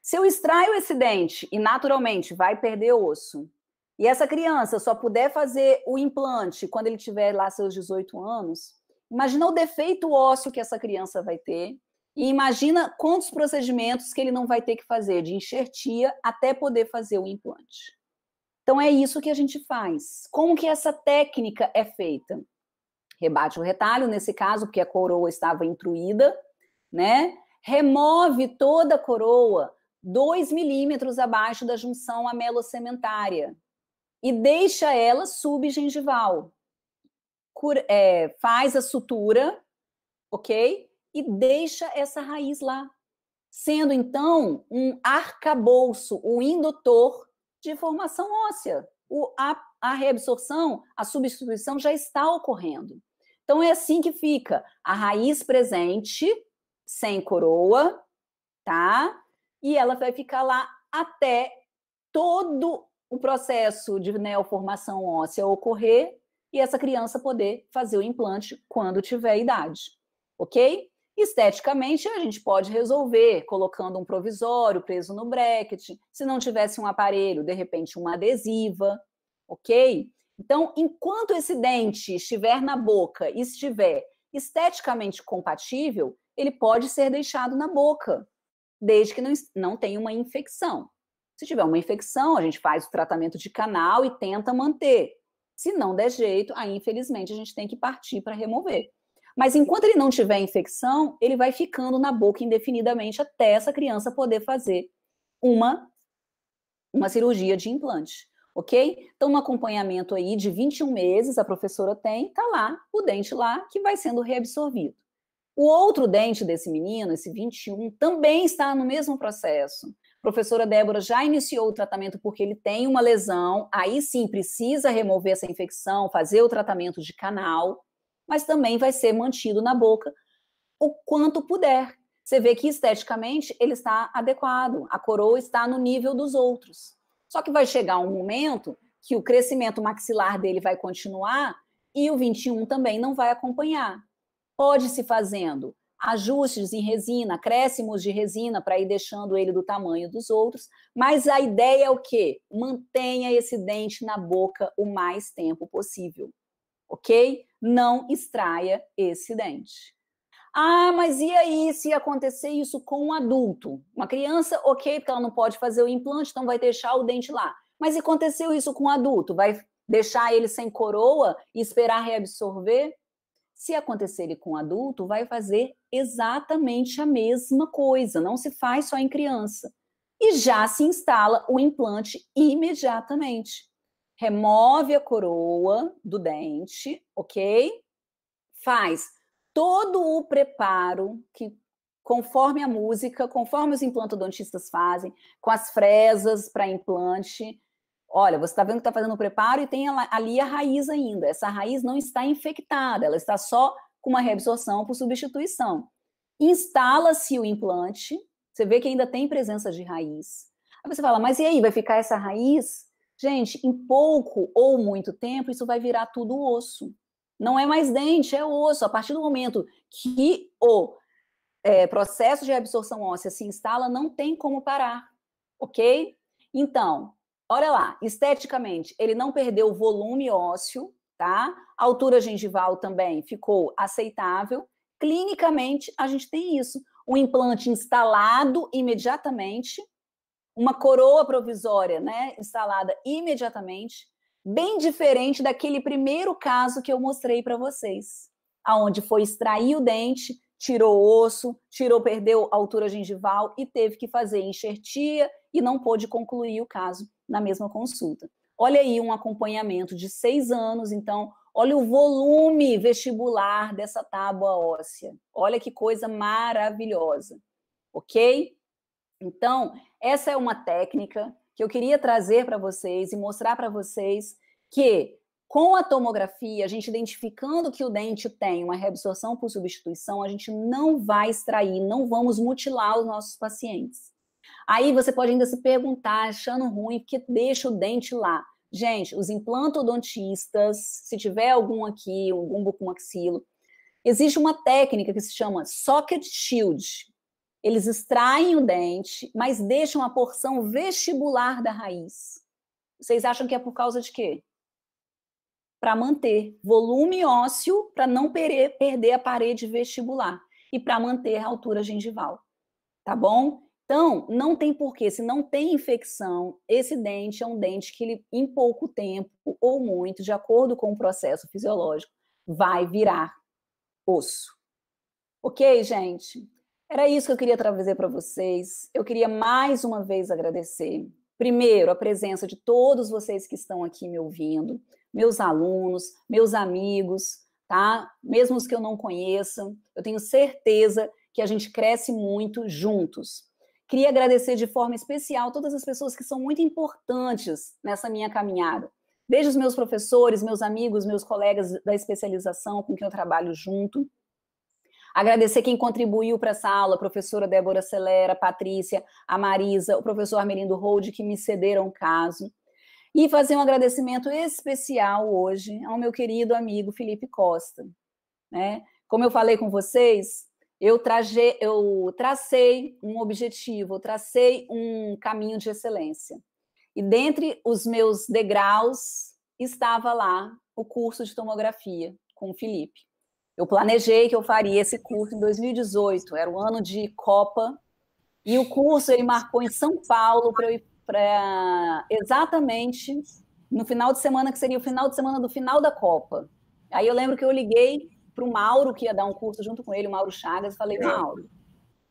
Se eu extraio esse dente e naturalmente vai perder osso, e essa criança só puder fazer o implante quando ele tiver lá seus 18 anos, imagina o defeito ósseo que essa criança vai ter e imagina quantos procedimentos que ele não vai ter que fazer de enxertia até poder fazer o implante. Então é isso que a gente faz. Como que essa técnica é feita? Rebate o retalho, nesse caso, porque a coroa estava intruída, né? Remove toda a coroa 2 milímetros abaixo da junção amelocementária e deixa ela subgengival. Cur é, faz a sutura, ok? e deixa essa raiz lá, sendo então um arcabouço, o um indutor de formação óssea. O, a, a reabsorção, a substituição já está ocorrendo. Então é assim que fica a raiz presente, sem coroa, tá? E ela vai ficar lá até todo o processo de neoformação óssea ocorrer e essa criança poder fazer o implante quando tiver idade, ok? Esteticamente, a gente pode resolver colocando um provisório preso no bracket, se não tivesse um aparelho, de repente uma adesiva, ok? Então, enquanto esse dente estiver na boca e estiver esteticamente compatível, ele pode ser deixado na boca, desde que não, não tenha uma infecção. Se tiver uma infecção, a gente faz o tratamento de canal e tenta manter. Se não der jeito, aí infelizmente a gente tem que partir para remover. Mas enquanto ele não tiver infecção, ele vai ficando na boca indefinidamente até essa criança poder fazer uma, uma cirurgia de implante, ok? Então, um acompanhamento aí de 21 meses, a professora tem, tá lá, o dente lá, que vai sendo reabsorvido. O outro dente desse menino, esse 21, também está no mesmo processo. A professora Débora já iniciou o tratamento porque ele tem uma lesão, aí sim precisa remover essa infecção, fazer o tratamento de canal, mas também vai ser mantido na boca o quanto puder. Você vê que esteticamente ele está adequado, a coroa está no nível dos outros. Só que vai chegar um momento que o crescimento maxilar dele vai continuar e o 21 também não vai acompanhar. Pode-se fazendo ajustes em resina, acréscimos de resina para ir deixando ele do tamanho dos outros, mas a ideia é o quê? Mantenha esse dente na boca o mais tempo possível, ok? não extraia esse dente. Ah, mas e aí se acontecer isso com um adulto? Uma criança, ok, porque ela não pode fazer o implante, então vai deixar o dente lá. Mas e aconteceu isso com um adulto? Vai deixar ele sem coroa e esperar reabsorver? Se acontecer com um adulto, vai fazer exatamente a mesma coisa, não se faz só em criança. E já se instala o implante imediatamente remove a coroa do dente, ok? Faz todo o preparo que conforme a música, conforme os implantodontistas fazem, com as fresas para implante. Olha, você está vendo que está fazendo o preparo e tem ali a raiz ainda. Essa raiz não está infectada, ela está só com uma reabsorção por substituição. Instala-se o implante, você vê que ainda tem presença de raiz. Aí você fala, mas e aí, vai ficar essa raiz? Gente, em pouco ou muito tempo, isso vai virar tudo osso. Não é mais dente, é osso. A partir do momento que o é, processo de absorção óssea se instala, não tem como parar, ok? Então, olha lá, esteticamente, ele não perdeu volume ósseo, tá? A altura gengival também ficou aceitável. Clinicamente, a gente tem isso. Um implante instalado imediatamente, uma coroa provisória né, instalada imediatamente, bem diferente daquele primeiro caso que eu mostrei para vocês, aonde foi extrair o dente, tirou o osso, tirou, perdeu a altura gengival e teve que fazer enxertia e não pôde concluir o caso na mesma consulta. Olha aí um acompanhamento de seis anos, então, olha o volume vestibular dessa tábua óssea. Olha que coisa maravilhosa, ok? Então, essa é uma técnica que eu queria trazer para vocês e mostrar para vocês que com a tomografia, a gente identificando que o dente tem uma reabsorção por substituição, a gente não vai extrair, não vamos mutilar os nossos pacientes. Aí você pode ainda se perguntar, achando ruim, porque deixa o dente lá. Gente, os implantodontistas, se tiver algum aqui, algum bucomaxilo, existe uma técnica que se chama socket shield. Eles extraem o dente, mas deixam a porção vestibular da raiz. Vocês acham que é por causa de quê? Para manter volume ósseo, para não perder a parede vestibular e para manter a altura gengival. Tá bom? Então, não tem porquê. Se não tem infecção, esse dente é um dente que ele, em pouco tempo ou muito, de acordo com o processo fisiológico, vai virar osso. Ok, gente? Era isso que eu queria trazer para vocês. Eu queria mais uma vez agradecer, primeiro, a presença de todos vocês que estão aqui me ouvindo, meus alunos, meus amigos, tá? Mesmo os que eu não conheça, eu tenho certeza que a gente cresce muito juntos. Queria agradecer de forma especial todas as pessoas que são muito importantes nessa minha caminhada. Desde os meus professores, meus amigos, meus colegas da especialização com quem eu trabalho junto, Agradecer quem contribuiu para essa aula, professora Débora Celera, Patrícia, a Marisa, o professor Armerindo Hold, que me cederam o caso. E fazer um agradecimento especial hoje ao meu querido amigo Felipe Costa. Né? Como eu falei com vocês, eu, traje, eu tracei um objetivo, eu tracei um caminho de excelência. E dentre os meus degraus estava lá o curso de tomografia com o Felipe. Eu planejei que eu faria esse curso em 2018, era o ano de Copa, e o curso ele marcou em São Paulo para eu ir pra, exatamente no final de semana, que seria o final de semana do final da Copa. Aí eu lembro que eu liguei para o Mauro, que ia dar um curso junto com ele, o Mauro Chagas, e falei, Mauro,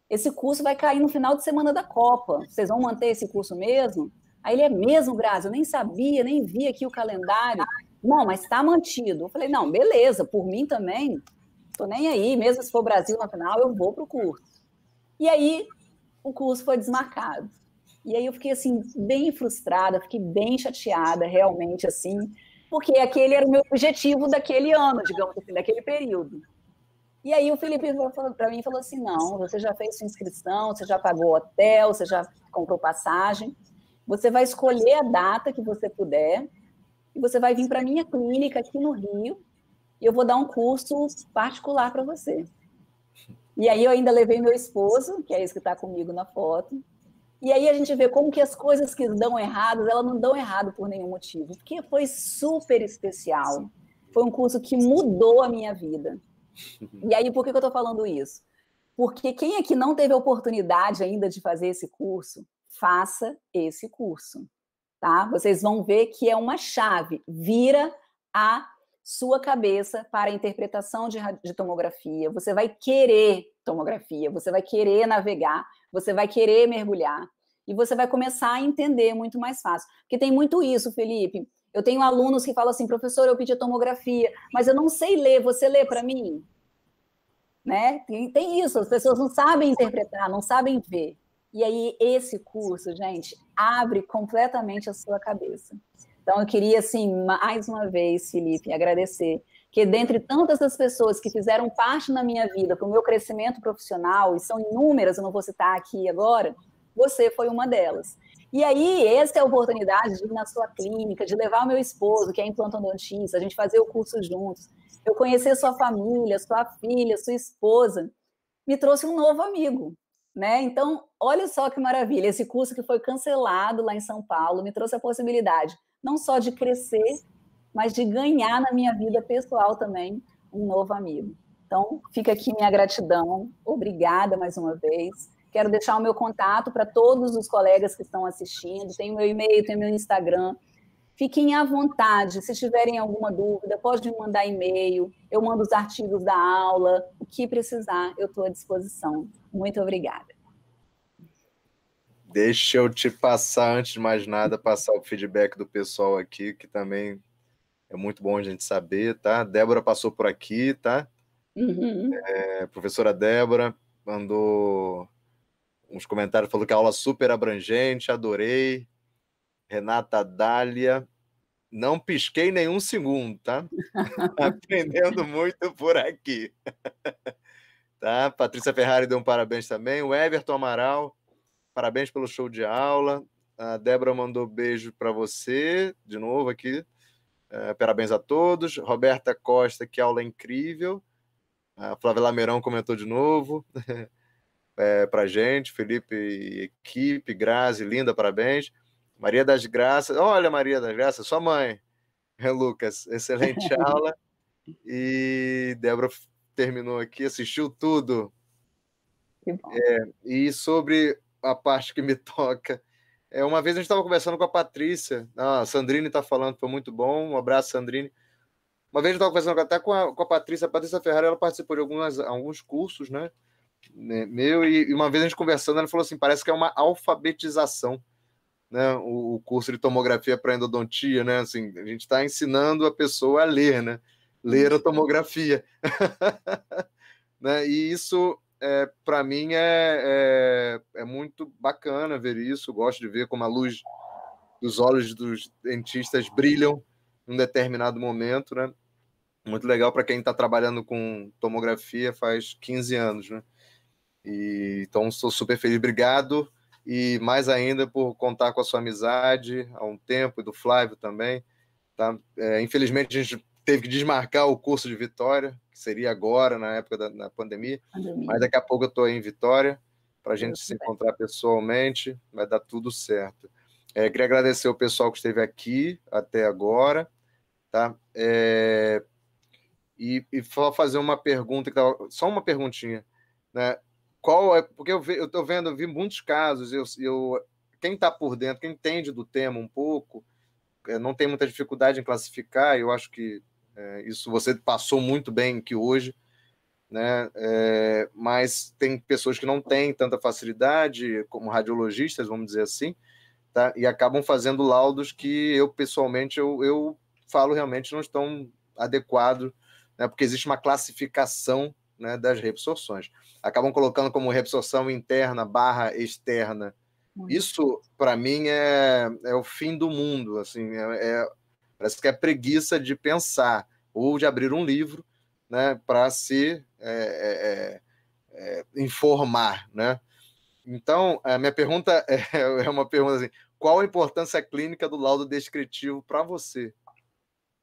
esse curso vai cair no final de semana da Copa, vocês vão manter esse curso mesmo? Aí ele é mesmo, Brasil, eu nem sabia, nem vi aqui o calendário. Não, mas está mantido. Eu falei, não, beleza, por mim também, tô nem aí, mesmo se for Brasil na final, eu vou pro curso. E aí, o curso foi desmarcado. E aí eu fiquei, assim, bem frustrada, fiquei bem chateada, realmente, assim, porque aquele era o meu objetivo daquele ano, digamos assim, daquele período. E aí o Felipe falou para mim falou assim: não, você já fez sua inscrição, você já pagou hotel, você já comprou passagem. Você vai escolher a data que você puder e você vai vir para a minha clínica aqui no Rio e eu vou dar um curso particular para você. E aí eu ainda levei meu esposo, que é esse que está comigo na foto. E aí a gente vê como que as coisas que dão errado, elas não dão errado por nenhum motivo, porque foi super especial. Foi um curso que mudou a minha vida. E aí por que, que eu estou falando isso? Porque quem aqui é não teve a oportunidade ainda de fazer esse curso, faça esse curso tá? Vocês vão ver que é uma chave, vira a sua cabeça para a interpretação de, de tomografia. Você vai querer tomografia, você vai querer navegar, você vai querer mergulhar e você vai começar a entender muito mais fácil. Porque tem muito isso, Felipe. Eu tenho alunos que falam assim, professor, eu pedi tomografia, mas eu não sei ler, você lê para mim? Né? Tem, tem isso, as pessoas não sabem interpretar, não sabem ver. E aí, esse curso, gente, abre completamente a sua cabeça. Então, eu queria, assim, mais uma vez, Felipe, agradecer, que dentre tantas das pessoas que fizeram parte na minha vida para o meu crescimento profissional, e são inúmeras, eu não vou citar aqui agora, você foi uma delas. E aí, essa é a oportunidade de ir na sua clínica, de levar o meu esposo, que é implantodontista, a gente fazer o curso juntos, eu conhecer sua família, sua filha, sua esposa, me trouxe um novo amigo, né? Então, olha só que maravilha, esse curso que foi cancelado lá em São Paulo me trouxe a possibilidade não só de crescer, mas de ganhar na minha vida pessoal também um novo amigo. Então, fica aqui minha gratidão. Obrigada mais uma vez. Quero deixar o meu contato para todos os colegas que estão assistindo. Tem meu e-mail, tem meu Instagram. Fiquem à vontade, se tiverem alguma dúvida, pode me mandar e-mail, eu mando os artigos da aula, o que precisar, eu estou à disposição. Muito obrigada. Deixa eu te passar, antes de mais nada, passar o feedback do pessoal aqui, que também é muito bom a gente saber, tá? Débora passou por aqui, tá? Uhum. É, professora Débora mandou uns comentários, falou que a aula é super abrangente, adorei. Renata Dália. Não pisquei nenhum segundo, tá? Aprendendo muito por aqui. tá? Patrícia Ferrari deu um parabéns também. O Everton Amaral, parabéns pelo show de aula. A Débora mandou beijo para você, de novo aqui. É, parabéns a todos. Roberta Costa, que aula incrível. A Flávia Lameirão comentou de novo é, para gente. Felipe e equipe, Grazi, linda, parabéns. Maria das Graças, olha Maria das Graças, sua mãe, é, Lucas, excelente aula. E Débora terminou aqui, assistiu tudo. Que bom. É, e sobre a parte que me toca, é, uma vez a gente estava conversando com a Patrícia, a Sandrine está falando, foi muito bom, um abraço, Sandrine. Uma vez eu estava conversando até com a, com a Patrícia, a Patrícia Ferrari, ela participou de algumas, alguns cursos, né? né meu, e uma vez a gente conversando, ela falou assim: parece que é uma alfabetização né, o, o curso de tomografia para endodontia, né? Assim, a gente está ensinando a pessoa a ler, né? Ler a tomografia. né? E isso, é, para mim, é, é, é muito bacana ver isso. Gosto de ver como a luz dos olhos dos dentistas brilham em um determinado momento, né? Muito legal para quem está trabalhando com tomografia faz 15 anos, né? E, então, sou super feliz. Obrigado e mais ainda por contar com a sua amizade há um tempo e do Flávio também. Tá? É, infelizmente, a gente teve que desmarcar o curso de Vitória, que seria agora, na época da na pandemia, pandemia, mas daqui a pouco eu estou em Vitória para a gente se encontrar pessoalmente, vai dar tudo certo. É, queria agradecer o pessoal que esteve aqui até agora, tá? É, e, e fazer uma pergunta, só uma perguntinha, né? qual é. Porque eu estou vendo, eu vi muitos casos, eu, eu quem está por dentro, quem entende do tema um pouco, eh, não tem muita dificuldade em classificar, eu acho que é, isso você passou muito bem que hoje, né? É, mas tem pessoas que não têm tanta facilidade, como radiologistas, vamos dizer assim, tá? E acabam fazendo laudos que eu pessoalmente eu, eu falo realmente não estão adequados, né? Porque existe uma classificação né, das reabsorções acabam colocando como reabsorção interna barra externa. Isso, para mim, é, é o fim do mundo. Assim, é, é, parece que é preguiça de pensar ou de abrir um livro né, para se é, é, é, é, informar. Né? Então, a minha pergunta é, uma pergunta assim: qual a importância clínica do laudo descritivo para você?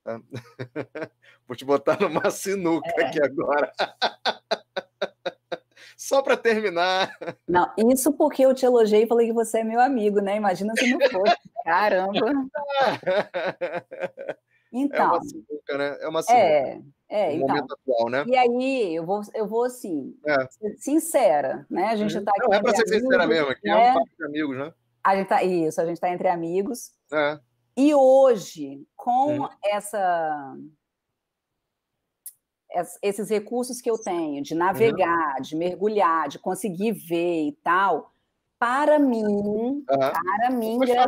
Tá? Vou te botar numa sinuca aqui agora. só para terminar. Não, isso porque eu te elogiei e falei que você é meu amigo, né? Imagina se não fosse. Caramba! Então, é uma então, sinuca, né? É uma sinuca. É, é então, momento atual, né? E aí, eu vou, eu vou assim, é. sincera, né? A gente está uhum. aqui. Não, é para ser amigos, sincera mesmo, aqui é um né? papo de amigos, né? A gente tá, isso, a gente está entre amigos. É. E hoje, com hum. essa esses recursos que eu tenho de uhum. navegar, uhum. de mergulhar, de conseguir ver e tal, para mim, uhum. para mim, é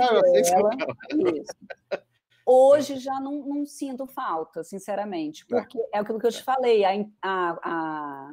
hoje já não, não, sinto falta, sinceramente, é. porque é aquilo que eu te é. falei, a, a,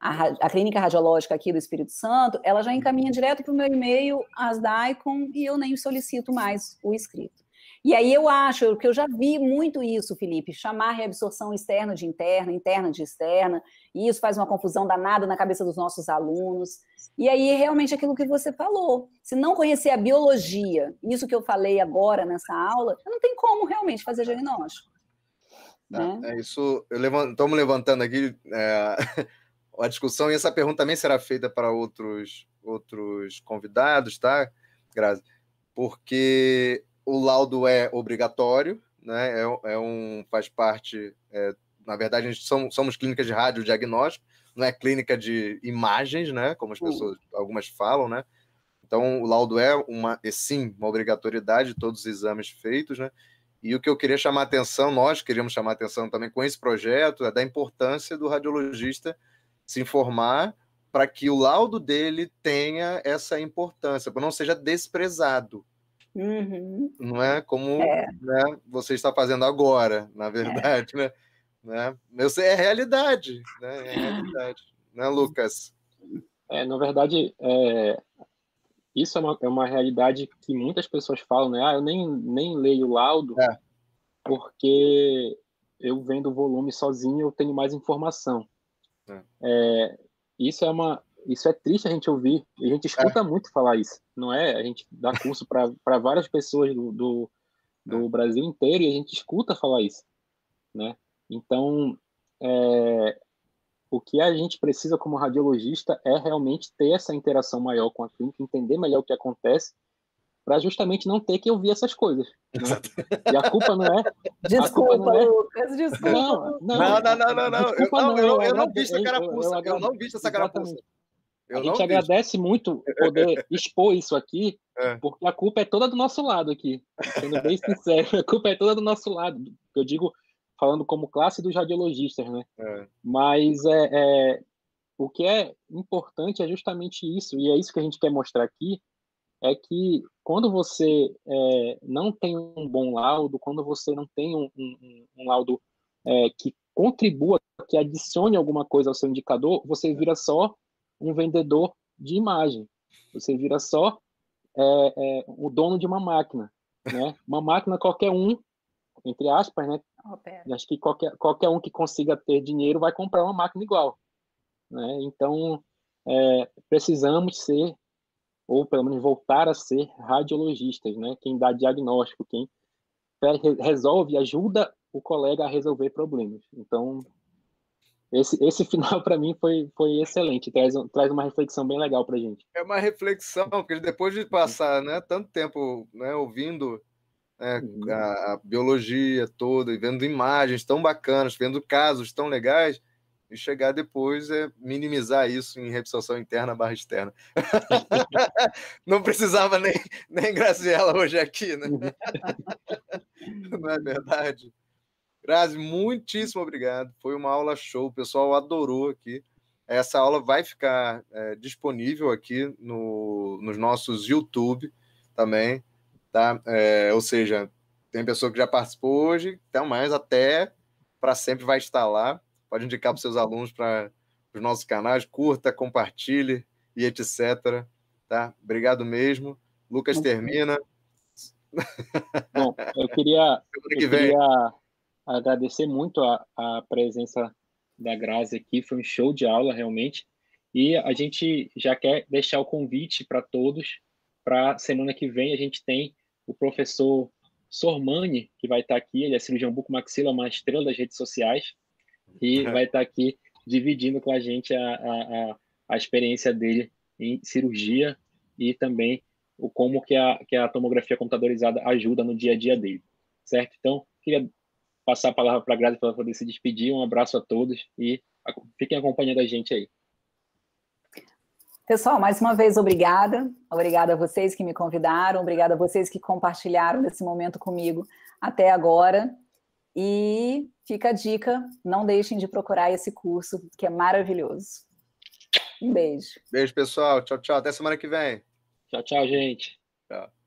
a, a clínica radiológica aqui do Espírito Santo, ela já encaminha uhum. direto para o meu e-mail, as DICOM, e eu nem solicito mais o escrito. E aí eu acho, que eu já vi muito isso, Felipe, chamar reabsorção externa de interna, interna de externa, e isso faz uma confusão danada na cabeça dos nossos alunos. E aí, realmente, aquilo que você falou, se não conhecer a biologia, isso que eu falei agora nessa aula, não tem como realmente fazer diagnóstico. né? É isso, estamos levantando aqui é, a discussão, e essa pergunta também será feita para outros, outros convidados, tá, Grazi? Porque o laudo é obrigatório, né? É, é um faz parte. É, na verdade, a gente somos clínicas de radiodiagnóstico, não é clínica de imagens, né? Como as hum. pessoas, algumas falam, né? Então, o laudo é uma, e é sim, uma obrigatoriedade de todos os exames feitos, né? E o que eu queria chamar atenção, nós queríamos chamar atenção também com esse projeto, é da importância do radiologista se informar para que o laudo dele tenha essa importância, para não seja desprezado, Uhum. Não é como é. Né, você está fazendo agora, na é. verdade, é. né? né? Sei, é realidade, né? É realidade, né, Lucas? É, na verdade, é, isso é uma, é uma realidade que muitas pessoas falam, né? Ah, eu nem, nem leio laudo, é. porque eu vendo o volume sozinho, eu tenho mais informação. É. é isso é uma, isso é triste a gente ouvir, e a gente escuta é. muito falar isso, não é? A gente dá curso para várias pessoas do, do, do é. Brasil inteiro e a gente escuta falar isso, né? Então, é, o que a gente precisa como radiologista é realmente ter essa interação maior com a clínica, entender melhor o que acontece, para justamente não ter que ouvir essas coisas. Né? E a culpa não é. Desculpa, não é... Lucas, desculpa. Não, não, não, não, não. não, não. Eu, não, eu, é, eu, eu não carapuça. Eu, eu, eu, não vi essa carapuça. Eu a gente agradece muito poder expor isso aqui, é. porque a culpa é toda do nosso lado aqui. Sendo bem sincero, a culpa é toda do nosso lado. Eu digo, falando como classe dos radiologistas, né? É. Mas é, é, o que é importante é justamente isso, e é isso que a gente quer mostrar aqui, é que quando você é, não tem um bom laudo, quando você não tem um, um, um laudo é, que contribua, que adicione alguma coisa ao seu indicador, você vira só um vendedor de imagem. Você vira só é, é, o dono de uma máquina. Né? Uma máquina qualquer um, entre aspas, né? acho que qualquer, qualquer um que consiga ter dinheiro vai comprar uma máquina igual. Né? Então, é, precisamos ser, ou pelo menos voltar a ser, radiologistas, né? quem dá diagnóstico, quem resolve, ajuda o colega a resolver problemas. Então, esse, esse final, para mim, foi, foi excelente. Traz, traz uma reflexão bem legal para gente. É uma reflexão, porque depois de passar né, tanto tempo né, ouvindo né, a, a, biologia toda e vendo imagens tão bacanas, vendo casos tão legais, e chegar depois é minimizar isso em reabsorção interna barra externa. Não precisava nem, nem Graziela hoje aqui, né? Uhum. Não é verdade? Grazi, muitíssimo obrigado. Foi uma aula show, o pessoal adorou aqui. Essa aula vai ficar é, disponível aqui no, nos nossos YouTube também, tá? É, ou seja, tem pessoa que já participou hoje, então mais até para sempre vai estar lá. Pode indicar para seus alunos para os nossos canais, curta, compartilhe e etc. Tá? Obrigado mesmo. Lucas termina. Bom, eu queria, eu queria agradecer muito a, a presença da Grazi aqui, foi um show de aula realmente. E a gente já quer deixar o convite para todos para semana que vem a gente tem o professor Sormani, que vai estar tá aqui, ele é cirurgião bucomaxila, uma estrela das redes sociais, e vai estar tá aqui dividindo com a gente a, a, a experiência dele em cirurgia e também o como que a, que a tomografia computadorizada ajuda no dia a dia dele, certo? Então, queria passar a palavra para a Grazi para ela poder se despedir. Um abraço a todos e fiquem acompanhando a gente aí. Pessoal, mais uma vez, obrigada. Obrigada a vocês que me convidaram, obrigada a vocês que compartilharam esse momento comigo até agora. E fica a dica: não deixem de procurar esse curso, que é maravilhoso. Um beijo. Beijo, pessoal. Tchau, tchau. Até semana que vem. Tchau, tchau, gente. Tchau.